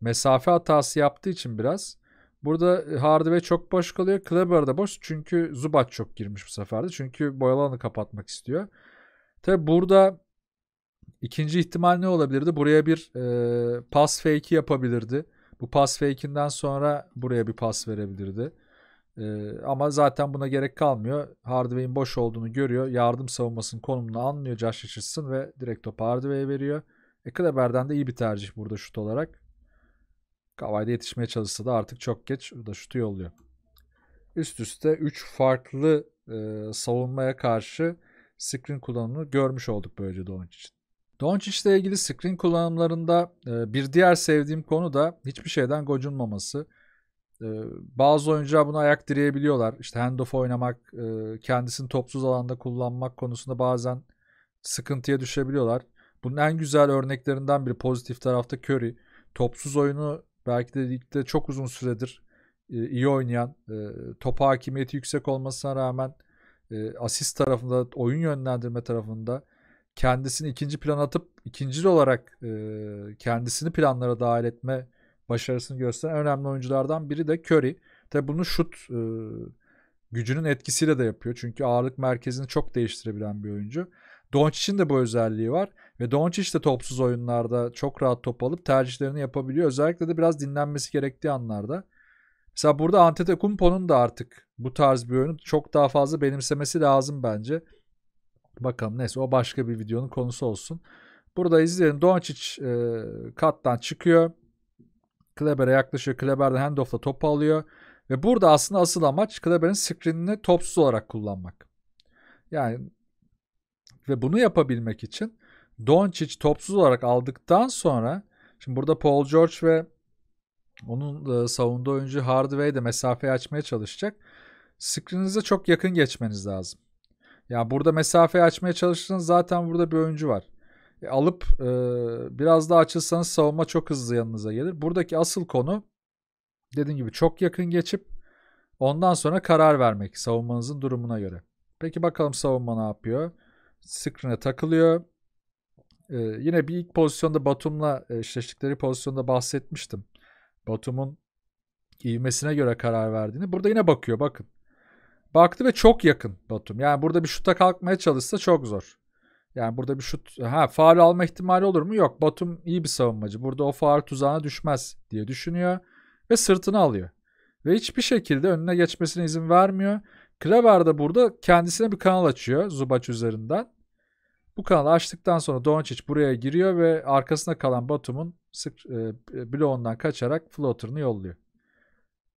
S1: mesafe hatası yaptığı için biraz burada e, Hardaway çok boş kalıyor. Kleber de boş çünkü Zubat çok girmiş bu seferde. Çünkü boy kapatmak istiyor. Tabi burada ikinci ihtimal ne olabilirdi? Buraya bir e, pas fake'i yapabilirdi. Bu pas fake'inden sonra buraya bir pas verebilirdi. Ee, ama zaten buna gerek kalmıyor. hardaway'in boş olduğunu görüyor. Yardım savunmasının konumunu anlıyor Josh Richardson ve direkt topu Hardway'e veriyor. E, Kleber'den de iyi bir tercih burada şut olarak. Kavay'da yetişmeye çalışsa da artık çok geç. Bu da şutu yolluyor. Üst üste 3 farklı e, savunmaya karşı screen kullanımını görmüş olduk böylece Doncic için. ile ilgili screen kullanımlarında e, bir diğer sevdiğim konu da hiçbir şeyden gocunmaması. Ee, bazı oyuncular bunu ayak direyebiliyorlar. İşte handoff oynamak, e, kendisini topsuz alanda kullanmak konusunda bazen sıkıntıya düşebiliyorlar. Bunun en güzel örneklerinden biri pozitif tarafta Curry. Topsuz oyunu belki de ligde çok uzun süredir e, iyi oynayan, e, topa hakimiyeti yüksek olmasına rağmen asist tarafında, oyun yönlendirme tarafında kendisini ikinci plan atıp ikinci olarak kendisini planlara dahil etme başarısını gösteren önemli oyunculardan biri de Curry. Tabi bunu şut e, gücünün etkisiyle de yapıyor. Çünkü ağırlık merkezini çok değiştirebilen bir oyuncu. Doncic'in de bu özelliği var. Ve Doncic de topsuz oyunlarda çok rahat top alıp tercihlerini yapabiliyor. Özellikle de biraz dinlenmesi gerektiği anlarda. Mesela burada Antetokounmpo'nun da artık bu tarz bir oyunu çok daha fazla benimsemesi lazım bence. Bakalım neyse o başka bir videonun konusu olsun. Burada izleyelim. Doncic e, kattan çıkıyor. Kleber'e yaklaşıyor. Kleber de handoff'la topu alıyor. Ve burada aslında asıl amaç Kleber'in screenini topsuz olarak kullanmak. Yani ve bunu yapabilmek için Doncic topsuz olarak aldıktan sonra şimdi burada Paul George ve onun e, savunduğu oyuncu Hardaway de mesafeyi açmaya çalışacak. Screeninize çok yakın geçmeniz lazım. Yani burada mesafeyi açmaya çalıştığınız zaten burada bir oyuncu var. E, alıp e, biraz daha açılsanız savunma çok hızlı yanınıza gelir. Buradaki asıl konu dediğim gibi çok yakın geçip ondan sonra karar vermek savunmanızın durumuna göre. Peki bakalım savunma ne yapıyor? Screen'e takılıyor. E, yine bir ilk pozisyonda Batum'la eşleştikleri pozisyonda bahsetmiştim. Batum'un ivmesine göre karar verdiğini. Burada yine bakıyor bakın. Baktı ve çok yakın Batum. Yani burada bir şuta kalkmaya çalışsa çok zor. Yani burada bir şut ha faal alma ihtimali olur mu? Yok. Batum iyi bir savunmacı. Burada o faal tuzağına düşmez diye düşünüyor ve sırtını alıyor. Ve hiçbir şekilde önüne geçmesine izin vermiyor. Kleber de burada kendisine bir kanal açıyor Zubac üzerinden. Bu kanalı açtıktan sonra Doncic buraya giriyor ve arkasında kalan Batum'un sık, e, e bloğundan kaçarak floater'ını yolluyor.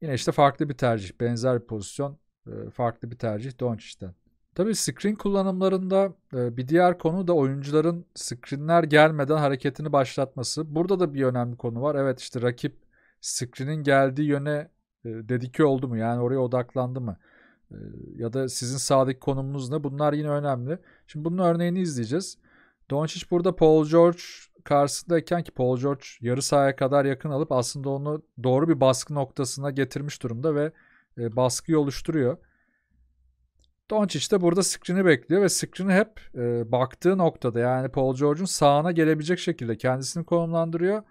S1: Yine işte farklı bir tercih. Benzer bir pozisyon. E, farklı bir tercih Doncic'ten. Tabii screen kullanımlarında e, bir diğer konu da oyuncuların screenler gelmeden hareketini başlatması. Burada da bir önemli konu var. Evet işte rakip screen'in geldiği yöne e, dedike oldu mu? Yani oraya odaklandı mı? E, ya da sizin sağdaki konumunuz ne? Bunlar yine önemli. Şimdi bunun örneğini izleyeceğiz. Doncic burada Paul George karşısındayken ki Paul George yarı sahaya kadar yakın alıp aslında onu doğru bir baskı noktasına getirmiş durumda ve baskıyı oluşturuyor. Doncic de burada screen'i bekliyor ve screen'i hep e, baktığı noktada yani Paul George'un sağına gelebilecek şekilde kendisini konumlandırıyor.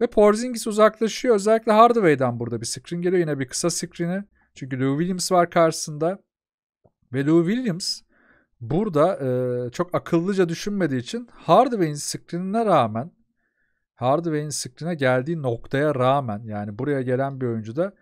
S1: Ve Porzingis uzaklaşıyor. Özellikle Hardaway'dan burada bir screen geliyor. Yine bir kısa screen'i. Çünkü Lou Williams var karşısında. Ve Lou Williams burada e, çok akıllıca düşünmediği için Hardaway'in screen'ine rağmen Hardaway'in screen'e geldiği noktaya rağmen yani buraya gelen bir oyuncu da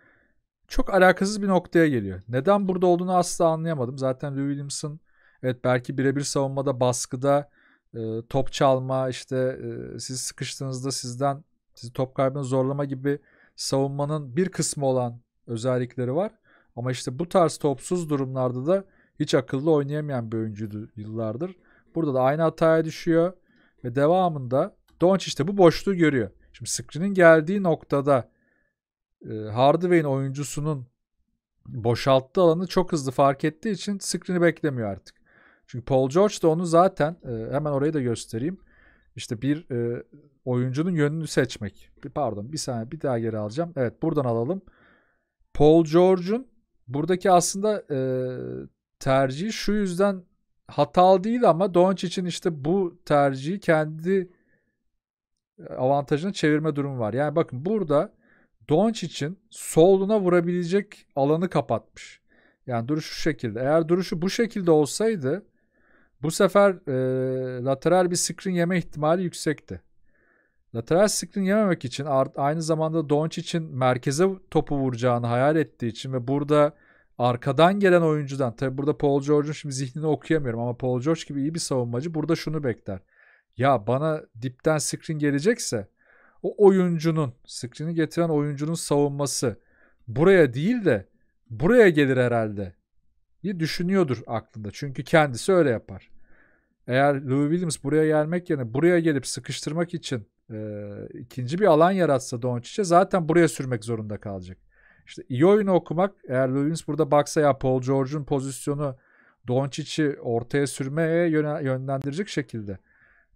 S1: çok alakasız bir noktaya geliyor. Neden burada olduğunu asla anlayamadım. Zaten Lou Williamson evet belki birebir savunmada baskıda e, top çalma işte e, siz sıkıştığınızda sizden sizi top kaybına zorlama gibi savunmanın bir kısmı olan özellikleri var. Ama işte bu tarz topsuz durumlarda da hiç akıllı oynayamayan bir oyuncuydu yıllardır. Burada da aynı hataya düşüyor ve devamında Doncic işte bu boşluğu görüyor. Şimdi screen'in geldiği noktada ee, Hardaway'in oyuncusunun boşalttığı alanı çok hızlı fark ettiği için screen'i beklemiyor artık. Çünkü Paul George da onu zaten e, hemen orayı da göstereyim. İşte bir e, oyuncunun yönünü seçmek. pardon bir saniye bir daha geri alacağım. Evet buradan alalım. Paul George'un buradaki aslında e, tercihi şu yüzden hatalı değil ama için işte bu tercihi kendi avantajına çevirme durumu var. Yani bakın burada Doncic'in soluna vurabilecek alanı kapatmış. Yani duruşu şu şekilde. Eğer duruşu bu şekilde olsaydı bu sefer e, lateral bir screen yeme ihtimali yüksekti. Lateral screen yememek için aynı zamanda Doncic'in merkeze topu vuracağını hayal ettiği için ve burada arkadan gelen oyuncudan tabi burada Paul George'un şimdi zihnini okuyamıyorum ama Paul George gibi iyi bir savunmacı burada şunu bekler. Ya bana dipten screen gelecekse o oyuncunun, screen'i getiren oyuncunun savunması buraya değil de buraya gelir herhalde diye düşünüyordur aklında. Çünkü kendisi öyle yapar. Eğer Louis Williams buraya gelmek yerine buraya gelip sıkıştırmak için e, ikinci bir alan yaratsa Doncic'e zaten buraya sürmek zorunda kalacak. İşte iyi oyunu okumak eğer Louis Williams burada baksa ya Paul George'un pozisyonu Doncic'i ortaya sürmeye yönlendirecek şekilde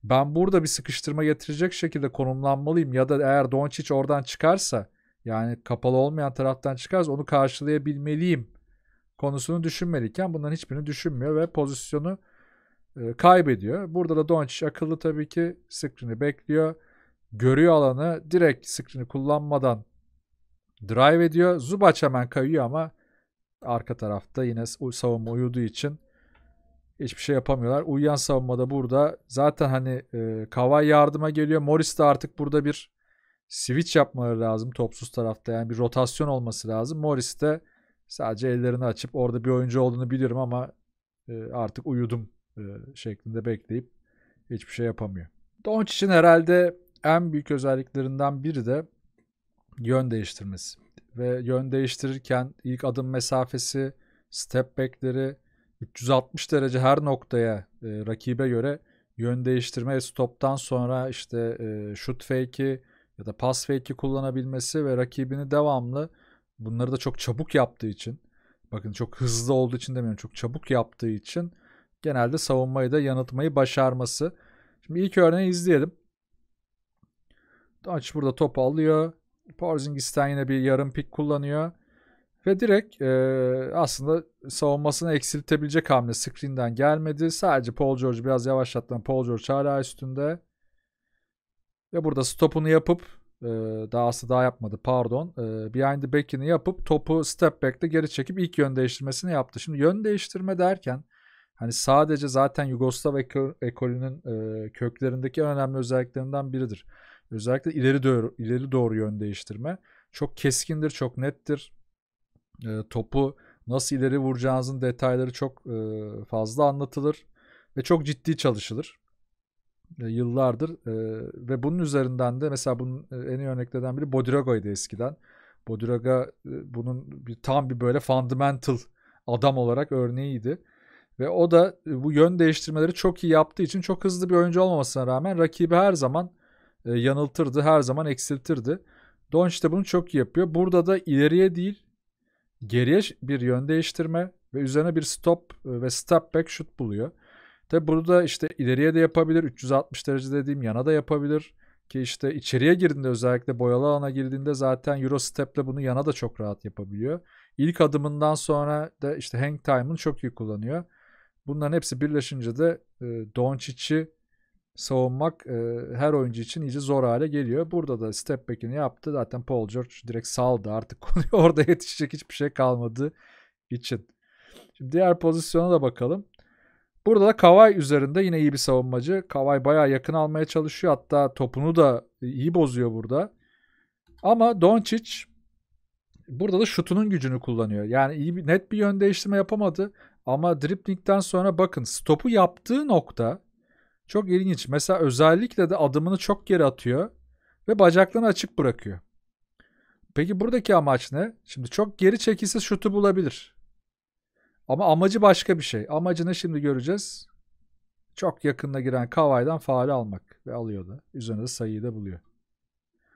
S1: ben burada bir sıkıştırma getirecek şekilde konumlanmalıyım ya da eğer Doncic oradan çıkarsa yani kapalı olmayan taraftan çıkarsa onu karşılayabilmeliyim konusunu düşünmeliyken bunların hiçbirini düşünmüyor ve pozisyonu e, kaybediyor. Burada da Doncic akıllı tabii ki screen'i bekliyor. Görüyor alanı direkt screen'i kullanmadan drive ediyor. Zubac hemen kayıyor ama arka tarafta yine savunma uyuduğu için Hiçbir şey yapamıyorlar. Uyuyan savunmada burada zaten hani e, Kavay yardıma geliyor. Morris de artık burada bir switch yapmaları lazım topsuz tarafta. Yani bir rotasyon olması lazım. Morris de sadece ellerini açıp orada bir oyuncu olduğunu biliyorum ama e, artık uyudum e, şeklinde bekleyip hiçbir şey yapamıyor. Doncic'in herhalde en büyük özelliklerinden biri de yön değiştirmesi. Ve yön değiştirirken ilk adım mesafesi, step back'leri, 360 derece her noktaya e, rakibe göre yön değiştirme stoptan sonra işte e, shoot fake'i ya da pass fake'i kullanabilmesi ve rakibini devamlı bunları da çok çabuk yaptığı için bakın çok hızlı olduğu için demiyorum çok çabuk yaptığı için genelde savunmayı da yanıltmayı başarması. Şimdi ilk örneği izleyelim. Aç burada top alıyor. Porzingis'ten yine bir yarım pik kullanıyor. Ve direkt e, aslında savunmasını eksiltebilecek hamle screen'den gelmedi. Sadece Paul George biraz yavaşlattı. Paul George hala üstünde. Ve burada stopunu yapıp e, daha aslında daha yapmadı pardon. E, behind the back'ini yapıp topu step back'te geri çekip ilk yön değiştirmesini yaptı. Şimdi yön değiştirme derken hani sadece zaten Yugoslav ekolünün e, köklerindeki en önemli özelliklerinden biridir. Özellikle ileri doğru, ileri doğru yön değiştirme. Çok keskindir, çok nettir e, topu nasıl ileri vuracağınızın detayları çok e, fazla anlatılır ve çok ciddi çalışılır e, yıllardır e, ve bunun üzerinden de mesela bunun e, en iyi örneklerden biri Bodirogo'ydu eskiden. Bodiroga e, bunun bir, tam bir böyle fundamental adam olarak örneğiydi. Ve o da e, bu yön değiştirmeleri çok iyi yaptığı için çok hızlı bir oyuncu olmamasına rağmen rakibi her zaman e, yanıltırdı, her zaman eksiltirdi. Doncic de bunu çok iyi yapıyor. Burada da ileriye değil geriye bir yön değiştirme ve üzerine bir stop e, ve step back shoot buluyor. Tabi burada işte ileriye de yapabilir. 360 derece dediğim yana da yapabilir. Ki işte içeriye girdiğinde özellikle boyalı alana girdiğinde zaten Euro Step'le bunu yana da çok rahat yapabiliyor. İlk adımından sonra da işte hang time'ını çok iyi kullanıyor. Bunların hepsi birleşince de e, Doncic'i savunmak e, her oyuncu için iyice zor hale geliyor. Burada da step back'ini yaptı. Zaten Paul George direkt saldı artık konuyu. Orada yetişecek hiçbir şey kalmadı için. Şimdi diğer pozisyona da bakalım. Burada da Kavay üzerinde yine iyi bir savunmacı. Kavay bayağı yakın almaya çalışıyor. Hatta topunu da iyi bozuyor burada. Ama Doncic burada da şutunun gücünü kullanıyor. Yani iyi bir, net bir yön değiştirme yapamadı. Ama driplingden sonra bakın stopu yaptığı nokta çok ilginç. Mesela özellikle de adımını çok geri atıyor ve bacaklarını açık bırakıyor. Peki buradaki amaç ne? Şimdi çok geri çekilse şutu bulabilir. Ama amacı başka bir şey. Amacını şimdi göreceğiz. Çok yakında giren Kavay'dan faali almak ve alıyor da. Üzerine de sayıyı da buluyor.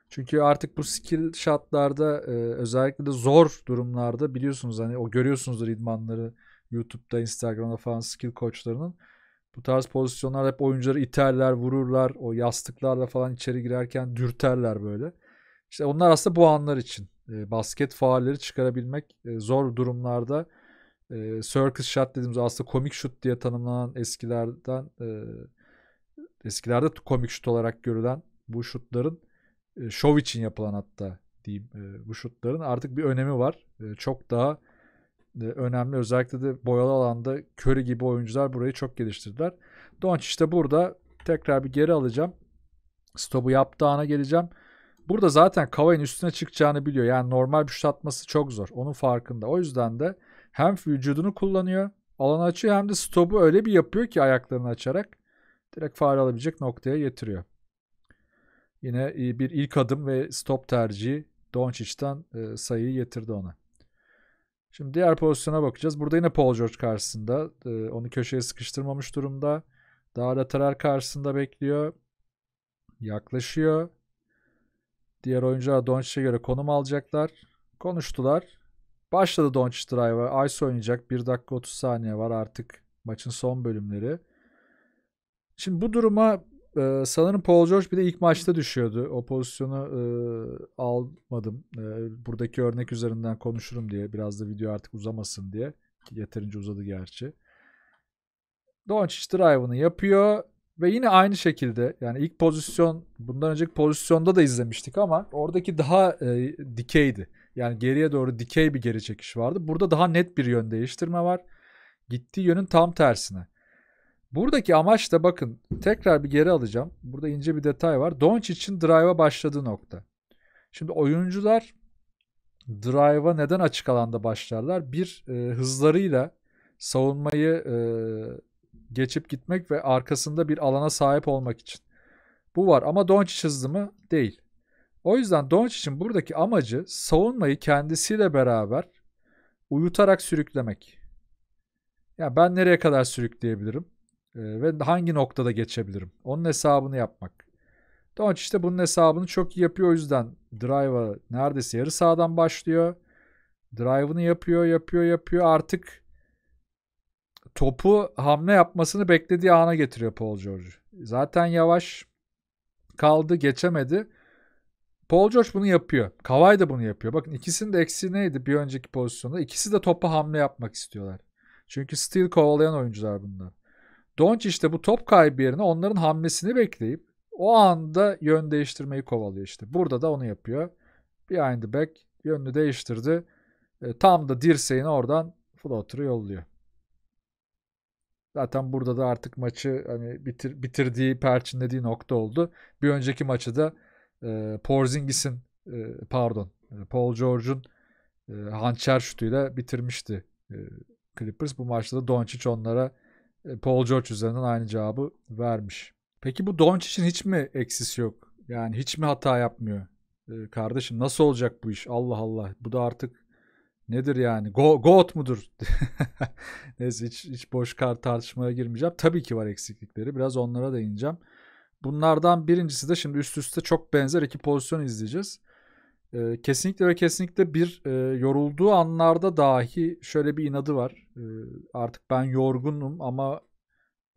S1: Çünkü artık bu skill shotlarda e, özellikle de zor durumlarda biliyorsunuz hani o görüyorsunuzdur idmanları YouTube'da, Instagram'da falan skill koçlarının bu tarz pozisyonlar hep oyuncuları iterler, vururlar. O yastıklarla falan içeri girerken dürterler böyle. İşte onlar aslında bu anlar için. E, basket faalleri çıkarabilmek e, zor durumlarda e, circus shot dediğimiz aslında komik şut diye tanımlanan eskilerden e, eskilerde komik şut olarak görülen bu şutların e, şov için yapılan hatta diyeyim e, bu şutların artık bir önemi var. E, çok daha ee, önemli. Özellikle de boyalı alanda körü gibi oyuncular burayı çok geliştirdiler. Doncic işte burada tekrar bir geri alacağım. Stopu yaptığı ana geleceğim. Burada zaten Kavay'ın üstüne çıkacağını biliyor. Yani normal bir şut atması çok zor. Onun farkında. O yüzden de hem vücudunu kullanıyor, alanı açıyor hem de stopu öyle bir yapıyor ki ayaklarını açarak direkt faal alabilecek noktaya getiriyor. Yine bir ilk adım ve stop tercihi Doncic'ten e, sayıyı getirdi ona. Şimdi diğer pozisyona bakacağız. Burada yine Paul George karşısında. Ee, onu köşeye sıkıştırmamış durumda. Daha lateral karşısında bekliyor. Yaklaşıyor. Diğer oyuncular Doncic'e göre konum alacaklar. Konuştular. Başladı Doncic drive'a. Ice oynayacak. 1 dakika 30 saniye var artık maçın son bölümleri. Şimdi bu duruma ee, sanırım Paul George bir de ilk maçta düşüyordu. O pozisyonu e, almadım. E, buradaki örnek üzerinden konuşurum diye. Biraz da video artık uzamasın diye. Yeterince uzadı gerçi. Doncic drive'ını yapıyor. Ve yine aynı şekilde yani ilk pozisyon bundan önceki pozisyonda da izlemiştik ama oradaki daha e, dikeydi. Yani geriye doğru dikey bir geri çekiş vardı. Burada daha net bir yön değiştirme var. Gittiği yönün tam tersine. Buradaki amaç da bakın tekrar bir geri alacağım. Burada ince bir detay var. için drive'a başladığı nokta. Şimdi oyuncular drive'a neden açık alanda başlarlar? Bir e, hızlarıyla savunmayı e, geçip gitmek ve arkasında bir alana sahip olmak için. Bu var ama Doncic hızlı mı? Değil. O yüzden için buradaki amacı savunmayı kendisiyle beraber uyutarak sürüklemek. Ya ben nereye kadar sürükleyebilirim? Ee, ve hangi noktada geçebilirim? Onun hesabını yapmak. Doncic işte bunun hesabını çok iyi yapıyor. O yüzden drive'a neredeyse yarı sahadan başlıyor. Drive'ını yapıyor, yapıyor, yapıyor. Artık topu hamle yapmasını beklediği ana getiriyor Paul George. Zaten yavaş kaldı, geçemedi. Paul George bunu yapıyor. Kavay da bunu yapıyor. Bakın ikisinin de eksiği neydi bir önceki pozisyonda? İkisi de topa hamle yapmak istiyorlar. Çünkü steel kovalayan oyuncular bunlar. Doncic de bu top kaybı yerine onların hamlesini bekleyip o anda yön değiştirmeyi kovalıyor işte. Burada da onu yapıyor. Behind the back yönünü değiştirdi. E, tam da dirseğini oradan floater'ı yolluyor. Zaten burada da artık maçı hani bitir, bitirdiği, perçinlediği nokta oldu. Bir önceki maçı da e, Porzingis'in e, pardon e, Paul George'un e, hançer şutuyla bitirmişti e, Clippers. Bu maçta da Doncic onlara e, Paul George üzerinden aynı cevabı vermiş. Peki bu Doncic'in hiç mi eksisi yok? Yani hiç mi hata yapmıyor? Ee, kardeşim nasıl olacak bu iş? Allah Allah. Bu da artık nedir yani? Go goat mudur? Neyse hiç, hiç boş kar tartışmaya girmeyeceğim. Tabii ki var eksiklikleri. Biraz onlara değineceğim. Bunlardan birincisi de şimdi üst üste çok benzer iki pozisyon izleyeceğiz. E, kesinlikle ve kesinlikle bir e, yorulduğu anlarda dahi şöyle bir inadı var. E, artık ben yorgunum ama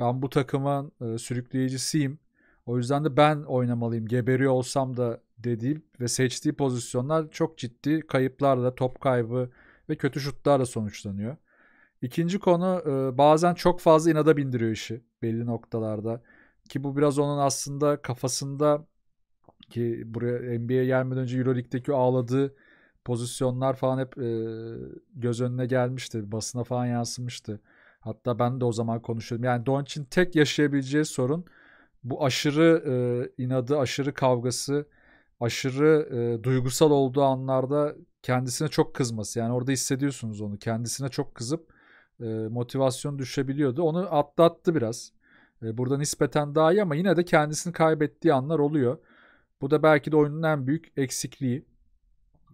S1: ben bu takımın e, sürükleyicisiyim. O yüzden de ben oynamalıyım. Geberiyor olsam da dediği ve seçtiği pozisyonlar çok ciddi kayıplarla, top kaybı ve kötü şutlarla sonuçlanıyor. İkinci konu e, bazen çok fazla inada bindiriyor işi belli noktalarda. Ki bu biraz onun aslında kafasında ki buraya NBA'ye gelmeden önce EuroLeague'deki ağladığı pozisyonlar falan hep e, göz önüne gelmişti. Basına falan yansımıştı. Hatta ben de o zaman konuşuyordum. Yani Doncic'in tek yaşayabileceği sorun bu aşırı e, inadı, aşırı kavgası, aşırı e, duygusal olduğu anlarda kendisine çok kızması. Yani orada hissediyorsunuz onu. Kendisine çok kızıp e, motivasyon düşebiliyordu. Onu atlattı biraz. E, burada nispeten daha iyi ama yine de kendisini kaybettiği anlar oluyor. Bu da belki de oyunun en büyük eksikliği.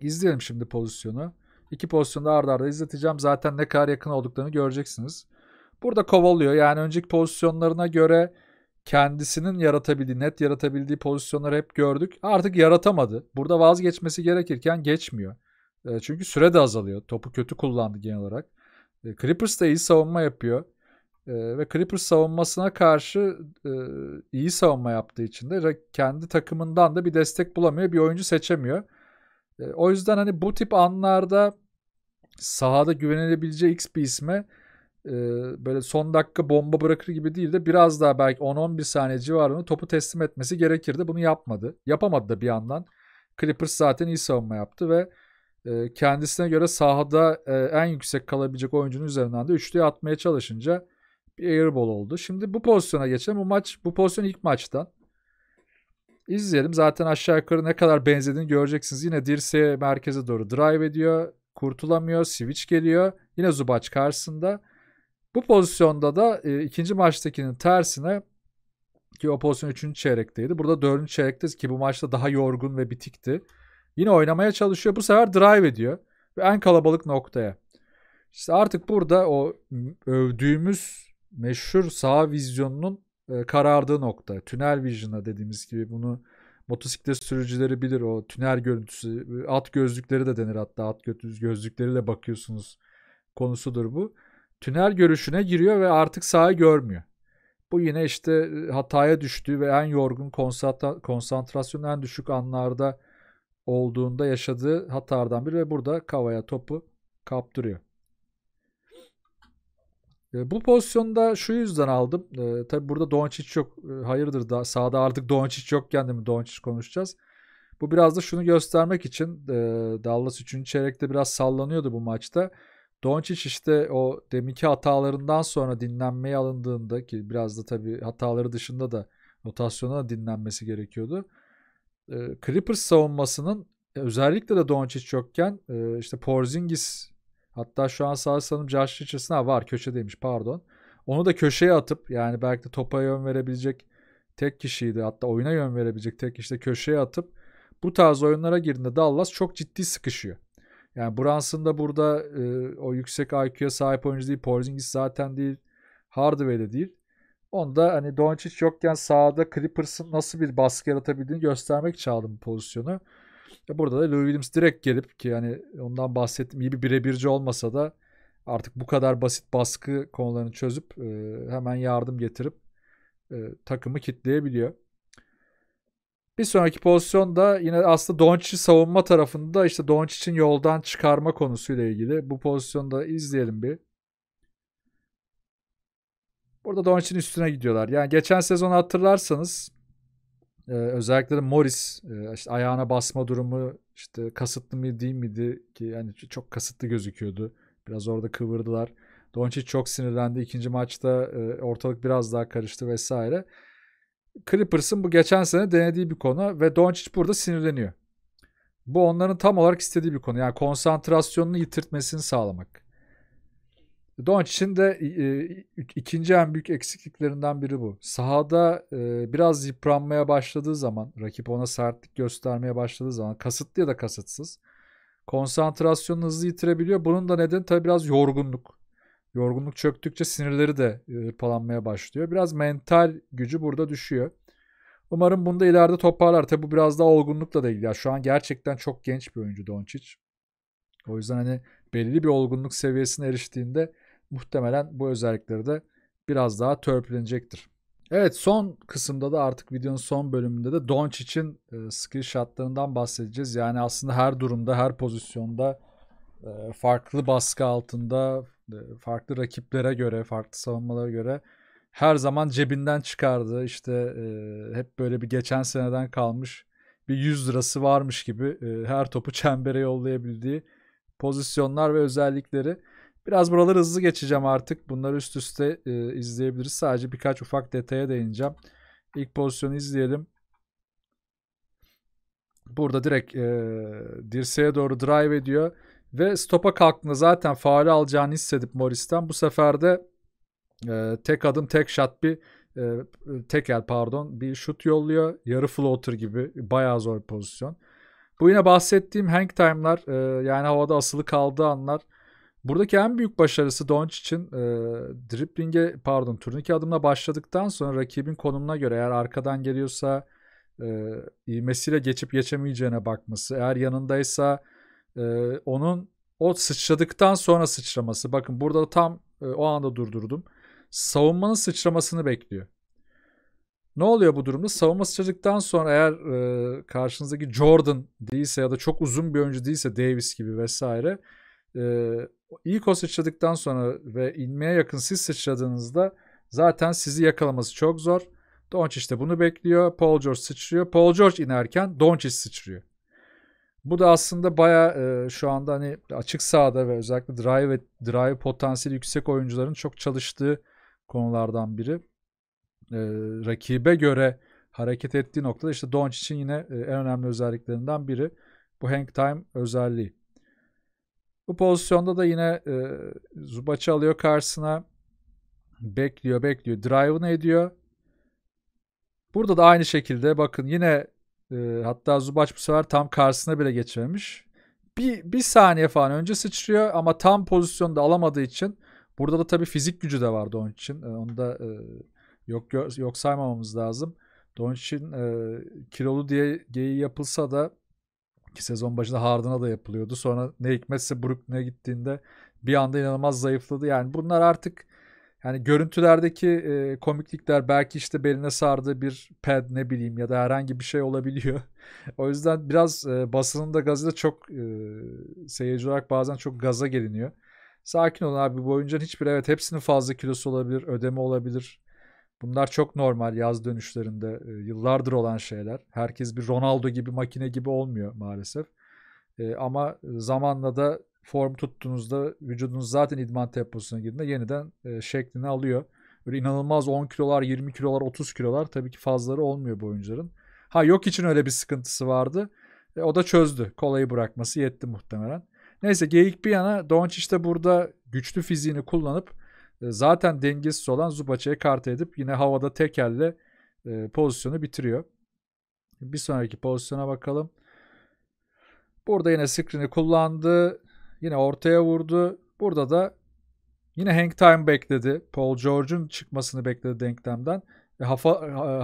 S1: İzleyelim şimdi pozisyonu. İki pozisyonda ardarda arda izleteceğim. Zaten ne kadar yakın olduklarını göreceksiniz. Burada kovalıyor. Yani önceki pozisyonlarına göre kendisinin yaratabildiği, net yaratabildiği pozisyonları hep gördük. Artık yaratamadı. Burada vazgeçmesi gerekirken geçmiyor. E, çünkü süre de azalıyor. Topu kötü kullandı genel olarak. E, Clippers da iyi savunma yapıyor. E, ve Clippers savunmasına karşı e, iyi savunma yaptığı için de kendi takımından da bir destek bulamıyor, bir oyuncu seçemiyor. E, o yüzden hani bu tip anlarda sahada güvenilebileceği X bir isme e, böyle son dakika bomba bırakır gibi değil de biraz daha belki 10-11 saniye civarında topu teslim etmesi gerekirdi. Bunu yapmadı. Yapamadı da bir yandan. Clippers zaten iyi savunma yaptı ve e, kendisine göre sahada e, en yüksek kalabilecek oyuncunun üzerinden de üçlüye atmaya çalışınca bir airball oldu. Şimdi bu pozisyona geçelim. Bu maç bu pozisyon ilk maçtan. İzleyelim. Zaten aşağı yukarı ne kadar benzediğini göreceksiniz. Yine dirseğe merkeze doğru drive ediyor. Kurtulamıyor. Switch geliyor. Yine Zubac karşısında. Bu pozisyonda da e, ikinci maçtakinin tersine ki o pozisyon 3. çeyrekteydi. Burada 4. çeyrekte ki bu maçta daha yorgun ve bitikti. Yine oynamaya çalışıyor. Bu sefer drive ediyor. Ve en kalabalık noktaya. İşte artık burada o övdüğümüz meşhur sağ vizyonunun e, karardığı nokta. Tünel vision'a dediğimiz gibi bunu motosiklet sürücüleri bilir o tünel görüntüsü. E, at gözlükleri de denir hatta at gözlükleriyle bakıyorsunuz konusudur bu. Tünel görüşüne giriyor ve artık sağı görmüyor. Bu yine işte e, hataya düştüğü ve en yorgun konsantrasyon en düşük anlarda olduğunda yaşadığı hatalardan biri ve burada kavaya topu kaptırıyor. Ee, bu pozisyonda şu yüzden aldım. E, tabii burada Doncic yok. E, hayırdır da sağda artık Doncic yok kendimi Doncic konuşacağız? Bu biraz da şunu göstermek için e, Dallas 3. çeyrekte biraz sallanıyordu bu maçta. Doncic işte o deminki hatalarından sonra dinlenmeye alındığında ki biraz da tabi hataları dışında da rotasyona da dinlenmesi gerekiyordu. E, Clippers savunmasının e, özellikle de Doncic yokken e, işte Porzingis Hatta şu an sağ sanırım Josh Richardson ha, var demiş pardon. Onu da köşeye atıp yani belki de topa yön verebilecek tek kişiydi. Hatta oyuna yön verebilecek tek kişi de köşeye atıp bu tarz oyunlara girdiğinde Dallas çok ciddi sıkışıyor. Yani Brunson da burada e, o yüksek IQ'ya sahip oyuncu değil. Porzingis zaten değil. Hardaway de değil. Onda hani Doncic yokken sahada Clippers'ın nasıl bir baskı yaratabildiğini göstermek çaldım bu pozisyonu. Ya burada da Lou Williams direkt gelip ki yani ondan bahsettim iyi bir birebirci olmasa da artık bu kadar basit baskı konularını çözüp e, hemen yardım getirip e, takımı kitleyebiliyor. Bir sonraki pozisyon da yine aslında Doncic savunma tarafında işte Doncic'in yoldan çıkarma konusuyla ilgili. Bu pozisyonu da izleyelim bir. Burada Doncic'in üstüne gidiyorlar. Yani geçen sezon hatırlarsanız ee, özellikle Morris e, işte ayağına basma durumu işte kasıtlı mı değil miydi ki yani çok kasıtlı gözüküyordu. Biraz orada kıvırdılar. Doncic çok sinirlendi. İkinci maçta e, ortalık biraz daha karıştı vesaire. Clippers'ın bu geçen sene denediği bir konu ve Doncic burada sinirleniyor. Bu onların tam olarak istediği bir konu. Yani konsantrasyonunu yitirtmesini sağlamak. Doncic'in de e, ikinci en büyük eksikliklerinden biri bu. Sahada e, biraz yıpranmaya başladığı zaman, rakip ona sertlik göstermeye başladığı zaman, kasıtlı ya da kasıtsız, konsantrasyonunu hızlı yitirebiliyor. Bunun da nedeni tabii biraz yorgunluk. Yorgunluk çöktükçe sinirleri de hırpalanmaya e, başlıyor. Biraz mental gücü burada düşüyor. Umarım bunu da ileride toparlar. Tabi bu biraz daha olgunlukla da ilgili. Yani şu an gerçekten çok genç bir oyuncu Doncic. O yüzden hani belli bir olgunluk seviyesine eriştiğinde muhtemelen bu özellikleri de biraz daha törpülenecektir. Evet son kısımda da artık videonun son bölümünde de Doncic'in e, skill shotlarından bahsedeceğiz. Yani aslında her durumda, her pozisyonda e, farklı baskı altında, e, farklı rakiplere göre, farklı savunmalara göre her zaman cebinden çıkardı. İşte e, hep böyle bir geçen seneden kalmış bir 100 lirası varmış gibi e, her topu çembere yollayabildiği pozisyonlar ve özellikleri. Biraz buraları hızlı geçeceğim artık. Bunları üst üste e, izleyebiliriz. Sadece birkaç ufak detaya değineceğim. İlk pozisyonu izleyelim. Burada direkt e, dirseğe doğru drive ediyor. Ve stopa kalktığında zaten faali alacağını hissedip Morris'ten bu sefer de e, tek adım tek shot bir e, tek el pardon bir şut yolluyor. Yarı floater gibi bayağı zor bir pozisyon. Bu yine bahsettiğim hang time'lar e, yani havada asılı kaldığı anlar Buradaki en büyük başarısı Doncic'in e, dribbling'e pardon turnike adımına başladıktan sonra rakibin konumuna göre eğer arkadan geliyorsa e, ivmesiyle geçip geçemeyeceğine bakması. Eğer yanındaysa e, onun o sıçradıktan sonra sıçraması. Bakın burada tam e, o anda durdurdum. Savunmanın sıçramasını bekliyor. Ne oluyor bu durumda? Savunma sıçradıktan sonra eğer e, karşınızdaki Jordan değilse ya da çok uzun bir oyuncu değilse Davis gibi vesaire e, ilk o sıçradıktan sonra ve inmeye yakın siz sıçradığınızda zaten sizi yakalaması çok zor. Doncic de bunu bekliyor. Paul George sıçrıyor. Paul George inerken Doncic sıçrıyor. Bu da aslında baya e, şu anda hani açık sahada ve özellikle drive ve drive potansiyeli yüksek oyuncuların çok çalıştığı konulardan biri. E, rakibe göre hareket ettiği noktada işte Doncic'in yine e, en önemli özelliklerinden biri bu hang time özelliği. Bu pozisyonda da yine e, Zubac'ı alıyor karşısına. Bekliyor bekliyor. Drive'ını ediyor. Burada da aynı şekilde bakın yine e, hatta Zubac bu sefer tam karşısına bile geçmemiş. Bir, bir saniye falan önce sıçrıyor ama tam pozisyonda alamadığı için burada da tabii fizik gücü de vardı onun için. E, onu da e, yok yok saymamamız lazım. Doncic'in e, kilolu diye geyi yapılsa da ki sezon başında Harden'a da yapılıyordu. Sonra ne hikmetse Brooklyn'e gittiğinde bir anda inanılmaz zayıfladı. Yani bunlar artık yani görüntülerdeki e, komiklikler belki işte beline sardığı bir pad ne bileyim ya da herhangi bir şey olabiliyor. o yüzden biraz e, basının da gazı da çok e, seyirci olarak bazen çok gaza geliniyor. Sakin olun abi bu oyuncunun hiçbir evet hepsinin fazla kilosu olabilir, ödeme olabilir. Bunlar çok normal yaz dönüşlerinde e, yıllardır olan şeyler. Herkes bir Ronaldo gibi makine gibi olmuyor maalesef. E, ama e, zamanla da form tuttuğunuzda vücudunuz zaten idman temposuna girdiğinde yeniden e, şeklini alıyor. Böyle inanılmaz 10 kilolar, 20 kilolar, 30 kilolar tabii ki fazları olmuyor bu oyuncuların. Ha yok için öyle bir sıkıntısı vardı. E, o da çözdü. Kolayı bırakması yetti muhtemelen. Neyse geyik bir yana Doncic de burada güçlü fiziğini kullanıp e, zaten dengesiz olan Zubac'ı ekarte edip yine havada tekelle e, pozisyonu bitiriyor. Bir sonraki pozisyona bakalım. Burada yine screen'i kullandı. Yine ortaya vurdu. Burada da yine hang time bekledi. Paul George'un çıkmasını bekledi denklemden. E, hafa,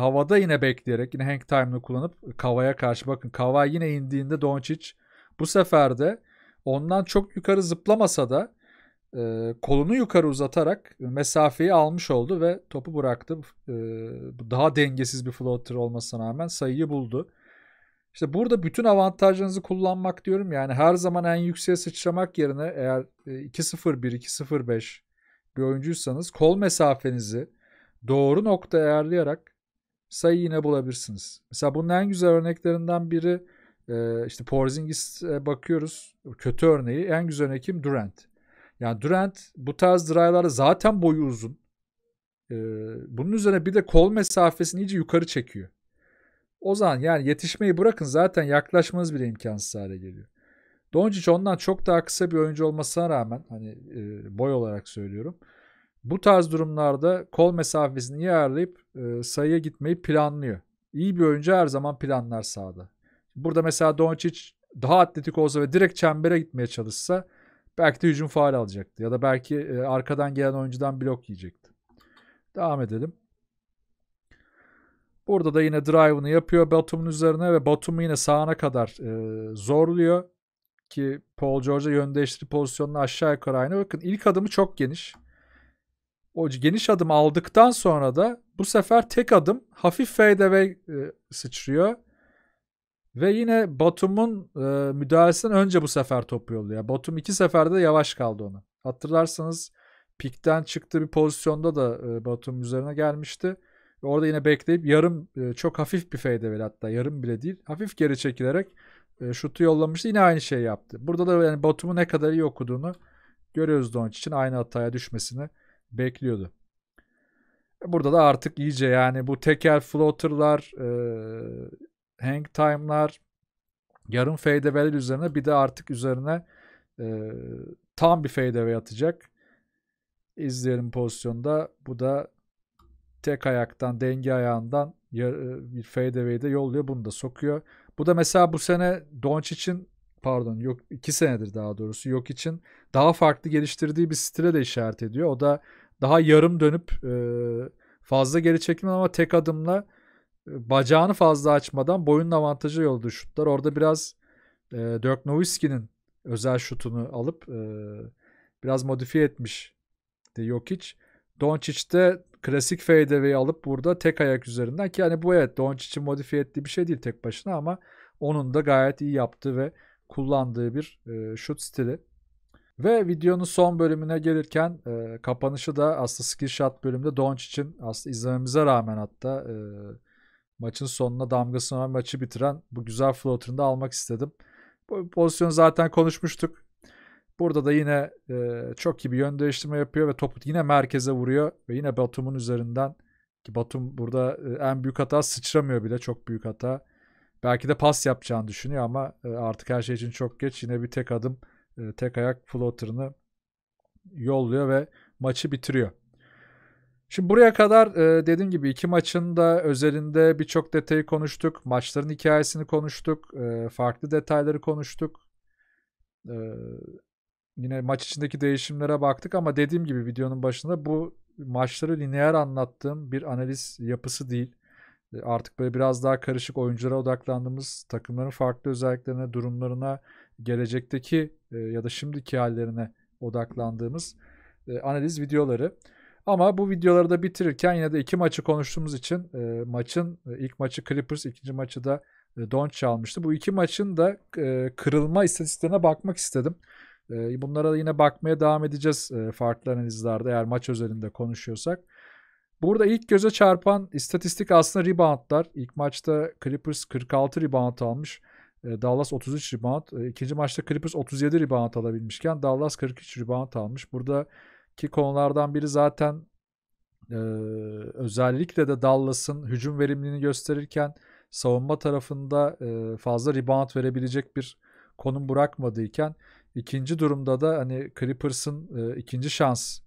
S1: havada yine bekleyerek yine hang time'ını kullanıp Kava'ya karşı bakın Kava yine indiğinde Doncic bu sefer de ondan çok yukarı zıplamasa da e, kolunu yukarı uzatarak mesafeyi almış oldu ve topu bıraktı. E, daha dengesiz bir floater olmasına rağmen sayıyı buldu. İşte burada bütün avantajlarınızı kullanmak diyorum. Yani her zaman en yükseğe sıçramak yerine eğer 2-0-1, e, 2-0-5 bir oyuncuysanız kol mesafenizi doğru nokta ayarlayarak sayı yine bulabilirsiniz. Mesela bunun en güzel örneklerinden biri e, işte Porzingis'e bakıyoruz. Kötü örneği en güzel örneği kim? Durant. Yani Durant bu tarz drive'larda zaten boyu uzun. Ee, bunun üzerine bir de kol mesafesini iyice yukarı çekiyor. O zaman yani yetişmeyi bırakın zaten yaklaşmanız bile imkansız hale geliyor. Doncic ondan çok daha kısa bir oyuncu olmasına rağmen hani e, boy olarak söylüyorum. Bu tarz durumlarda kol mesafesini iyi ayarlayıp e, sayıya gitmeyi planlıyor. İyi bir oyuncu her zaman planlar sahada. Burada mesela Doncic daha atletik olsa ve direkt çembere gitmeye çalışsa Belki de hücum faal alacaktı. Ya da belki e, arkadan gelen oyuncudan blok yiyecekti. Devam edelim. Burada da yine drive'ını yapıyor Batum'un üzerine ve Batum'u yine sağına kadar e, zorluyor. Ki Paul George'a yön değiştirip pozisyonunu aşağı yukarı aynı. Bakın ilk adımı çok geniş. O geniş adım aldıktan sonra da bu sefer tek adım hafif fadeaway e, sıçrıyor. Ve yine Batum'un e, müdahalesinden önce bu sefer topu yolluyor. Batum iki seferde yavaş kaldı onu. Hatırlarsanız pikten çıktığı bir pozisyonda da e, Batum üzerine gelmişti. Ve orada yine bekleyip yarım e, çok hafif bir fade hatta yarım bile değil. Hafif geri çekilerek e, şutu yollamıştı. Yine aynı şeyi yaptı. Burada da yani Batum'u ne kadar iyi okuduğunu görüyoruz için aynı hataya düşmesini bekliyordu. Burada da artık iyice yani bu teker floaterlar e, hang time'lar, yarım fadeaway'ler üzerine bir de artık üzerine e, tam bir fadeaway atacak. İzleyelim pozisyonda. Bu da tek ayaktan, denge ayağından e, bir fadeaway'de yolluyor. Bunu da sokuyor. Bu da mesela bu sene Donch için pardon yok iki senedir daha doğrusu yok için daha farklı geliştirdiği bir stile de işaret ediyor. O da daha yarım dönüp e, fazla geri çekilme ama tek adımla bacağını fazla açmadan boyunun avantajı yoldu şutlar. Orada biraz e, Dirk Nowitzki'nin özel şutunu alıp e, biraz modifiye etmiş de Jokic. Doncic de klasik fadeaway'i alıp burada tek ayak üzerinden ki yani bu evet Doncic'in modifiye ettiği bir şey değil tek başına ama onun da gayet iyi yaptığı ve kullandığı bir e, şut stili. Ve videonun son bölümüne gelirken e, kapanışı da aslında skill shot bölümünde Doncic'in aslında izlememize rağmen hatta e, maçın sonuna damgasını ve maçı bitiren bu güzel floater'ını da almak istedim. Bu pozisyonu zaten konuşmuştuk. Burada da yine e, çok iyi bir yön değiştirme yapıyor ve topu yine merkeze vuruyor ve yine Batum'un üzerinden ki Batum burada e, en büyük hata sıçramıyor bile çok büyük hata. Belki de pas yapacağını düşünüyor ama e, artık her şey için çok geç. Yine bir tek adım e, tek ayak floater'ını yolluyor ve maçı bitiriyor. Şimdi buraya kadar e, dediğim gibi iki maçın da özelinde birçok detayı konuştuk. Maçların hikayesini konuştuk. E, farklı detayları konuştuk. E, yine maç içindeki değişimlere baktık ama dediğim gibi videonun başında bu maçları lineer anlattığım bir analiz yapısı değil. E, artık böyle biraz daha karışık oyunculara odaklandığımız takımların farklı özelliklerine, durumlarına, gelecekteki e, ya da şimdiki hallerine odaklandığımız e, analiz videoları. Ama bu videoları da bitirirken yine de iki maçı konuştuğumuz için e, maçın e, ilk maçı Clippers, ikinci maçı da e, Doncic almıştı. Bu iki maçın da e, kırılma istatistiklerine bakmak istedim. E, bunlara da yine bakmaya devam edeceğiz e, farklı analizlerde eğer maç özelinde konuşuyorsak. Burada ilk göze çarpan istatistik aslında reboundlar. İlk maçta Clippers 46 rebound almış. E, Dallas 33 rebound. E, ikinci maçta Clippers 37 rebound alabilmişken Dallas 43 rebound almış. Burada ki konulardan biri zaten e, özellikle de Dallas'ın hücum verimliliğini gösterirken savunma tarafında e, fazla rebound verebilecek bir konum bırakmadıyken ikinci durumda da hani Clippers'ın e, ikinci şans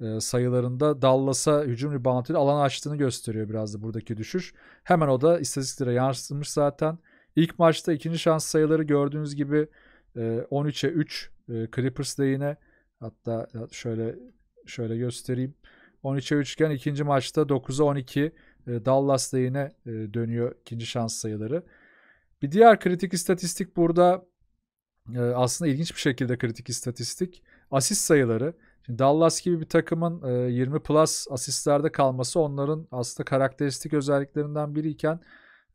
S1: e, sayılarında Dallas'a hücum reboundıyla alan açtığını gösteriyor biraz da buradaki düşüş. Hemen o da istatistiklere yansımış zaten. İlk maçta ikinci şans sayıları gördüğünüz gibi e, 13'e 3 e, Clippers de yine Hatta e, şöyle şöyle göstereyim. 13'e üçgen ikinci maçta 9'a 12 e, Dallas'ta yine e, dönüyor ikinci şans sayıları. Bir diğer kritik istatistik burada aslında ilginç bir şekilde kritik istatistik. Asist sayıları. Şimdi Dallas gibi bir takımın 20 plus asistlerde kalması onların aslında karakteristik özelliklerinden biriyken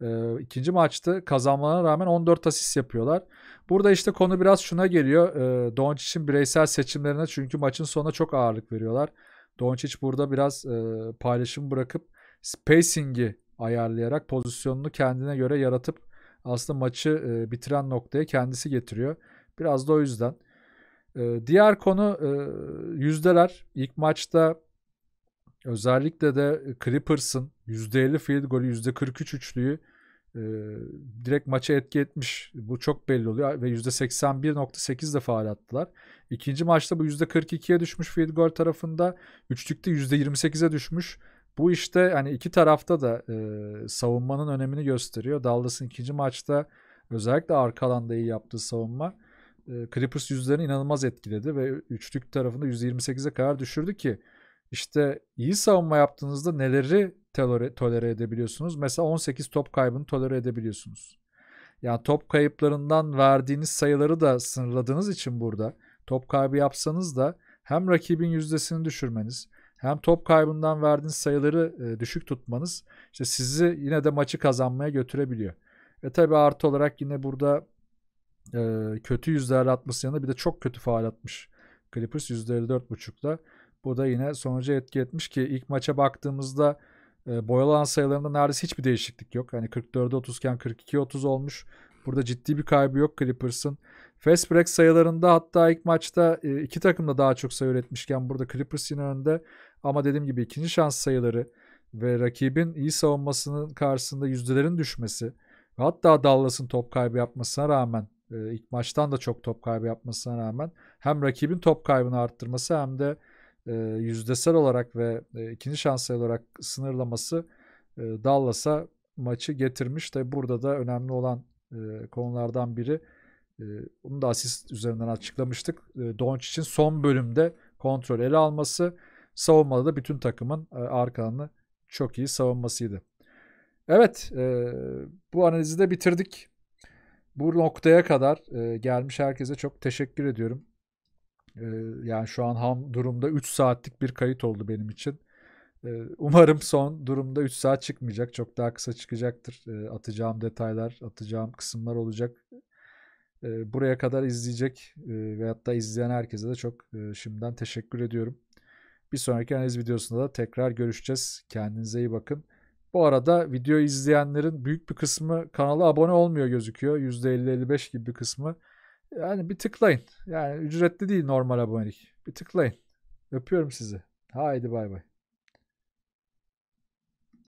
S1: e, ikinci maçtı. Kazanmalarına rağmen 14 asist yapıyorlar. Burada işte konu biraz şuna geliyor. E, Doncic'in bireysel seçimlerine çünkü maçın sonuna çok ağırlık veriyorlar. Doncic burada biraz e, paylaşım bırakıp spacing'i ayarlayarak pozisyonunu kendine göre yaratıp aslında maçı e, bitiren noktaya kendisi getiriyor. Biraz da o yüzden. E, diğer konu e, yüzdeler. İlk maçta Özellikle de Clippers'ın %50 field golü %43 üçlüyü e, direkt maça etki etmiş. Bu çok belli oluyor ve %81.8 de faal attılar. İkinci maçta bu %42'ye düşmüş field goal tarafında. Üçlükte %28'e düşmüş. Bu işte hani iki tarafta da e, savunmanın önemini gösteriyor. Dallas'ın ikinci maçta özellikle arka alanda iyi yaptığı savunma e, Clippers yüzlerini inanılmaz etkiledi ve üçlük tarafında %28'e kadar düşürdü ki işte iyi savunma yaptığınızda neleri tolere, edebiliyorsunuz? Mesela 18 top kaybını tolere edebiliyorsunuz. Yani top kayıplarından verdiğiniz sayıları da sınırladığınız için burada top kaybı yapsanız da hem rakibin yüzdesini düşürmeniz hem top kaybından verdiğiniz sayıları e, düşük tutmanız işte sizi yine de maçı kazanmaya götürebiliyor. Ve tabi artı olarak yine burada e, kötü yüzdeler atması yanında bir de çok kötü faal atmış Clippers %54.5'la. Bu da yine sonuca etki etmiş ki ilk maça baktığımızda e, boyalan sayılarında neredeyse hiçbir değişiklik yok. Hani 44'e 30 iken 42'ye 30 olmuş. Burada ciddi bir kaybı yok Clippers'ın. Fast break sayılarında hatta ilk maçta e, iki takım da daha çok sayı üretmişken burada Clippers yine önde. Ama dediğim gibi ikinci şans sayıları ve rakibin iyi savunmasının karşısında yüzdelerin düşmesi ve hatta Dallas'ın top kaybı yapmasına rağmen e, ilk maçtan da çok top kaybı yapmasına rağmen hem rakibin top kaybını arttırması hem de yüzdesel olarak ve ikinci şanslı olarak sınırlaması e, Dallas'a maçı getirmiş. Tabi burada da önemli olan konulardan biri bunu da asist üzerinden açıklamıştık. E, Doncic'in son bölümde kontrol ele alması savunmada da bütün takımın e, çok iyi savunmasıydı. Evet bu analizi de bitirdik. Bu noktaya kadar gelmiş herkese çok teşekkür ediyorum. Ee, yani şu an ham durumda 3 saatlik bir kayıt oldu benim için. Ee, umarım son durumda 3 saat çıkmayacak. Çok daha kısa çıkacaktır. Ee, atacağım detaylar, atacağım kısımlar olacak. buraya kadar izleyecek e, hatta izleyen herkese de çok e, şimdiden teşekkür ediyorum. Bir sonraki analiz videosunda da tekrar görüşeceğiz. Kendinize iyi bakın. Bu arada video izleyenlerin büyük bir kısmı kanala abone olmuyor gözüküyor. %50-55 gibi bir kısmı. Yani bir tıklayın. Yani ücretli değil normal abonelik. Bir tıklayın. Öpüyorum sizi. Haydi bay bay.